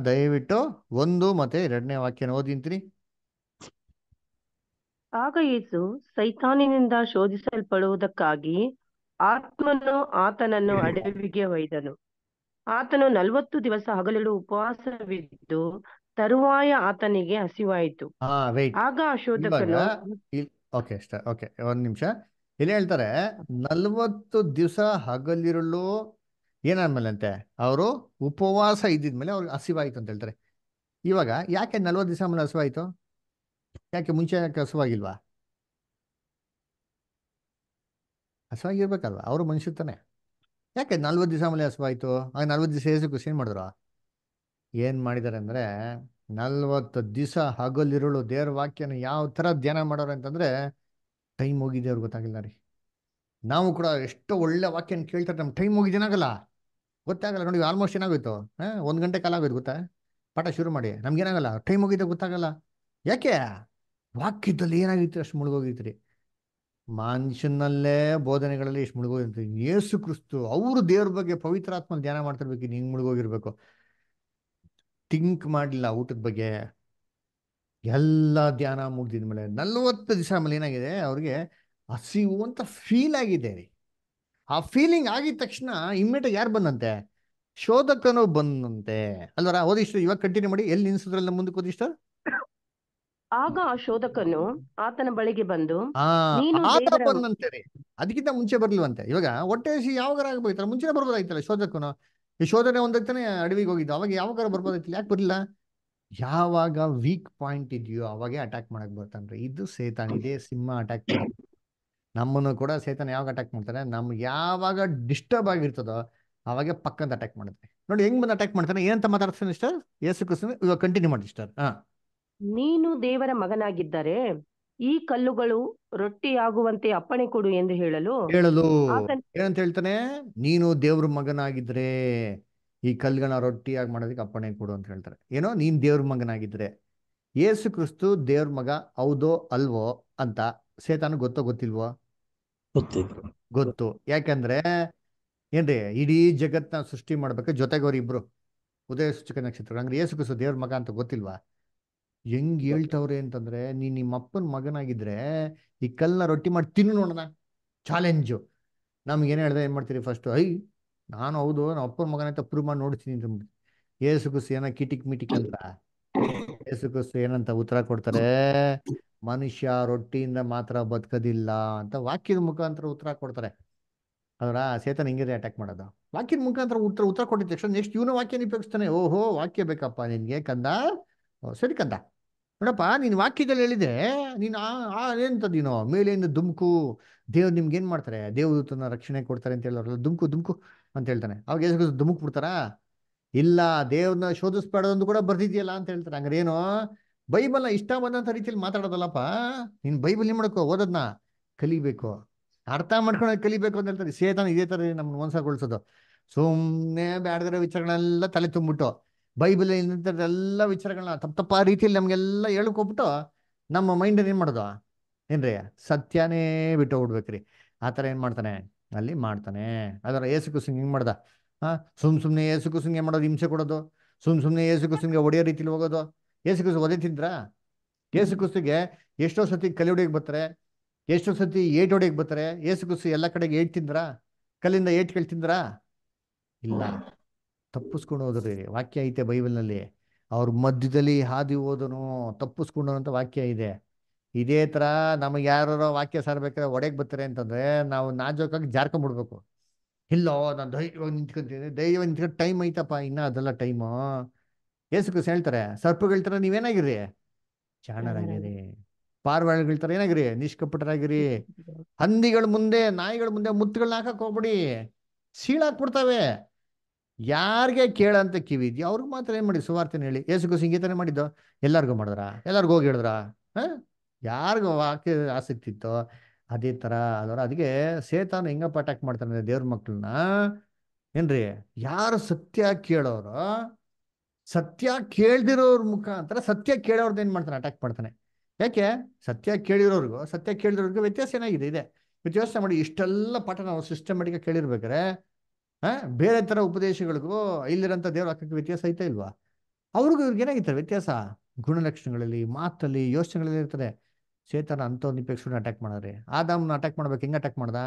ದಯವಿಟ್ಟು ಒಂದು ಮತ್ತೆ ಎರಡನೇ ವಾಕ್ಯನ ಓದಿಂತೀನಿ ಆಗ ಏಸು ಸೈತಾನಿನಿಂದ ಶೋಧಿಸಲ್ಪಡುವುದಕ್ಕಾಗಿ ಆತ್ಮನು ಆತನನ್ನು ಅಡವಿಗೆ ಒಯ್ದನು ಆತನು ನಲವತ್ತು ದಿವಸ ಹಗಲಿಡು ಉಪವಾಸವಿದ್ದು ತರುವಾಯ ಆತನಿಗೆ ಹಸಿವಾಯಿತು ಆಗ ಓಕೆ ಓಕೆ ಒಂದ್ ನಿಮಿಷ ಇಲ್ಲಿ ಹೇಳ್ತಾರೆ ನಲ್ವತ್ತು ದಿವಸ ಹಗಲಿರುಳು ಅಂತೆ ಅವರು ಉಪವಾಸ ಇದ್ದಿದ್ಮೇಲೆ ಅವ್ರಿಗೆ ಹಸಿವಾಯಿತು ಅಂತ ಹೇಳ್ತಾರೆ ಇವಾಗ ಯಾಕೆ ನಲ್ವತ್ತು ದಿವಸ ಮೇಲೆ ಹಸಿವಾಯಿತು ಯಾಕೆ ಮುಂಚೆ ಯಾಕೆ ಹಸುವಾಗಿಲ್ವಾ ಹಸಿವಾಗಿರ್ಬೇಕಲ್ವಾ ಅವರು ಮನುಷ್ಯ ತಾನೆ ಯಾಕೆ ನಲ್ವತ್ತು ದಿವಸ ಮೇಲೆ ಹಸುವಾಯಿತು ಆಗ ನಲ್ವತ್ತು ದಿವಸ ಏಸು ಖುಷಿ ಮಾಡಿದ್ರು ಏನ್ ಮಾಡಿದ್ದಾರೆ ಅಂದ್ರೆ ನಲ್ವತ್ತು ದಿವಸ ಹಗಲಿರುಳು ದೇವ್ರ ವಾಕ್ಯನ ಯಾವ ತರ ಧ್ಯಾನ ಮಾಡೋರು ಅಂತಂದ್ರೆ ಟೈಮ್ ಹೋಗಿದೆ ಅವ್ರಿಗೆ ಗೊತ್ತಾಗಿಲ್ಲ ರೀ ನಾವು ಕೂಡ ಎಷ್ಟು ಒಳ್ಳೆ ವಾಕ್ಯನ ಕೇಳ್ತಾರೆ ನಮ್ಮ ಟೈಮ್ ಹೋಗಿದೇನಾಗಲ್ಲ ಗೊತ್ತಾಗಲ್ಲ ನೋಡಿ ಆಲ್ಮೋಸ್ಟ್ ಏನಾಗೋಯ್ತು ಹಾಂ ಒಂದು ಗಂಟೆ ಕಾಲ ಆಗೋಯ್ತು ಗೊತ್ತಾ ಪಾಠ ಶುರು ಮಾಡಿ ಏನಾಗಲ್ಲ ಟೈಮ್ ಹೋಗಿದೆ ಗೊತ್ತಾಗಲ್ಲ ಯಾಕೆ ವಾಕ್ಯದಲ್ಲಿ ಏನಾಗಿತ್ತು ಅಷ್ಟು ಮುಳುಗೋಗಿತ್ರಿ ಮನುಷ್ಯನಲ್ಲೇ ಬೋಧನೆಗಳಲ್ಲಿ ಇಷ್ಟು ಮುಳುಗೋಗಿರ್ತೀವಿ ಯೇಸು ಕ್ರಿಸ್ತು ಅವರು ದೇವ್ರ ಬಗ್ಗೆ ಪವಿತ್ರಾತ್ಮ ಧ್ಯಾನ ಮಾಡ್ತಿರ್ಬೇಕು ಹಿಂಗ್ ಮುಳುಗೋಗಿರ್ಬೇಕು ಥಿಂಕ್ ಮಾಡಲಿಲ್ಲ ಊಟದ ಬಗ್ಗೆ ಎಲ್ಲ ಧ್ಯಾನ ಮುಗ್ದಿದ ಮೇಲೆ ನಲ್ವತ್ತು ದಿವಸ ಆಮೇಲೆ ಏನಾಗಿದೆ ಅವ್ರಿಗೆ ಹಸಿವು ಅಂತ ಫೀಲ್ ಆಗಿದೆ ರೀ ಆ ಫೀಲಿಂಗ್ ಆಗಿದ ತಕ್ಷಣ ಇಮ್ಮಿಡಿಯೇಟ್ ಯಾರು ಬಂದಂತೆ ಶೋಧಕನೋ ಬಂದಂತೆ ಅಲ್ವರ ಓದಿಷ್ಟು ಇವಾಗ ಕಂಟಿನ್ಯೂ ಮಾಡಿ ಎಲ್ಲಿ ನಿಲ್ಸಿದ್ರಲ್ಲ ಮುಂದಕ್ಕೆ ಓದಿಷ್ಟ ಆಗ ಆ ಶೋಧಕನು ಆತನ ಬಳಿಗೆ ಬಂದು ಆತ ಬಂದಂತೆ ರೀ ಅದಕ್ಕಿಂತ ಮುಂಚೆ ಬರ್ಲಿಲ್ವಂತೆ ಇವಾಗ ಹೊಟ್ಟೆ ಯಾವಾಗ ಆಗ್ಬೋಯ್ತಾರ ಮುಂಚೆ ಬರ್ಬೋದಾಗಿತ್ತಲ್ಲ ಶೋಧಕನು ಯಶೋಧನೆ ಒಂದೈತಾನೆ ಅಡವಿಗೆ ಹೋಗಿದ್ದು ಅವಾಗ ಯಾವಾಗ ಬರ್ಬೋದಿತ್ತು ಯಾಕೆ ಬರಲಿಲ್ಲ ಯಾವಾಗ ವೀಕ್ ಪಾಯಿಂಟ್ ಇದೆಯೋ ಅವಾಗೆ ಅಟ್ಯಾಕ್ ಮಾಡಕ್ ಬರ್ತಾನ್ರಿ ಇದು ಸೇತಾನ್ ಇದೇ ಸಿಂಹ ಅಟ್ಯಾಕ್ ನಮ್ಮನ್ನು ಕೂಡ ಸೇತಾನ ಯಾವಾಗ ಅಟ್ಯಾಕ್ ಮಾಡ್ತಾನೆ ನಮ್ಗೆ ಯಾವಾಗ ಡಿಸ್ಟರ್ಬ್ ಆಗಿರ್ತದೋ ಅವಾಗೆ ಪಕ್ಕಂತ ಅಟ್ಯಾಕ್ ಮಾಡುತ್ತೆ ನೋಡಿ ಹೆಂಗ್ ಬಂದು ಅಟ್ಯಾಕ್ ಮಾಡ್ತಾನೆ ಏನಂತ ಮಾತಾಡ್ತಾನೆ ಇಷ್ಟ ಯೇಸು ಕೃಷ್ಣ ಇವಾಗ ಕಂಟಿನ್ಯೂ ಮಾಡಿ ಇಷ್ಟ ನೀನು ದೇವರ ಮಗನಾಗಿದ್ದರೆ ಈ ಕಲ್ಲುಗಳು ರೊಟ್ಟಿ ಆಗುವಂತೆ ಅಪ್ಪಣೆ ಕೊಡು ಎಂದು ಹೇಳಲು ಹೇಳಲು ಏನಂತ ಹೇಳ್ತಾನೆ ನೀನು ದೇವ್ರ ಮಗನಾಗಿದ್ರೆ ಈ ರೊಟ್ಟಿ ರೊಟ್ಟಿಯಾಗಿ ಮಾಡೋದಕ್ಕೆ ಅಪ್ಪಣೆ ಕೊಡು ಅಂತ ಹೇಳ್ತಾರೆ ಏನೋ ನೀನ್ ದೇವ್ರ ಮಗನಾಗಿದ್ರೆ ಯೇಸು ಕ್ರಿಸ್ತು ದೇವ್ರ ಮಗ ಹೌದೋ ಅಲ್ವೋ ಅಂತ ಸೇತಾನು ಗೊತ್ತೋ ಗೊತ್ತಿಲ್ವೋ ಗೊತ್ತು ಯಾಕಂದ್ರೆ ಏನ್ರಿ ಇಡೀ ಜಗತ್ನ ಸೃಷ್ಟಿ ಮಾಡ್ಬೇಕು ಜೊತೆಗೆ ಅವ್ರಿಬ್ರು ಉದಯ ಸೂಚಕ ನಕ್ಷತ್ರಗಳು ಅಂದ್ರೆ ಯೇಸು ಕ್ರಿಸ್ತು ದೇವ್ರ ಮಗ ಅಂತ ಗೊತ್ತಿಲ್ವಾ ಹೆಂಗ್ ಹೇಳ್ತವ್ರೆ ಅಂತಂದ್ರೆ ನೀನ್ ನಿಮ್ಮ ಅಪ್ಪನ ಮಗನಾಗಿದ್ರೆ ಈ ಕಲ್ನ ರೊಟ್ಟಿ ಮಾಡಿ ತಿನ್ನು ನೋಡೋಣ ಚಾಲೆಂಜು ನಮ್ಗೆ ಏನ್ ಹೇಳ್ದೆ ಏನ್ ಮಾಡ್ತೀರಿ ಫಸ್ಟ್ ಐ ನಾನು ಹೌದು ನಮ್ಮ ಅಪ್ಪನ ಅಂತ ಪ್ರೂವ್ ಮಾಡಿ ನೋಡ್ತೀನಿ ಅಂತ ಏಸು ಕುಸು ಏನ ಕಿಟಿಕ್ ಮಿಟಿಕ್ ಅಂತ ಏಸು ಕುಸು ಏನಂತ ಉತ್ತರ ಕೊಡ್ತಾರೆ ಮನುಷ್ಯ ರೊಟ್ಟಿಯಿಂದ ಮಾತ್ರ ಬದುಕದಿಲ್ಲ ಅಂತ ವಾಕ್ಯದ ಮುಖಾಂತರ ಉತ್ತರ ಕೊಡ್ತಾರೆ ಅದರ ಸೇತನ್ ಹಿಂಗಿದ್ರೆ ಅಟ್ಯಾಕ್ ಮಾಡೋದು ವಾಕ್ಯದ ಮುಖಾಂತರ ಉತ್ತರ ಉತ್ತರ ಕೊಟ್ಟಿದ್ ತಕ್ಷಣ ನೆಕ್ಸ್ಟ್ ಇವನು ವಾಕ್ಯ ಉಪಯೋಗಿಸ್ತಾನೆ ಓಹೋ ವಾಕ್ಯ ಬೇಕಪ್ಪ ನಿನ್ಗೆ ಕಂದ ಸರಿ ಕಂದ ನೋಡಪ್ಪ ನೀನು ವಾಕ್ಯದಲ್ಲಿ ಹೇಳಿದೆ ನೀನು ಆ ನೀನು ಮೇಲೆಯಿಂದ ದುಮ್ಕು ದೇವ್ರು ನಿಮ್ಗೆ ಏನು ಮಾಡ್ತಾರೆ ತನ್ನ ರಕ್ಷಣೆ ಕೊಡ್ತಾರೆ ಅಂತ ಹೇಳೋರಲ್ಲ ದುಮ್ಕು ದುಮ್ಕು ಅಂತ ಹೇಳ್ತಾನೆ ಅವಾಗ ಯೇಸು ದುಮುಕ್ ಬಿಡ್ತಾರಾ ಇಲ್ಲ ದೇವ್ರನ್ನ ಶೋಧಿಸ್ಬೇಡೋದು ಕೂಡ ಬರ್ದಿದ್ಯಲ್ಲ ಅಂತ ಹೇಳ್ತಾರೆ ಹಂಗಾರೆ ಏನೋ ಬೈಬಲ್ನ ಇಷ್ಟ ಬಂದಂಥ ರೀತಿಯಲ್ಲಿ ಮಾತಾಡೋದಲ್ಲಪ್ಪ ನೀನು ಬೈಬಲ್ ಏನು ಮಾಡ್ಕೋ ಓದೋದನ್ನ ಕಲಿಬೇಕು ಅರ್ಥ ಮಾಡ್ಕೊಂಡು ಕಲಿಬೇಕು ಅಂತ ಹೇಳ್ತಾರೆ ಸೇತಾನ ಇದೇ ಥರ ನಮ್ಗೆ ಮೋನ್ಸಗೊಳಿಸೋದು ಸುಮ್ಮನೆ ಬ್ಯಾಡಗರ ವಿಚಾರಗಳೆಲ್ಲ ತಲೆ ತುಂಬಿಟ್ಟು ಬೈಬಲ್ ಎಲ್ಲ ವಿಚಾರಗಳನ್ನ ತಪ್ಪು ತಪ್ಪ ರೀತಿಯಲ್ಲಿ ನಮ್ಗೆಲ್ಲ ಹೇಳ್ಕೊಬಿಟ್ಟು ನಮ್ಮ ಮೈಂಡ್ ಏನ್ ಮಾಡೋದು ಏನ್ರಿ ಸತ್ಯನೇ ಬಿಟ್ಟು ಹೋಗ್ಬೇಕ್ರಿ ಆ ಥರ ಏನ್ ಮಾಡ್ತಾನೆ ಅಲ್ಲಿ ಮಾಡ್ತಾನೆ ಅದರ ಏಸು ಕುಸುಂಗ್ ಹಿಂಗ್ ಮಾಡ್ದ ಆ ಸುಮ್ ಸುಮ್ನೆ ಏಸು ಏನ್ ಮಾಡೋದು ಹಿಂಸೆ ಕೊಡೋದು ಸುಮ್ ಸುಮ್ನೆ ಏಸು ಕುಸುಂಗೆ ಒಡೆಯೋ ರೀತಿಲಿ ಹೋಗೋದು ಏಸು ಕುಸು ಒದೆ ತಿಂದ್ರ ಏಸು ಎಷ್ಟೋ ಸತಿ ಕಲಿ ಹೊಡಿಯಕ್ ಬರ್ತಾರೆ ಎಷ್ಟೋ ಸತಿ ಏಟ್ ಹೊಡಿಯಕ್ ಬರ್ತಾರೆ ಏಸು ಕುಸು ಎಲ್ಲ ಕಡೆಗೆ ಏಟ್ ತಿಂದ್ರ ಕಲ್ಲಿಂದ ಏಟ್ ತಿಂದ್ರಾ ಇಲ್ಲ ತಪ್ಪಿಸ್ಕೊಂಡು ಹೋದ್ರಿ ವಾಕ್ಯ ಐತೆ ಬೈಬಲ್ನಲ್ಲಿ ಅವ್ರ ಮಧ್ಯದಲ್ಲಿ ಹಾದಿ ಹೋದನು ತಪ್ಪಿಸ್ಕೊಂಡು ಅಂತ ವಾಕ್ಯ ಇದೆ ಇದೇ ಥರ ನಮಗೆ ಯಾರೋ ವಾಕ್ಯ ಸಾರ್ಬೇಕಾದ್ರೆ ಒಡೆಗೆ ಬರ್ತಾರೆ ಅಂತಂದರೆ ನಾವು ನಾಜೋಕಾಗಿ ಜಾರ್ಕೊಂಡ್ಬಿಡ್ಬೇಕು ಇಲ್ಲೋ ನಾನು ಧೈರ್ಯವಾಗಿ ನಿಂತ್ಕೊಂತೀನಿ ದೈವ ನಿಂತ್ಕೊಂಡು ಟೈಮ್ ಐತಪ್ಪ ಇನ್ನೂ ಅದೆಲ್ಲ ಟೈಮು ಏಸು ಕೃಷ್ಣ ಹೇಳ್ತಾರೆ ಸರ್ಪಗಳ್ತಾರೆ ನೀವೇನಾಗಿರಿ ಚಾಣರಾಗಿರಿ ಪಾರ್ವಾಳಗಳ್ತಾರೆ ಏನಾಗಿರಿ ನಿಷ್ಕಪಟರಾಗಿರಿ ಹಂದಿಗಳ ಮುಂದೆ ನಾಯಿಗಳ ಮುಂದೆ ಮುತ್ತುಗಳನ್ನ ಹಾಕಕ್ ಹೋಗ್ಬಿಡಿ ಸೀಳಾಕ್ಬಿಡ್ತಾವೆ ಬಿಡ್ತಾವೆ ಯಾರಿಗೆ ಕೇಳಂತ ಇದೆಯೋ ಅವ್ರಿಗೆ ಮಾತ್ರ ಏನು ಮಾಡಿ ಸುವಾರ್ತೆ ಹೇಳಿ ಏಸುಗೂ ಸಿಂಗೀತನೇ ಮಾಡಿದ್ದು ಎಲ್ಲರಿಗೂ ಮಾಡಿದ್ರ ಎಲ್ಲರಿಗೂ ಹೋಗಿ ಹೇಳಿದ್ರ ಹಾಂ ಯಾರಿಗೂ ಆಗ್ತಿ ಆಸಕ್ತಿ ಇತ್ತೋ ಅದೇ ಥರ ಅದರ ಅದಕ್ಕೆ ಸೇತಾನು ಹೆಂಗಪ್ಪ ಅಟ್ಯಾಕ್ ಮಾಡ್ತಾನೆ ದೇವ್ರ ಮಕ್ಕಳನ್ನ ಏನ್ರಿ ಯಾರು ಸತ್ಯ ಕೇಳೋರು ಸತ್ಯ ಕೇಳ್ದಿರೋರ ಮುಖಾಂತರ ಸತ್ಯ ಕೇಳೋರ್ದು ಏನು ಮಾಡ್ತಾನೆ ಅಟ್ಯಾಕ್ ಮಾಡ್ತಾನೆ ಯಾಕೆ ಸತ್ಯ ಕೇಳಿರೋರ್ಗು ಸತ್ಯ ಕೇಳಿದ್ರವ್ರಿಗೂ ವ್ಯತ್ಯಾಸ ಏನಾಗಿದೆ ಇದೆ ವ್ಯತ್ಯಾಸ ಮಾಡಿ ಇಷ್ಟೆಲ್ಲ ಪಾಠ ನಾವು ಸಿಸ್ಟಮೆಟಿಕ್ ಕೇಳಿರ್ಬೇಕಾರೆ ಬೇರೆ ಥರ ಉಪದೇಶಗಳಿಗೂ ಇಲ್ಲಿರೋಂಥ ದೇವ್ರ ಅಕ್ಕಕ್ಕೆ ವ್ಯತ್ಯಾಸ ಐತೆ ಇಲ್ವಾ ಅವ್ರಿಗೂ ಇವ್ರಿಗೆ ಏನಾಗಿರ್ತಾರೆ ವ್ಯತ್ಯಾಸ ಗುಣಲಕ್ಷಣಗಳಲ್ಲಿ ಮಾತಲ್ಲಿ ಯೋಚನೆಗಳಲ್ಲಿ ಇರ್ತಾರೆ ಚೇತನ ನಿಪೇಕ್ಷಣ ಅಟ್ಯಾಕ್ ಮಾಡಿದ್ರೆ ಆದಾಮ್ನ ಅಟ್ಯಾಕ್ ಮಾಡ್ಬೇಕು ಹೆಂಗೆ ಅಟ್ಯಾಕ್ ಮಾಡ್ದ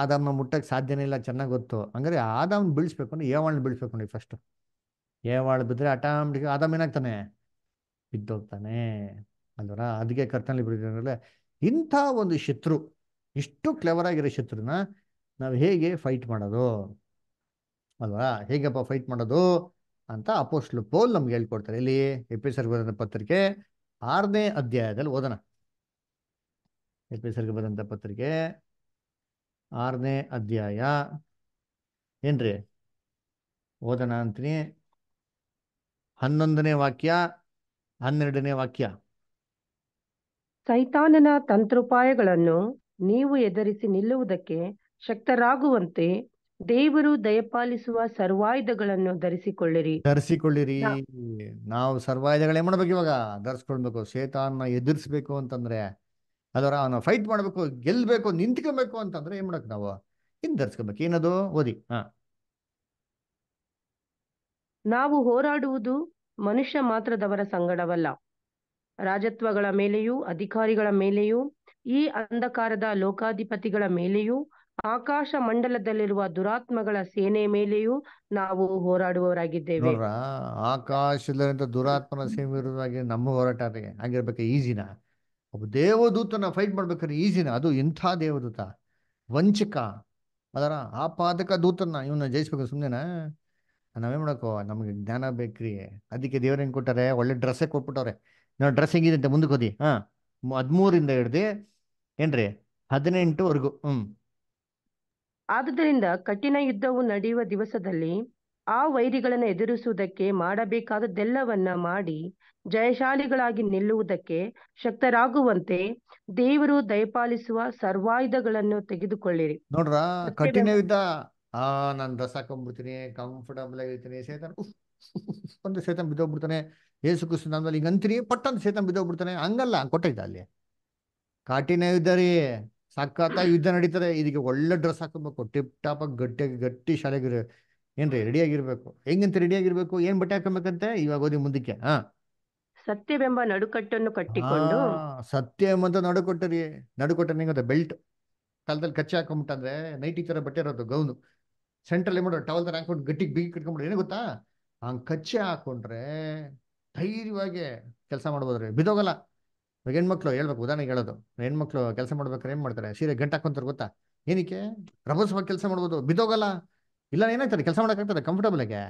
ಆದಾಮ್ನ ಮುಟ್ಟಕ್ಕೆ ಸಾಧ್ಯನೇ ಇಲ್ಲ ಚೆನ್ನಾಗಿ ಗೊತ್ತು ಹಂಗಾರೆ ಆದಾಮ್ನ ಬೀಳಿಸ್ಬೇಕು ಅಂದ್ರೆ ಏವಾಳನ್ನ ಬೀಳಿಸ್ಬೇಕು ನೋಡಿ ಫಸ್ಟು ಏವಾಳ್ ಬಿದ್ದರೆ ಆಟೋಮೆಟಿಕ್ ಆದಾಮ್ ಏನಾಗ್ತಾನೆ ಬಿದ್ದೋಗ್ತಾನೆ ಅಂದ್ರ ಅದಕ್ಕೆ ಕರ್ತನಲ್ಲಿ ಬಿಡಿದ್ರೆ ಇಂಥ ಒಂದು ಶತ್ರು ಇಷ್ಟು ಕ್ಲೆವರ್ ಆಗಿರೋ ಶತ್ರುನ ನಾವು ಹೇಗೆ ಫೈಟ್ ಮಾಡೋದು ಅಲ್ವಾ ಹೇಗಪ್ಪ ಫೈಟ್ ಮಾಡೋದು ಅಂತ ಅಪೋಸ್ಟ್ಲು ಪೋಲ್ ನಮ್ಗೆ ಹೇಳ್ಕೊಡ್ತಾರೆ ಇಲ್ಲಿ ಎಪಿಸರ್ಗೆ ಬರೆದ ಪತ್ರಿಕೆ ಆರನೇ ಅಧ್ಯಾಯದಲ್ಲಿ ಓದನ ಎಪಿಸರ್ಗೆ ಬರೆದಂಥ ಪತ್ರಿಕೆ ಆರನೇ ಅಧ್ಯಾಯ ಏನ್ರಿ ಓದೋಣ ಅಂತೀನಿ ಹನ್ನೊಂದನೇ ವಾಕ್ಯ ಹನ್ನೆರಡನೇ ವಾಕ್ಯ ಸೈತಾನನ ತಂತ್ರೋಪಾಯಗಳನ್ನು ನೀವು ಎದುರಿಸಿ ನಿಲ್ಲುವುದಕ್ಕೆ ಶಕ್ತರಾಗುವಂತೆ ದೇವರು ದಯಪಾಲಿಸುವ ಸರ್ವಾಯುಧಗಳನ್ನು ಧರಿಸಿಕೊಳ್ಳಿರಿ ಧರಿಸಿಕೊಳ್ಳಿರಿ ನಾವು ಸರ್ವಾಯುಧಗಳೇ ಮಾಡಬೇಕು ಮಾಡ್ಬೇಕು ಇವಾಗ ಧರಿಸ್ಕೊಳ್ಬೇಕು ಶೇತಾನ್ನ ಎದುರಿಸ್ಬೇಕು ಅಂತಂದ್ರೆ ಅದರ ಅವನ ಫೈಟ್ ಮಾಡ್ಬೇಕು ಗೆಲ್ಬೇಕು ನಿಂತ್ಕೊಬೇಕು ಅಂತಂದ್ರೆ ಏನ್ ಮಾಡಕ್ ನಾವು ಇನ್ ಧರಿಸ್ಕೊಬೇಕು ಏನದು ಓದಿ ಹಾ ನಾವು ಹೋರಾಡುವುದು ಮನುಷ್ಯ ಮಾತ್ರದವರ ಸಂಗಡವಲ್ಲ ರಾಜತ್ವಗಳ ಮೇಲೆಯೂ ಅಧಿಕಾರಿಗಳ ಮೇಲೆಯೂ ಈ ಅಂಧಕಾರದ ಲೋಕಾಧಿಪತಿಗಳ ಮೇಲೆಯೂ ಆಕಾಶ ಮಂಡಲದಲ್ಲಿರುವ ದುರಾತ್ಮಗಳ ಸೇನೆ ಮೇಲೆಯೂ ನಾವು ಹೋರಾಡುವವರಾಗಿದ್ದೇವೆ ನೋಡ್ರ ದುರಾತ್ಮನ ಸೇನೆ ವಿರುದ್ಧವಾಗಿ ನಮ್ಮ ಹೋರಾಟ ಆಗಿರ್ಬೇಕು ಈಜಿನ ಒಬ್ಬ ದೇವದೂತನ ಫೈಟ್ ಮಾಡ್ಬೇಕಾದ್ರೆ ಈಜಿನ ಅದು ಇಂಥ ದೇವದೂತ ವಂಚಕ ಅದರ ಆಪಾದಕ ದೂತನ ಇವನ್ನ ಜಯಿಸ್ಬೇಕು ಸುಮ್ಮನೆನಾ ನಾವೇನ್ ಮಾಡಕೋ ನಮಗೆ ಜ್ಞಾನ ಬೇಕ್ರಿ ಅದಕ್ಕೆ ಹೆಂಗ್ ಕೊಟ್ಟಾರೆ ಒಳ್ಳೆ ಡ್ರೆಸ್ಸೇ ಕೊಟ್ಬಿಟ್ಟವ್ರೆ ನಾವು ಡ್ರೆಸ್ ಹೆಂಗಿದೆ ಅಂತ ಮುಂದಕ್ಕೆ ಹೋದಿ ಹಾ ಹದಿಮೂರಿಂದ ಹಿಡ್ದು ಏನ್ರಿ ವರ್ಗು ಹ್ಮ್ ಆದುದರಿಂದ ಕಠಿಣ ಯುದ್ಧವು ನಡೆಯುವ ದಿವಸದಲ್ಲಿ ಆ ವೈರಿಗಳನ್ನು ಎದುರಿಸುವುದಕ್ಕೆ ಮಾಡಬೇಕಾದದ್ದೆಲ್ಲವನ್ನ ಮಾಡಿ ಜಯಶಾಲಿಗಳಾಗಿ ನಿಲ್ಲುವುದಕ್ಕೆ ಶಕ್ತರಾಗುವಂತೆ ದೇವರು ದಯಪಾಲಿಸುವ ಸರ್ವಾಯುಧಗಳನ್ನು ತೆಗೆದುಕೊಳ್ಳಿರಿ ನೋಡ್ರ ಕಠಿಣ ಯುದ್ಧ ಆ ನಾನು ರಸ ಕಂಫರ್ಟಬಲ್ ಆಗಿರ್ತೀನಿ ಸೇತನ್ ಒಂದು ಸೇತನ್ ಬಿದ್ದೋಗ್ಬಿಡ್ತಾನೆ ಏಸು ಕೃಷ್ಣ ನಾಮದಲ್ಲಿ ಹಿಂಗಂತೀನಿ ಪಟ್ಟಂತ ಸೇತನ್ ಬಿದ್ದೋಗ್ಬಿಡ್ತಾನೆ ಹಂಗಲ್ಲ ಕೊಟ್ಟಿದ್ದ ಅಲ್ಲಿ ಕಠಿಣ ಯುದ್ಧ ರೀ ಸಖತ್ತಾಗಿ ಯುದ್ಧ ನಡೀತಾರೆ ಇದಕ್ಕೆ ಒಳ್ಳೆ ಡ್ರೆಸ್ ಹಾಕೊಬೇಕು ಟಿಪ್ ಟಾಪ್ ಗಟ್ಟಿಯಾಗಿ ಗಟ್ಟಿ ಶಾಲೆಗೆ ಏನ್ರಿ ರೆಡಿ ಆಗಿರ್ಬೇಕು ಹೆಂಗಂತ ಆಗಿರ್ಬೇಕು ಏನ್ ಬಟ್ಟೆ ಹಾಕೋಬೇಕಂತೆ ಇವಾಗ ಓದಿ ಮುಂದಕ್ಕೆ ಹಾ ಸತ್ಯವೆಂಬ ನಡುಕಟ್ಟನ್ನು ಕಟ್ಟಿಕೊಂಡು ಸತ್ಯ ಅಂತ ನಡುಕೊಟ್ಟರಿ ನಡುಕೊಟ್ಟನ ಹೆಂಗದ ಬೆಲ್ಟ್ ಕಾಲದಲ್ಲಿ ಕಚ್ಚಿ ಹಾಕೊಂಬಿಟ್ಟಂದ್ರೆ ನೈಟಿ ತರ ಬಟ್ಟೆ ಇರೋದು ಗೌನು ಸೆಂಟ್ರಲ್ಲಿ ಮಾಡೋ ಟವಲ್ ತರ ಹಾಕೊಂಡು ಗಟ್ಟಿಗೆ ಬಿಗಿ ಕಟ್ಕೊಂಡ್ಬಿಡ್ರಿ ಏನು ಗೊತ್ತಾ ಹಂಗ್ ಕಚ್ಚೆ ಹಾಕೊಂಡ್ರೆ ಧೈರ್ಯವಾಗಿ ಕೆಲಸ ಮಾಡ್ಬೋದ್ರಿ ಬಿದೋಗಲ್ಲ ಹೆಣ್ಮಕ್ಳು ಹೇಳ್ಬೇಕು ಉದಾಹರಣೆಗೆ ಹೇಳೋದು ಹೆಣ್ಮಕ್ಳು ಕೆಲಸ ಮಾಡ್ಬೇಕಾದ್ರೆ ಏನ್ ಮಾಡ್ತಾರೆ ಸೀರೆ ಗಂಟು ಗೊತ್ತಾ ಏನಕ್ಕೆ ಪ್ರಭುತ್ವ ಕೆಲಸ ಮಾಡ್ಬೋದು ಬಿದ್ದೋಗಲ್ಲ ಇಲ್ಲ ಏನಾಗ್ತಾರೆ ಕೆಲಸ ಮಾಡೋಕ್ಕಾಗ್ತದೆ ಕಂಫರ್ಟಬಲ್ ಆಗಿ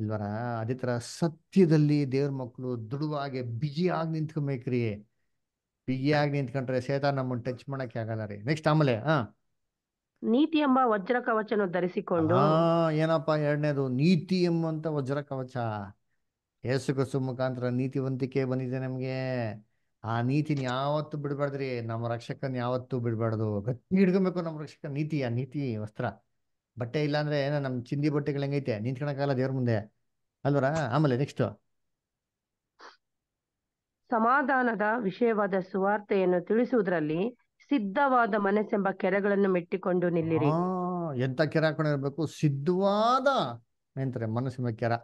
ಇಲ್ವರ ಅದೇ ತರ ಸತ್ಯದಲ್ಲಿ ದೇವ್ರ ಮಕ್ಕಳು ದುಡುವಾಗೆ ಆಗಿ ನಿಂತ್ಕೊಬೇಕ್ರಿ ಆಗಿ ನಿಂತ್ಕೊಂಡ್ರೆ ಸೇತಾ ನಮ್ಮನ್ನ ಟಚ್ ಮಾಡಕ್ಕೆ ಆಗಲ್ಲ ರೀ ನೆಕ್ಸ್ಟ್ ಆಮೇಲೆ ಹಾ ನೀತಿ ಎಂಬ ವಜ್ರ ಕವಚನ ಧರಿಸಿಕೊಂಡು ಏನಪ್ಪ ಎರಡನೇದು ನೀತಿ ಎಂಬಂತ ವಜ್ರ ಕವಚ ಯೇಸು ಸುಮುಖಾಂತರ ಮುಖಾಂತರ ನೀತಿವಂತಿಕೆ ಬಂದಿದೆ ನಮ್ಗೆ ಆ ನೀತಿನ ಯಾವತ್ತು ಬಿಡ್ಬಾರ್ದ್ರಿ ನಮ್ಮ ರಕ್ಷಕನ್ ಯಾವತ್ತು ಬಿಡಬಾರ್ದು ಗಟ್ಟಿ ಹಿಡ್ಕೊಬೇಕು ನಮ್ಮ ರಕ್ಷಕ ನೀತಿ ಆ ನೀತಿ ವಸ್ತ್ರ ಬಟ್ಟೆ ಇಲ್ಲ ಅಂದ್ರೆ ಏನೋ ನಮ್ ಚಿಂದಿ ಬಟ್ಟೆಗಳು ಹೆಂಗೈತೆ ನಿಂತ್ಕೊಳಕಾಲ ದೇವ್ರ ಮುಂದೆ ಅಲ್ವರ ಆಮೇಲೆ ನೆಕ್ಸ್ಟ್ ಸಮಾಧಾನದ ವಿಷಯವಾದ ಸುವಾರ್ತೆಯನ್ನು ತಿಳಿಸುವುದರಲ್ಲಿ ಸಿದ್ಧವಾದ ಮನಸ್ಸೆಂಬ ಕೆರೆಗಳನ್ನು ಮೆಟ್ಟಿಕೊಂಡು ನಿಲ್ಲಿರಿ ಎಂತ ಕೆರೆ ಹಾಕೊಂಡಿರ್ಬೇಕು ಸಿದ್ಧವಾದ ಎಂತಾರೆ ಮನಸ್ಸೆಂಬ ಕೆರ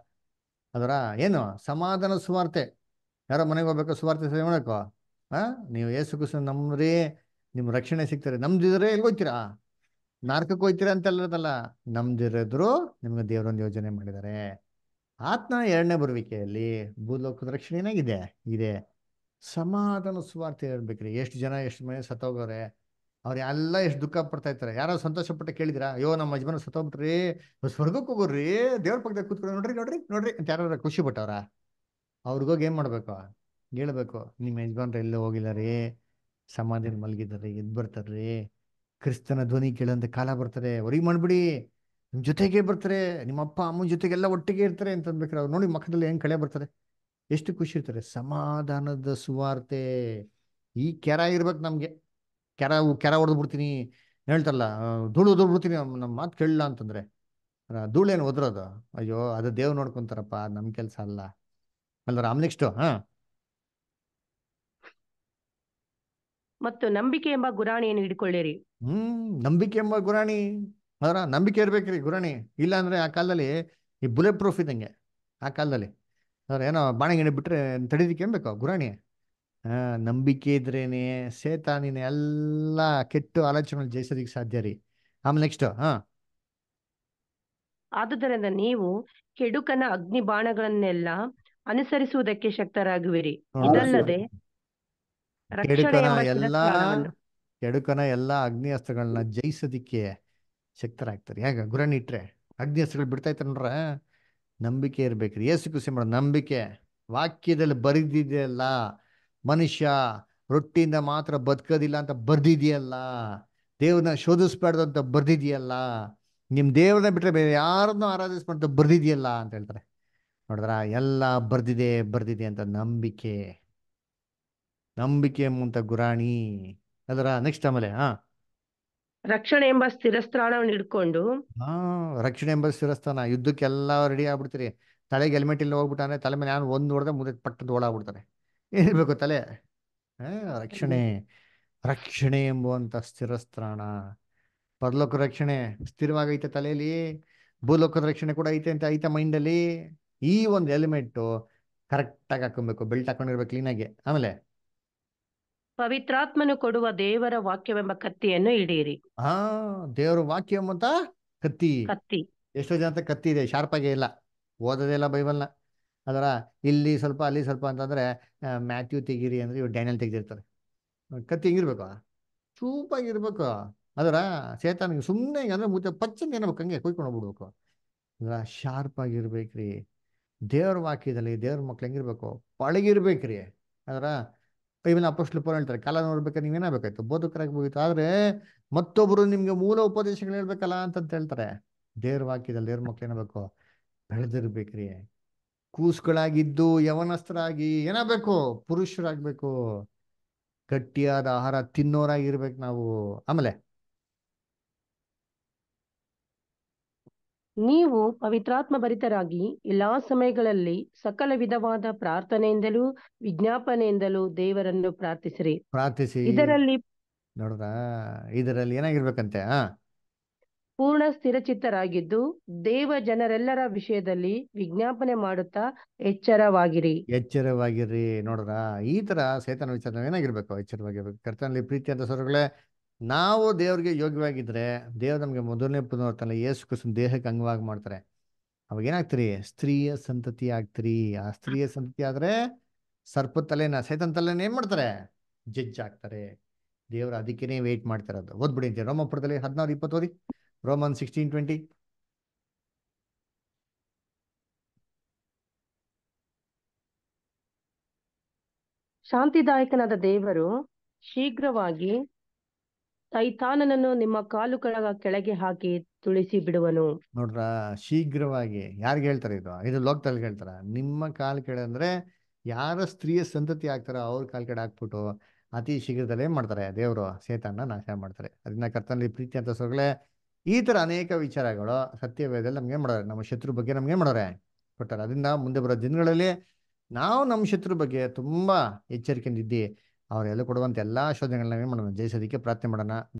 ಅದರ ಏನು ಸಮಾಧಾನ ಸುವಾರ್ತೆ ಯಾರೋ ಮನೆಗೆ ಹೋಗ್ಬೇಕು ಸುವಾರ್ತೆ ಸೇವೆ ಮಾಡಕ್ಕೋ ಹಾಂ ನೀವು ಏಸು ಕುಸ ನಮ್ರಿ ನಿಮ್ಮ ರಕ್ಷಣೆ ಸಿಗ್ತಾರೆ ನಮ್ದಿದ್ರೆ ಎಲ್ಲಿ ಹೋಗ್ತೀರಾ ನಾರ್ಕಕ್ಕೆ ಹೋಗ್ತೀರಾ ಅಂತ ಎಲ್ಲದಲ್ಲ ನಮ್ದಿರದ್ರು ನಿಮ್ಗೆ ದೇವರೊಂದು ಯೋಜನೆ ಮಾಡಿದ್ದಾರೆ ಆತ್ಮ ಎರಡನೇ ಬರುವಿಕೆಯಲ್ಲಿ ಭೂಲೋಕದ ಏನಾಗಿದೆ ಇದೆ ಸಮಾಧಾನ ಸುವಾರ್ತೆ ಹೇಳ್ಬೇಕ್ರಿ ಎಷ್ಟು ಜನ ಎಷ್ಟು ಮನೆ ಸತ್ತೋಗವ್ರೆ ಅವ್ರೆಲ್ಲ ಎಷ್ಟು ದುಃಖ ಪಡ್ತಾ ಇರ್ತಾರೆ ಯಾರೋ ಸಂತೋಷ ಪಟ್ಟು ಕೇಳಿದ್ರಾ ಅಯ್ಯೋ ನಮ್ಮ ಯಜಮಾನ ಸತ್ತೋಗ್ಬಿಟ್ರಿ ಸ್ವರ್ಗಕ್ಕೆ ಹೋಗೋರ್ರಿ ದೇವ್ರ ಪಕ್ಕದಾಗ ಕೂತ್ಕೊಂಡು ನೋಡ್ರಿ ನೋಡ್ರಿ ನೋಡ್ರಿ ಅಂತ ಯಾರು ಖುಷಿ ಪಟ್ಟವ್ರಾ ಅವ್ರಿಗೋಗಿ ಏನು ಮಾಡಬೇಕು ಹೇಳ್ಬೇಕು ನಿಮ್ಮ ಯಜಮಾನ್ರು ಎಲ್ಲೋ ಹೋಗಿಲ್ಲ ರೀ ಸಮಾಧಿನ ಮಲಗಿದಾರೆ ಎದ್ದು ಬರ್ತಾರ್ರಿ ಕ್ರಿಸ್ತನ ಧ್ವನಿ ಕೇಳೋಂಥ ಕಾಲ ಬರ್ತಾರೆ ಅವ್ರಿಗೆ ಮಾಡ್ಬಿಡಿ ನಿಮ್ಮ ಜೊತೆಗೆ ಬರ್ತಾರೆ ನಿಮ್ಮ ಅಪ್ಪ ಅಮ್ಮನ ಜೊತೆಗೆಲ್ಲ ಒಟ್ಟಿಗೆ ಇರ್ತಾರೆ ಅಂತ ಅವ್ರು ನೋಡಿ ಮಕ್ಕದಲ್ಲಿ ಹೆಂಗೆ ಕಳೆ ಬರ್ತಾರೆ ಎಷ್ಟು ಖುಷಿ ಇರ್ತಾರೆ ಸಮಾಧಾನದ ಸುವಾರ್ತೆ ಈ ಕೆರ ಇರ್ಬೇಕು ನಮಗೆ ಕೆರ ಕೆರ ಹೊಡೆದು ಬಿಡ್ತೀನಿ ಹೇಳ್ತಾರಲ್ಲ ಧೂಳು ಬಿಡ್ತೀನಿ ನಮ್ಮ ಮಾತು ಕೇಳಲ್ಲ ಅಂತಂದ್ರೆ ಏನು ಒದ್ರೋದು ಅಯ್ಯೋ ಅದು ದೇವ್ರು ನೋಡ್ಕೊಂತಾರಪ್ಪ ನಮ್ಮ ಕೆಲಸ ಅಲ್ಲ ಅಲ್ಲ ರಾಮ್ ನೆಕ್ಸ್ಟ್ ಹಾ ಮತ್ತು ನಂಬಿಕೆ ಎಂಬ ಗುರಾಣಿಯನ್ನು ಹಿಡ್ಕೊಳ್ಳಿರಿ ಹ್ಮ್ ನಂಬಿಕೆ ಎಂಬ ಗುರಾಣಿ ಅದರ ನಂಬಿಕೆ ಇರ್ಬೇಕ್ರಿ ಗುರಾಣಿ ಇಲ್ಲ ಅಂದ್ರೆ ಆ ಕಾಲದಲ್ಲಿ ಈ ಬುಲೆಟ್ ಪ್ರೂಫ್ ಇದ್ದಂಗೆ ಆ ಕಾಲದಲ್ಲಿ ಅದ್ರ ಏನೋ ಬಾಣಗಿಣಿ ಬಿಟ್ರೆ ತಡಿದಿಕ್ಕೆ ಏನ್ ಬೇಕು ಗುರಾಣಿ ಆ ನಂಬಿಕೆ ಇದ್ರೇನೆ ಸೇತಾನಿನೇ ಎಲ್ಲ ಕೆಟ್ಟು ಆಲೋಚನೆ ಜಯಿಸೋದಿಕ್ಕೆ ಸಾಧ್ಯ ರೀ ಆಮೇಲೆ ನೆಕ್ಸ್ಟ್ ಹಾ ಆದುದರಿಂದ ನೀವು ಕೆಡುಕನ ಅಗ್ನಿ ಬಾಣಗಳನ್ನೆಲ್ಲ ಅನುಸರಿಸುವುದಕ್ಕೆ ಶಕ್ತರಾಗುವಿರಿ ಇದಲ್ಲದೆ ಎಲ್ಲಾ ಕೆಡುಕನ ಎಲ್ಲಾ ಅಗ್ನಿ ಅಸ್ತ್ರಗಳನ್ನ ಜಯಿಸೋದಿಕ್ಕೆ ಶಕ್ತರಾಗ್ತಾರೆ ಹೇಗ ಇಟ್ರೆ ಅಗ್ನಿ ಅಸ್ತ್ರಗಳು ಬಿಡ್ತಾ ಇರ್ತಾರೆ ನೋಡ್ರ ನಂಬಿಕೆ ಇರ್ಬೇಕ್ರಿ ಏಸು ಖುಷಿ ಮಾಡೋ ನಂಬಿಕೆ ವಾಕ್ಯದಲ್ಲಿ ಬರೆದಿದೆಯಲ್ಲ ಮನುಷ್ಯ ರೊಟ್ಟಿಯಿಂದ ಮಾತ್ರ ಬದುಕೋದಿಲ್ಲ ಅಂತ ಬರ್ದಿದೆಯಲ್ಲ ದೇವ್ರನ್ನ ಶೋಧಿಸ್ಬಾರ್ದು ಅಂತ ಬರ್ದಿದೆಯಲ್ಲ ನಿಮ್ಮ ದೇವ್ರನ್ನ ಬಿಟ್ರೆ ಬೇರೆ ಯಾರನ್ನೂ ಆರಾಧಿಸ್ಬಾರ್ದು ಬರ್ದಿದೆಯಲ್ಲ ಅಂತ ಹೇಳ್ತಾರೆ ನೋಡಿದ್ರ ಎಲ್ಲ ಬರ್ದಿದೆ ಬರ್ದಿದೆ ಅಂತ ನಂಬಿಕೆ ನಂಬಿಕೆ ಎಂಬಂತ ಗುರಾಣಿ ಅದರ ನೆಕ್ಸ್ಟ್ ಆಮೇಲೆ ಹ ರಕ್ಷಣೆ ಎಂಬ ಸ್ಥಿರಸ್ಥಾನವನ್ನು ಹಿಡ್ಕೊಂಡು ಹಾ ರಕ್ಷಣೆ ಎಂಬ ಸ್ಥಿರಸ್ಥಾನ ಯುದ್ಧಕ್ಕೆಲ್ಲ ರೆಡಿ ಆಗ್ಬಿಡ್ತೀರಿ ತಲೆಗೆ ಹೆಲ್ಮೆಟ್ ಇಲ್ಲ ಹೋಗ್ಬಿಟ್ಟಾನೆ ತಲೆ ಮೇಲೆ ನಾನು ಒಂದು ನೋಡಿದ್ರೆ ಮುಂದೆ ಪಟ್ಟದ ಓಡಾಗ್ಬಿಡ್ತಾರೆ ಏನಿರ್ಬೇಕು ತಲೆ ರಕ್ಷಣೆ ರಕ್ಷಣೆ ಎಂಬುವಂತ ಸ್ಥಿರಸ್ಥಾನ ಪರಲೋಕ ರಕ್ಷಣೆ ಸ್ಥಿರವಾಗೈತೆ ತಲೆಯಲ್ಲಿ ಭೂಲೋಕದ ರಕ್ಷಣೆ ಕೂಡ ಐತೆ ಅಂತ ಐತೆ ಮೈಂಡಲ್ಲಿ ಈ ಒಂದು ಎಲಿಮೆಂಟು ಕರೆಕ್ಟಾಗಿ ಹಾಕೊಬೇಕು ಬೆಲ್ಟ್ ಹಾಕೊಂಡಿರ್ಬೇಕು ಕ್ಲೀನಾಗಿ ಆಮೇಲೆ ಪವಿತ್ರಾತ್ಮನು ಕೊಡುವ ದೇವರ ವಾಕ್ಯವೆಂಬ ಕತ್ತಿಯನ್ನು ಹಿಡಿಯಿರಿ ಹಾ ದೇವರ ವಾಕ್ಯ ಎಂಬಂತ ಕತ್ತಿ ಕತ್ತಿ ಎಷ್ಟೋ ಜನ ಕತ್ತಿ ಇದೆ ಶಾರ್ಪ್ ಆಗೇ ಇಲ್ಲ ಓದೋದೇ ಇಲ್ಲ ಬೈಬಲ್ನ ಅದರ ಇಲ್ಲಿ ಸ್ವಲ್ಪ ಅಲ್ಲಿ ಸ್ವಲ್ಪ ಅಂತಂದ್ರೆ ಮ್ಯಾಥ್ಯೂ ತೆಗೀರಿ ಅಂದ್ರೆ ಇವ್ರು ಡ್ಯಾನಿಯಲ್ ತೆಗೆದಿರ್ತಾರೆ ಕತ್ತಿ ಹಿಂಗಿರ್ಬೇಕು ಚೂಪಾಗಿರ್ಬೇಕು ಅದರ ಸೇತಾನಿಗೆ ಸುಮ್ಮನೆ ಅಂದ್ರೆ ಮುಚ್ಚ ಪಚ್ಚಂಗೆ ಏನ್ಬೇಕು ಹಂಗೆ ಕುಯ್ಕೊಂಡು ಹೋಗ್ಬಿಡ್ಬೇಕು ಅದರ ಶಾರ್ಪ್ ಆಗಿರ್ಬೇಕ್ರಿ ದೇವ್ರ ವಾಕ್ಯದಲ್ಲಿ ದೇವ್ರ ಮಕ್ಳು ಹೆಂಗಿರ್ಬೇಕು ಪಳಗಿರ್ಬೇಕ್ರಿ ಅದರ ಇವನ್ನ ಅಪೋಸ್ಟ್ಲಪರು ಹೇಳ್ತಾರೆ ಕಾಲ ನೋಡ್ಬೇಕಾದ್ರೆ ನೀವೇನಾಗಬೇಕಾಯ್ತು ಬೋಧಕರಾಗಿ ಹೋಗಿತ್ತು ಆದ್ರೆ ಮತ್ತೊಬ್ರು ನಿಮಗೆ ಮೂಲ ಉಪದೇಶಗಳು ಹೇಳ್ಬೇಕಲ್ಲ ಅಂತಂತ ಹೇಳ್ತಾರೆ ದೇವ್ರ ವಾಕ್ಯದಲ್ಲಿ ದೇವ್ರ ಮಕ್ಳು ಏನಬೇಕು ಬೆಳೆದಿರ್ಬೇಕ್ರಿ ಕೂಸುಗಳಾಗಿದ್ದು ಯವನಸ್ಥರಾಗಿ ಏನಾಗಬೇಕು ಪುರುಷರಾಗಬೇಕು ಗಟ್ಟಿಯಾದ ಆಹಾರ ತಿನ್ನೋರಾಗಿರ್ಬೇಕು ನಾವು ಆಮೇಲೆ ನೀವು ಪವಿತ್ರಾತ್ಮ ಭರಿತರಾಗಿ ಎಲ್ಲಾ ಸಮಯಗಳಲ್ಲಿ ಸಕಲ ವಿಧವಾದ ಪ್ರಾರ್ಥನೆಯಿಂದಲೂ ವಿಜ್ಞಾಪನೆಯಿಂದಲೂ ದೇವರನ್ನು ಪ್ರಾರ್ಥಿಸಿರಿ ಪ್ರಾರ್ಥಿಸಿ ಇದರಲ್ಲಿ ನೋಡ್ದ ಇದರಲ್ಲಿ ಏನಾಗಿರ್ಬೇಕಂತೆ ಪೂರ್ಣ ಸ್ಥಿರಚಿತ್ತರಾಗಿದ್ದು ದೇವ ಜನರೆಲ್ಲರ ವಿಷಯದಲ್ಲಿ ವಿಜ್ಞಾಪನೆ ಮಾಡುತ್ತಾ ಎಚ್ಚರವಾಗಿರಿ ಎಚ್ಚರವಾಗಿರಿ ನೋಡ್ರ ಈ ತರ ಸೇತನ ವಿಚಾರ ಏನಾಗಿರ್ಬೇಕು ಎಚ್ಚರವಾಗಿರ್ಬೇಕು ಕರ್ತನಲ್ಲಿ ಪ್ರೀತಿಯಂತ ಸ್ವರಗಳೇ ನಾವು ದೇವ್ರಿಗೆ ಯೋಗ್ಯವಾಗಿದ್ರೆ ದೇವ್ರು ನಮಗೆ ಮೊದಲನೇ ಪುನರ್ತಾನೆ ಯೇಸು ಕೃಷ್ಣ ದೇಹಕ್ಕೆ ಅಂಗವಾಗಿ ಮಾಡ್ತಾರೆ ಅವಾಗ ಏನಾಗ್ತೀರಿ ಸ್ತ್ರೀಯ ಸಂತತಿ ಆಗ್ತೀರಿ ಆ ಸ್ತ್ರೀಯ ಸಂತತಿ ಆದ್ರೆ ಸರ್ಪ ತಲೆನ ಸೈತನ್ ತಲೆನ ಏನು ಮಾಡ್ತಾರೆ ಜಜ್ಜ್ ಆಗ್ತಾರೆ ದೇವರು ಅದಕ್ಕೇನೆ ವೆಯ್ಟ್ ಮಾಡ್ತಿರೋದು ಓದ್ಬಿಡಿ ಅಂತ ರೋಮಪುರದಲ್ಲಿ ಹದಿನಾರು ಇಪ್ಪತ್ತು ಓದಿ ರೋಮನ್ ಸಿಕ್ಸ್ಟೀನ್ ಟ್ವೆಂಟಿ ಶಾಂತಿದಾಯಕನಾದ ದೇವರು ಶೀಘ್ರವಾಗಿ ಸೈತಾನನನ್ನು ನಿಮ್ಮ ಕಾಲುಗಳ ಕೆಳಗೆ ಹಾಕಿ ತುಳಿಸಿ ಬಿಡುವನು ನೋಡ್ರ ಶೀಘ್ರವಾಗಿ ಯಾರಿಗೆ ಹೇಳ್ತಾರೆ ಇದು ಇದು ಲೋಕದಲ್ಲಿ ಹೇಳ್ತಾರ ನಿಮ್ಮ ಕಾಲ್ ಕೆಳ ಅಂದ್ರೆ ಯಾರ ಸ್ತ್ರೀಯ ಸಂತತಿ ಆಗ್ತಾರ ಅವ್ರ ಕಾಲ್ ಕೆಳ ಹಾಕ್ಬಿಟ್ಟು ಅತಿ ಶೀಘ್ರದಲ್ಲೇ ಮಾಡ್ತಾರೆ ದೇವರು ಸೇತಾನ ನಾಶ ಮಾಡ್ತಾರೆ ಅದನ್ನ ಕರ್ತನಲ್ಲಿ ಪ್ರೀತಿ ಅಂತ ಸೊಗಳೇ ಈ ತರ ಅನೇಕ ವಿಚಾರಗಳು ಸತ್ಯವೇದಲ್ಲಿ ನಮ್ಗೆ ಮಾಡೋರೆ ನಮ್ಮ ಶತ್ರು ಬಗ್ಗೆ ನಮ್ಗೆ ಮಾಡೋರೆ ಕೊಟ್ಟಾರೆ ಅದರಿಂದ ಮುಂದೆ ಬರೋ ದಿನಗಳಲ್ಲಿ ನಾವು ನಮ್ಮ ಶತ್ರು ಬಗ್ಗೆ ತುಂಬಾ ಇದ್ದೀವಿ ಅವರೆಲ್ಲ ಕೊಡುವಂಥ ಎಲ್ಲ ಶೋಧನೆಗಳನ್ನ ಏನು ಮಾಡೋಣ ಜಯಿಸೋದಕ್ಕೆ ಪ್ರಾರ್ಥನೆ ಮಾಡೋಣ